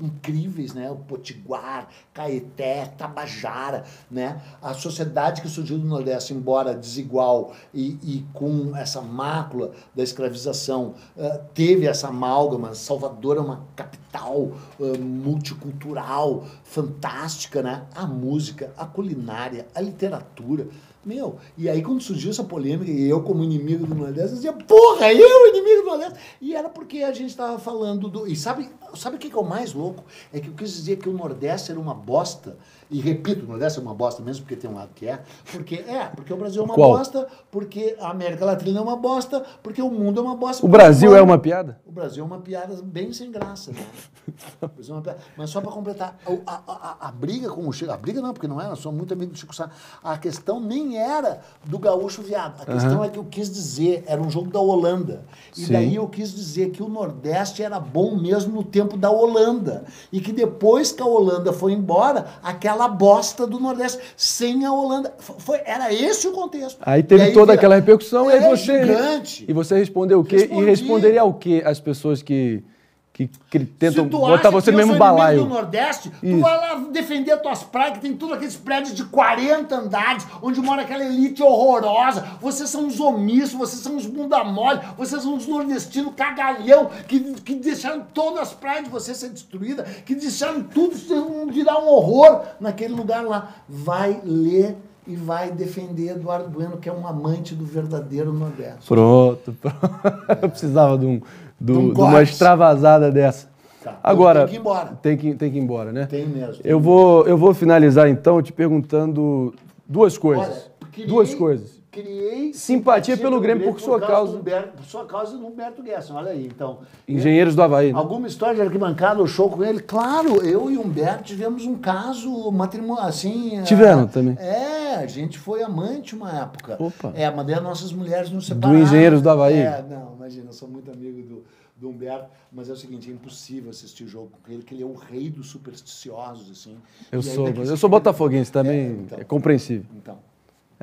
incríveis, né? O Potiguar, Caeté, Tabajara, né? A sociedade que surgiu do Nordeste, embora desigual e, e com essa mácula da escravização, uh, teve essa amálgama. Salvador é uma capital uh, multicultural, fantástica, né? A música, a culinária, a literatura. Meu, e aí quando surgiu essa polêmica, e eu como inimigo do Nordeste, eu dizia, porra, eu inimigo do Nordeste? E era porque a gente estava falando do... E sabe Sabe o que é o mais louco? É que eu quis dizer que o Nordeste era uma bosta. E repito, o Nordeste é uma bosta mesmo, porque tem um lado que é. Porque é, porque o Brasil é uma Qual? bosta, porque a América Latina é uma bosta, porque o mundo é uma bosta. O Brasil é uma piada? O Brasil é uma piada bem sem graça. Né? é piada... Mas só para completar, a, a, a, a, briga com o Chico. A briga não, porque não é, era, sou muito amigo do Chico Sá. A questão nem era do gaúcho viado. A questão uhum. é que eu quis dizer, era um jogo da Holanda. E Sim. daí eu quis dizer que o Nordeste era bom mesmo no tempo tempo da Holanda. E que depois que a Holanda foi embora, aquela bosta do Nordeste, sem a Holanda. Foi, era esse o contexto. Aí teve aí, toda aquela repercussão é e aí é você. Gigante. E você respondeu o quê? Respondi. E responderia ao quê as pessoas que que, que tentam botar você no mesmo balaio. Se no Nordeste, Isso. tu vai lá defender tuas praias, que tem tudo aqueles prédios de 40 andares, onde mora aquela elite horrorosa. Vocês são os omissos, vocês são os bunda mole, vocês são os nordestinos cagalhão, que, que deixaram todas as praias de vocês ser destruídas, que deixaram tudo virar um horror naquele lugar lá. Vai ler e vai defender Eduardo Bueno, que é um amante do verdadeiro Nordeste. Pronto, pronto. É. Eu precisava de um, do, de uma extravasada dessa. Tá. Agora, tem que ir embora. Tem que, tem que ir embora, né? Tem mesmo. Tem eu, mesmo. Vou, eu vou finalizar então te perguntando duas coisas. Olha, duas coisas criei simpatia, simpatia pelo, Grêmio, Grêmio por, por sua causa. Humberto, por sua causa do Humberto Guesson, olha aí, então. Engenheiros do Havaí. Né? Alguma história de arquibancada, ou show com ele? Claro, eu e Humberto tivemos um caso matrimonial, assim... Ah, Tiveram também. É, a gente foi amante uma época. Opa. É, mas daí as nossas mulheres não separaram. Do Engenheiros do Havaí. É, não, imagina, eu sou muito amigo do, do Humberto, mas é o seguinte, é impossível assistir o jogo com ele, que ele é o rei dos supersticiosos, assim. Eu sou, mas eu sou botafoguense também, é, então, é compreensível. Então...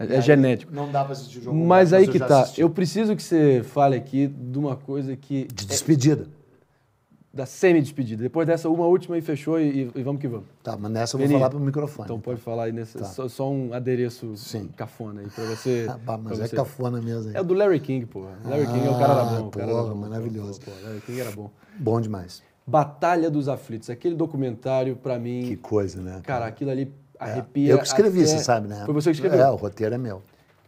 É, genético. Não dá pra assistir o jogo. Mas aí que tá. Assisti. Eu preciso que você fale aqui de uma coisa que. De despedida. É, da semi-despedida. Depois dessa, uma última e fechou e, e vamos que vamos. Tá, mas nessa eu vou Menino, falar pro microfone. Então tá? pode falar aí nessa. Tá. Só, só, um adereço Sim. cafona aí pra você. Ah, mas é você. cafona mesmo aí. É do Larry King, pô. Larry ah, King é o cara da ah, mão. Porra, cara da maravilhoso. Pô, Larry King era bom. Bom demais. Batalha dos Aflitos. Aquele documentário, para mim. Que coisa, né? Cara, aquilo ali é, arrepia. É. Eu que escrevi, até... você sabe, né? Foi você que escreveu. É, o roteiro é meu.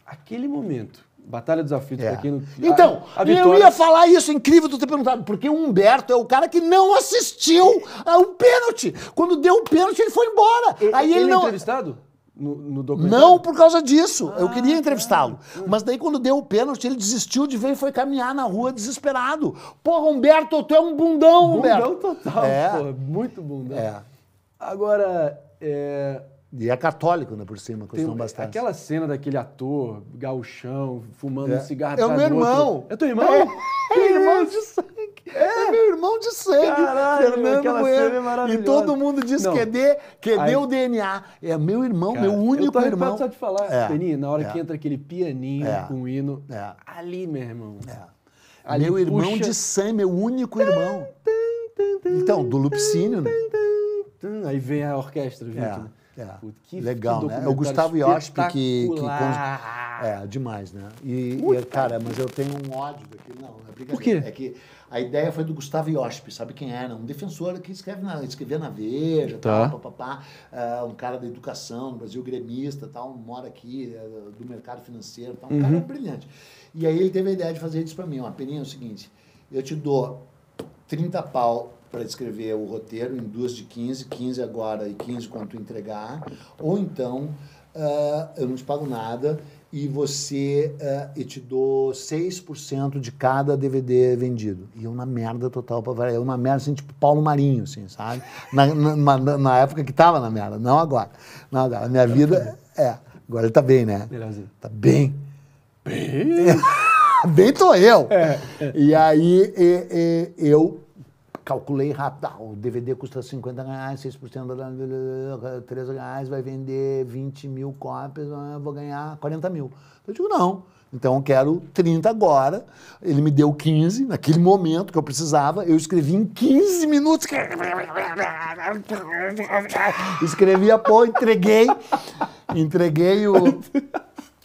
Aquele momento, Batalha dos Aflitos, é. Não... Então, a, a vitória... eu ia falar isso, é incrível tu ter perguntado, porque o Humberto é o cara que não assistiu ao pênalti. Quando deu o pênalti, ele foi embora. Ele, Aí ele, ele é não... entrevistado? No, no não por causa disso. Ah, eu queria entrevistá-lo. Tá. Hum. Mas daí, quando deu o pênalti, ele desistiu de ver e foi caminhar na rua desesperado. Porra, Humberto, tu é um bundão, bundão Humberto. Bundão total, é. porra. Muito bundão. É. Agora, é, e é católico, né, por cima, como não bastante. Aquela cena daquele ator, gauchão, fumando é. um cigarro É o meu irmão! Outro. É teu irmão? É, é, irmão de sangue! É. é. meu irmão de sangue! Caralho, Fernando aquela Bueno. cena é maravilhosa. E todo mundo diz não. que é de, que é Aí... o DNA. É meu irmão, Cara, meu único eu tô irmão. só de falar, é. na hora é. que entra aquele pianinho é. com o hino, ali, meu irmão. Ali meu puxa... irmão de sangue, meu único irmão. Então, do Lupicínio. Né? Aí vem a orquestra junto, né? É. Puta, que, Legal, que né? É o Gustavo Iospe que, que É, demais, né? E, e, cara, mas eu tenho um ódio daquilo. Não, é brincadeira. Por quê? É que a ideia foi do Gustavo Iospe, sabe quem era? Um defensor que escreve na, escrevia na Veja, tá. tal, papapá, uh, um cara da educação, Brasil gremista, tal, mora aqui, uh, do mercado financeiro, tal, um uhum. cara brilhante. E aí ele teve a ideia de fazer isso para mim. uma Peninha, é o seguinte, eu te dou 30 pau para escrever o roteiro em duas de 15, 15 agora e 15 quando tu entregar, ou então uh, eu não te pago nada e você uh, ah, e te dou 6% de cada DVD vendido. E eu na merda total para variar. Eu na merda, assim, tipo Paulo Marinho, assim, sabe? Na, na, na, na época que tava na merda, não agora. Não agora. A minha agora tá vida é. Agora ele tá bem, né? Melhorzinho. Tá bem. Bem. bem tô eu. É, é. E aí e, e, eu calculei rápido, ah, o DVD custa 50 reais, 6%, 3 reais, vai vender 20 mil cópias, vou ganhar 40 mil. Eu digo, não, então eu quero 30 agora. Ele me deu 15, naquele momento que eu precisava, eu escrevi em 15 minutos. Escrevi a pô, entreguei, entreguei o,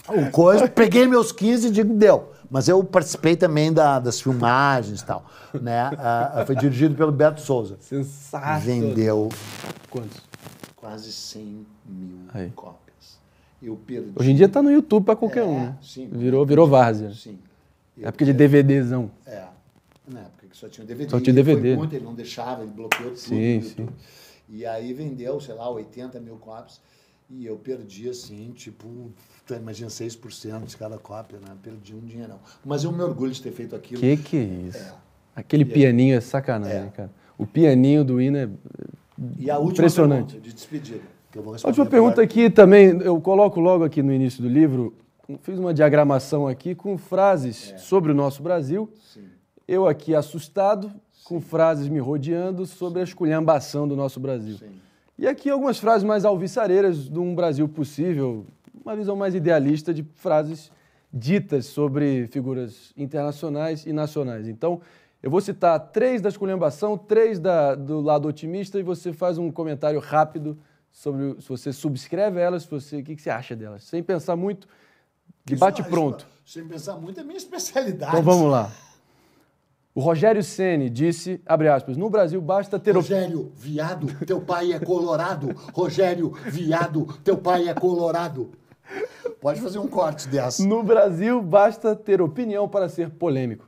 o coisa, peguei meus 15 e digo, deu. Mas eu participei também da, das filmagens e tal. Né? Ah, ah, foi dirigido pelo Beto Souza. Sensacional. Vendeu. Quantos? Quase 100 mil Aí. cópias. Eu perdi. Hoje em dia tá no YouTube para qualquer é, um, né? Sim. Virou, virou várzea. Sim. É eu época de DVDzão. É. Na época que só tinha DVD. Só tinha DVD. Ele, muito, ele não deixava, ele bloqueou tudo. Sim, sim. E aí vendeu, sei lá, 80 mil cópias. E eu perdi, assim, tipo, imagina 6% de cada cópia, né? Perdi um dinheirão. Mas eu me orgulho de ter feito aquilo. Que que é isso? É. Aquele e pianinho é sacanagem, é. cara. O pianinho do hino é e a última impressionante. Pergunta de despedida, A última pergunta aqui também, eu coloco logo aqui no início do livro, fiz uma diagramação aqui com frases é. sobre o nosso Brasil. Sim. Eu aqui assustado, Sim. com frases me rodeando sobre a esculhambação do nosso Brasil. Sim. E aqui algumas frases mais alviçareiras de um Brasil possível, uma visão mais idealista de frases ditas sobre figuras internacionais e nacionais. Então, eu vou citar três da esculhambação, três da, do lado otimista, e você faz um comentário rápido sobre se você subscreve elas, se você, o que, que você acha delas, sem pensar muito, Debate bate é, pronto. sem pensar muito é minha especialidade. Então vamos lá. O Rogério Ceni disse, abre aspas, no Brasil basta ter... Rogério, viado, teu pai é colorado. Rogério, viado, teu pai é colorado. Pode fazer um corte dessa. No Brasil, basta ter opinião para ser polêmico.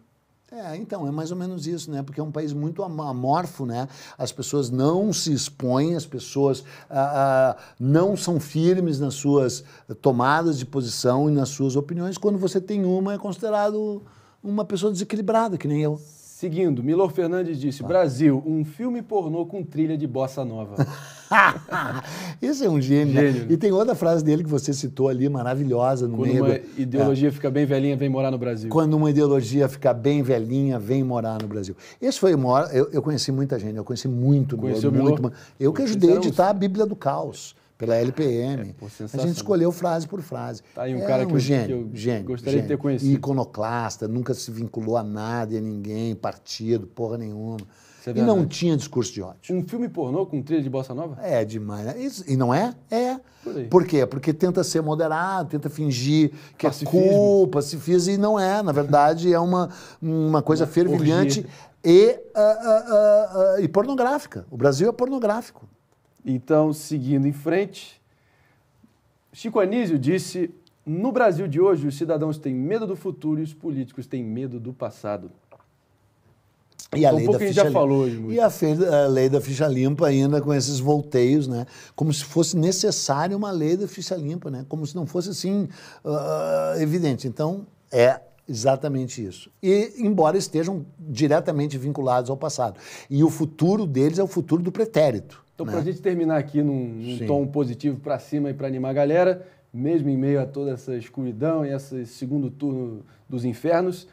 É, então, é mais ou menos isso, né? Porque é um país muito amorfo, né? As pessoas não se expõem, as pessoas ah, ah, não são firmes nas suas tomadas de posição e nas suas opiniões. Quando você tem uma, é considerado uma pessoa desequilibrada, que nem eu. Seguindo, Milor Fernandes disse: tá. Brasil, um filme pornô com trilha de bossa nova. Isso é um gênio. Né? gênio. E tem outra frase dele que você citou ali, maravilhosa, no Quando meio. Quando uma ideologia é. fica bem velhinha, vem morar no Brasil. Quando uma ideologia fica bem velhinha, vem morar no Brasil. Esse foi uma Eu, eu conheci muita gente, eu conheci muito Conheceu Milor. Muito, eu que ajudei a editar a Bíblia do Caos pela LPM. É, a gente escolheu frase por frase. Tá aí um é cara um que, eu, que eu gênio, gostaria gênio. de ter conhecido. Iconoclasta, nunca se vinculou a nada e a ninguém, partido, porra nenhuma. É e não tinha discurso de ódio. Um filme pornô com trilha de bossa nova? É demais. Né? Isso, e não é? É. Por, por, quê? Porque tenta ser moderado, tenta fingir que é pacifismo. é se pacifismo, e não é. Na verdade, é uma, uma coisa uma fervilhante e, uh, uh, uh, e pornográfica. O Brasil é pornográfico. Então, seguindo em frente, Chico Anísio disse: No Brasil de hoje, os cidadãos têm medo do futuro e os políticos têm medo do passado. E a, um lei da ficha já limpa. falou, e a, lei da ficha limpa ainda com esses volteios, né? Como se fosse necessária uma lei da ficha limpa, né? Como se não fosse assim uh, evidente. Então é exatamente isso. E embora estejam diretamente vinculados ao passado, e o futuro deles é o futuro do pretérito. Então, né? para a gente terminar aqui num, num tom positivo para cima e para animar a galera, mesmo em meio a toda essa escuridão e esse segundo turno dos infernos,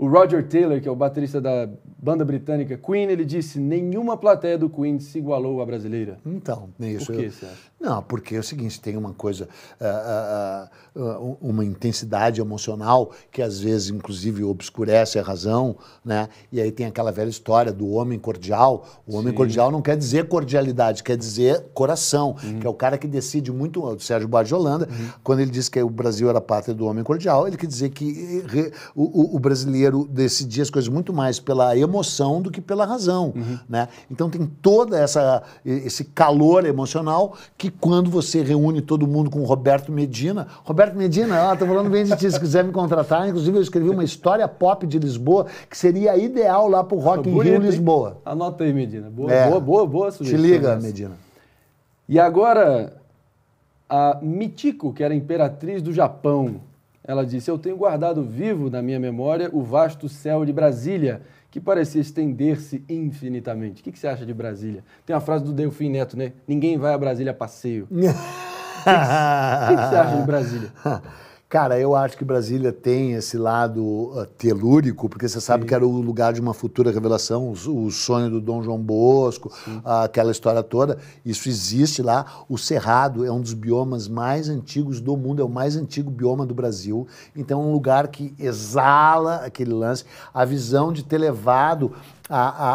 o Roger Taylor, que é o baterista da banda britânica Queen, ele disse: nenhuma plateia do Queen se igualou à brasileira. Então, é isso. Por que, eu... Não, porque é o seguinte: tem uma coisa, uh, uh, uh, uma intensidade emocional que às vezes, inclusive, obscurece a razão, né? E aí tem aquela velha história do homem cordial. O homem Sim. cordial não quer dizer cordialidade, quer dizer coração, uhum. que é o cara que decide muito. O Sérgio Barjolanda, uhum. quando ele disse que o Brasil era a pátria do homem cordial, ele quer dizer que eh, o, o, o brasileiro brasileiro decidia as coisas muito mais pela emoção do que pela razão, uhum. né? Então tem toda essa esse calor emocional que quando você reúne todo mundo com Roberto Medina, Roberto Medina, ah, tô falando bem de ti, se quiser me contratar, inclusive eu escrevi uma história pop de Lisboa que seria ideal lá pro Rock ah, in Rio Lisboa. Anota aí, Medina. Boa, é. boa, boa, boa sugestão. Te liga, essa. Medina. E agora a Mitiko, que era imperatriz do Japão, ela disse: Eu tenho guardado vivo na minha memória o vasto céu de Brasília, que parecia estender-se infinitamente. O que, que, você acha de Brasília? Tem uma frase do Delfim Neto, né? Ninguém vai a Brasília a passeio. o que, que, que você acha de Brasília? Cara, eu acho que Brasília tem esse lado uh, telúrico, porque você sabe Sim. que era o lugar de uma futura revelação, o, o sonho do Dom João Bosco, uh, aquela história toda. Isso existe lá. O Cerrado é um dos biomas mais antigos do mundo, é o mais antigo bioma do Brasil. Então, é um lugar que exala aquele lance. A visão de ter levado a, a,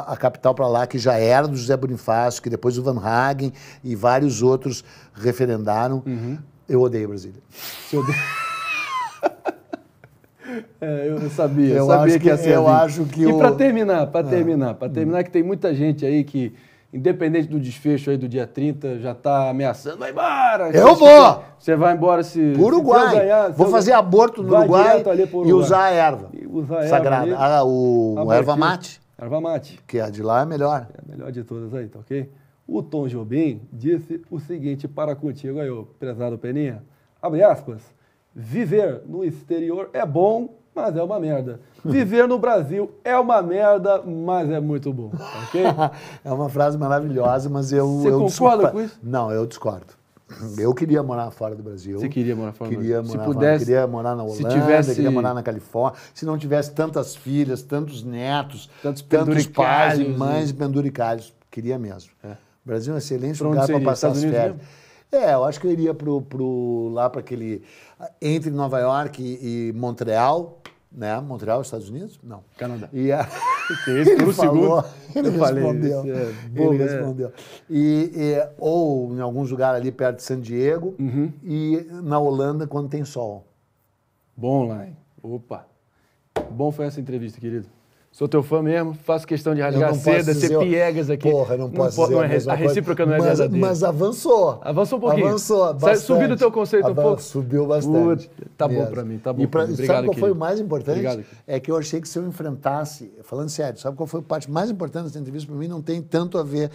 a, a, capital para lá, que já era do José Bonifácio, que depois o Van Hagen e vários outros referendaram. Uhum. Eu odeio Brasília. Eu, odeio... é, eu sabia, eu sabia acho que, que assim, eu assim, acho que E o... para terminar, para ah. terminar, para terminar, que tem muita gente aí que independente do desfecho aí do dia 30, já está ameaçando, vai embora. Eu vou! Você vai embora se. Uruguai. Se ganhar, vou fazer aborto no Uruguai, Uruguai, e usar a erva. E usar a sagrada. Erva ah, o, a erva mate. Erva mate. Que a de lá é melhor. É a melhor de todas aí, tá ok? O Tom Jobim disse o seguinte para contigo aí, ô, prezado Peninha, abre aspas, viver no exterior é bom, mas é uma merda. Viver no Brasil é uma merda, mas é muito bom, ok? é uma frase maravilhosa, mas eu... Você eu concorda com isso? Não, eu discordo. Eu queria morar fora do Brasil. Você queria morar fora queria do Brasil? Morar se pudesse. Fora, queria morar na Holanda, tivesse... queria morar na Califórnia. Se não tivesse tantas filhas, tantos netos, tantos, tantos pais e mães né? e penduricalhos. Queria mesmo. É. Brasil é um excelente pra lugar para passar Estados as Unidos férias. Mesmo? É, eu acho que eu iria pro, pro, lá para aquele. Entre Nova York e, e, Montreal, né? Montreal, Estados Unidos? Não. Canadá. E a... Esse, ele por um falou, segundo. Ele respondeu. é, ele né? respondeu. E, e, ou em alguns lugares ali perto de San Diego uhum. e na Holanda quando tem sol. Bom lá, hein? Opa. Bom foi essa entrevista, querido. Sou teu fã mesmo, faço questão de rasgar a seda, ser piegas aqui. Porra, não posso não, dizer não é, a, mesma a recíproca coisa. não é mas, verdadeira. Mas avançou. Avançou um pouquinho. Avançou bastante. Subiu do teu conceito Avan um pouco. Subiu bastante. tá mesmo. bom para mim, tá bom. E pra, Obrigado, sabe qual foi o mais importante? Obrigado. É que eu achei que se eu enfrentasse, falando sério, sabe qual foi a parte mais importante dessa entrevista para mim? Não tem tanto a ver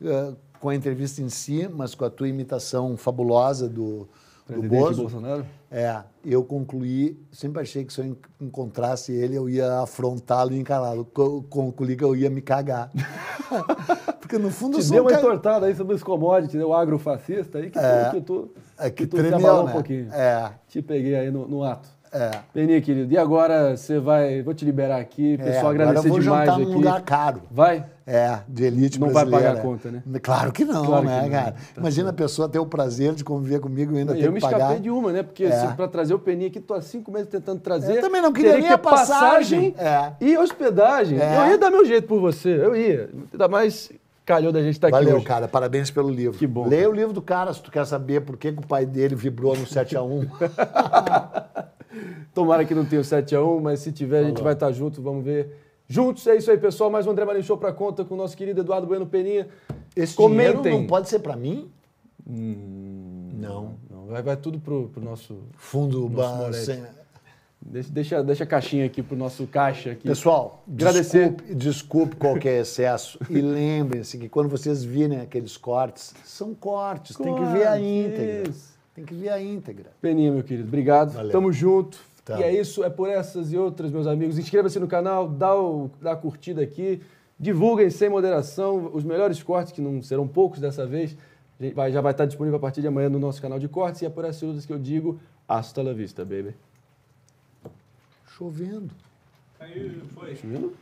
uh, com a entrevista em si, mas com a tua imitação fabulosa do, do Bozo. Bolsonaro? É, eu concluí, sempre achei que se eu encontrasse ele, eu ia afrontá-lo e encará-lo. Concluí que eu ia me cagar. Porque no fundo... Te deu uma ca... entortada aí sobre os commodities, né, o agrofascista aí, que, é, que, tu, é, que, que tu tremeu, né? um pouquinho. É. Te peguei aí no, no ato. É. Peninha, querido, e agora você vai. Vou te liberar aqui, é, pessoal, é, agradecer demais. Eu vou demais jantar aqui. num lugar caro. Vai? É, de elite não brasileira. Não vai pagar a conta, né? Claro que não, claro né, que não. cara? Tá Imagina a pessoa ter o prazer de conviver comigo e ainda ter que pagar. Eu me escapei de uma, né? Porque é. para trazer o Peninha aqui, tô há cinco meses tentando trazer. Eu também não queria nem a passagem, é. e hospedagem. É. Eu ia dar meu jeito por você, eu ia. Ainda mais calhou da gente estar tá aqui. Valeu, cara. Parabéns pelo livro. Que bom. Leia o livro do cara se tu quer saber por que, que o pai dele vibrou no 7 a 1 Tomara que não tenha o 7x1, mas se tiver, Falou. a gente vai estar tá junto, vamos ver. Juntos, é isso aí, pessoal. Mais um André Marinho Show pra conta com o nosso querido Eduardo Bueno Peninha. Esse Comentem. não pode ser para mim? Hum, não. não. Vai, vai tudo pro, pro nosso... Fundo nosso Deixa, deixa, deixa a caixinha aqui pro nosso caixa aqui. Pessoal, Agradecer. Desculpe, desculpe qualquer excesso. e lembrem-se que quando vocês virem aqueles cortes, são cortes, cortes tem que ver a íntegra. Isso. Tem que ver a íntegra. Peninha, meu querido, obrigado. Valeu. Tamo junto. Tá. E é isso, é por essas e outras, meus amigos. Inscreva-se no canal, dá, o, dá a curtida aqui, divulguem sem moderação os melhores cortes, que não serão poucos dessa vez. Vai, já vai estar disponível a partir de amanhã no nosso canal de cortes. E é por essas e outras que eu digo, hasta la vista, baby. Chovendo. Caiu, foi. Chovendo?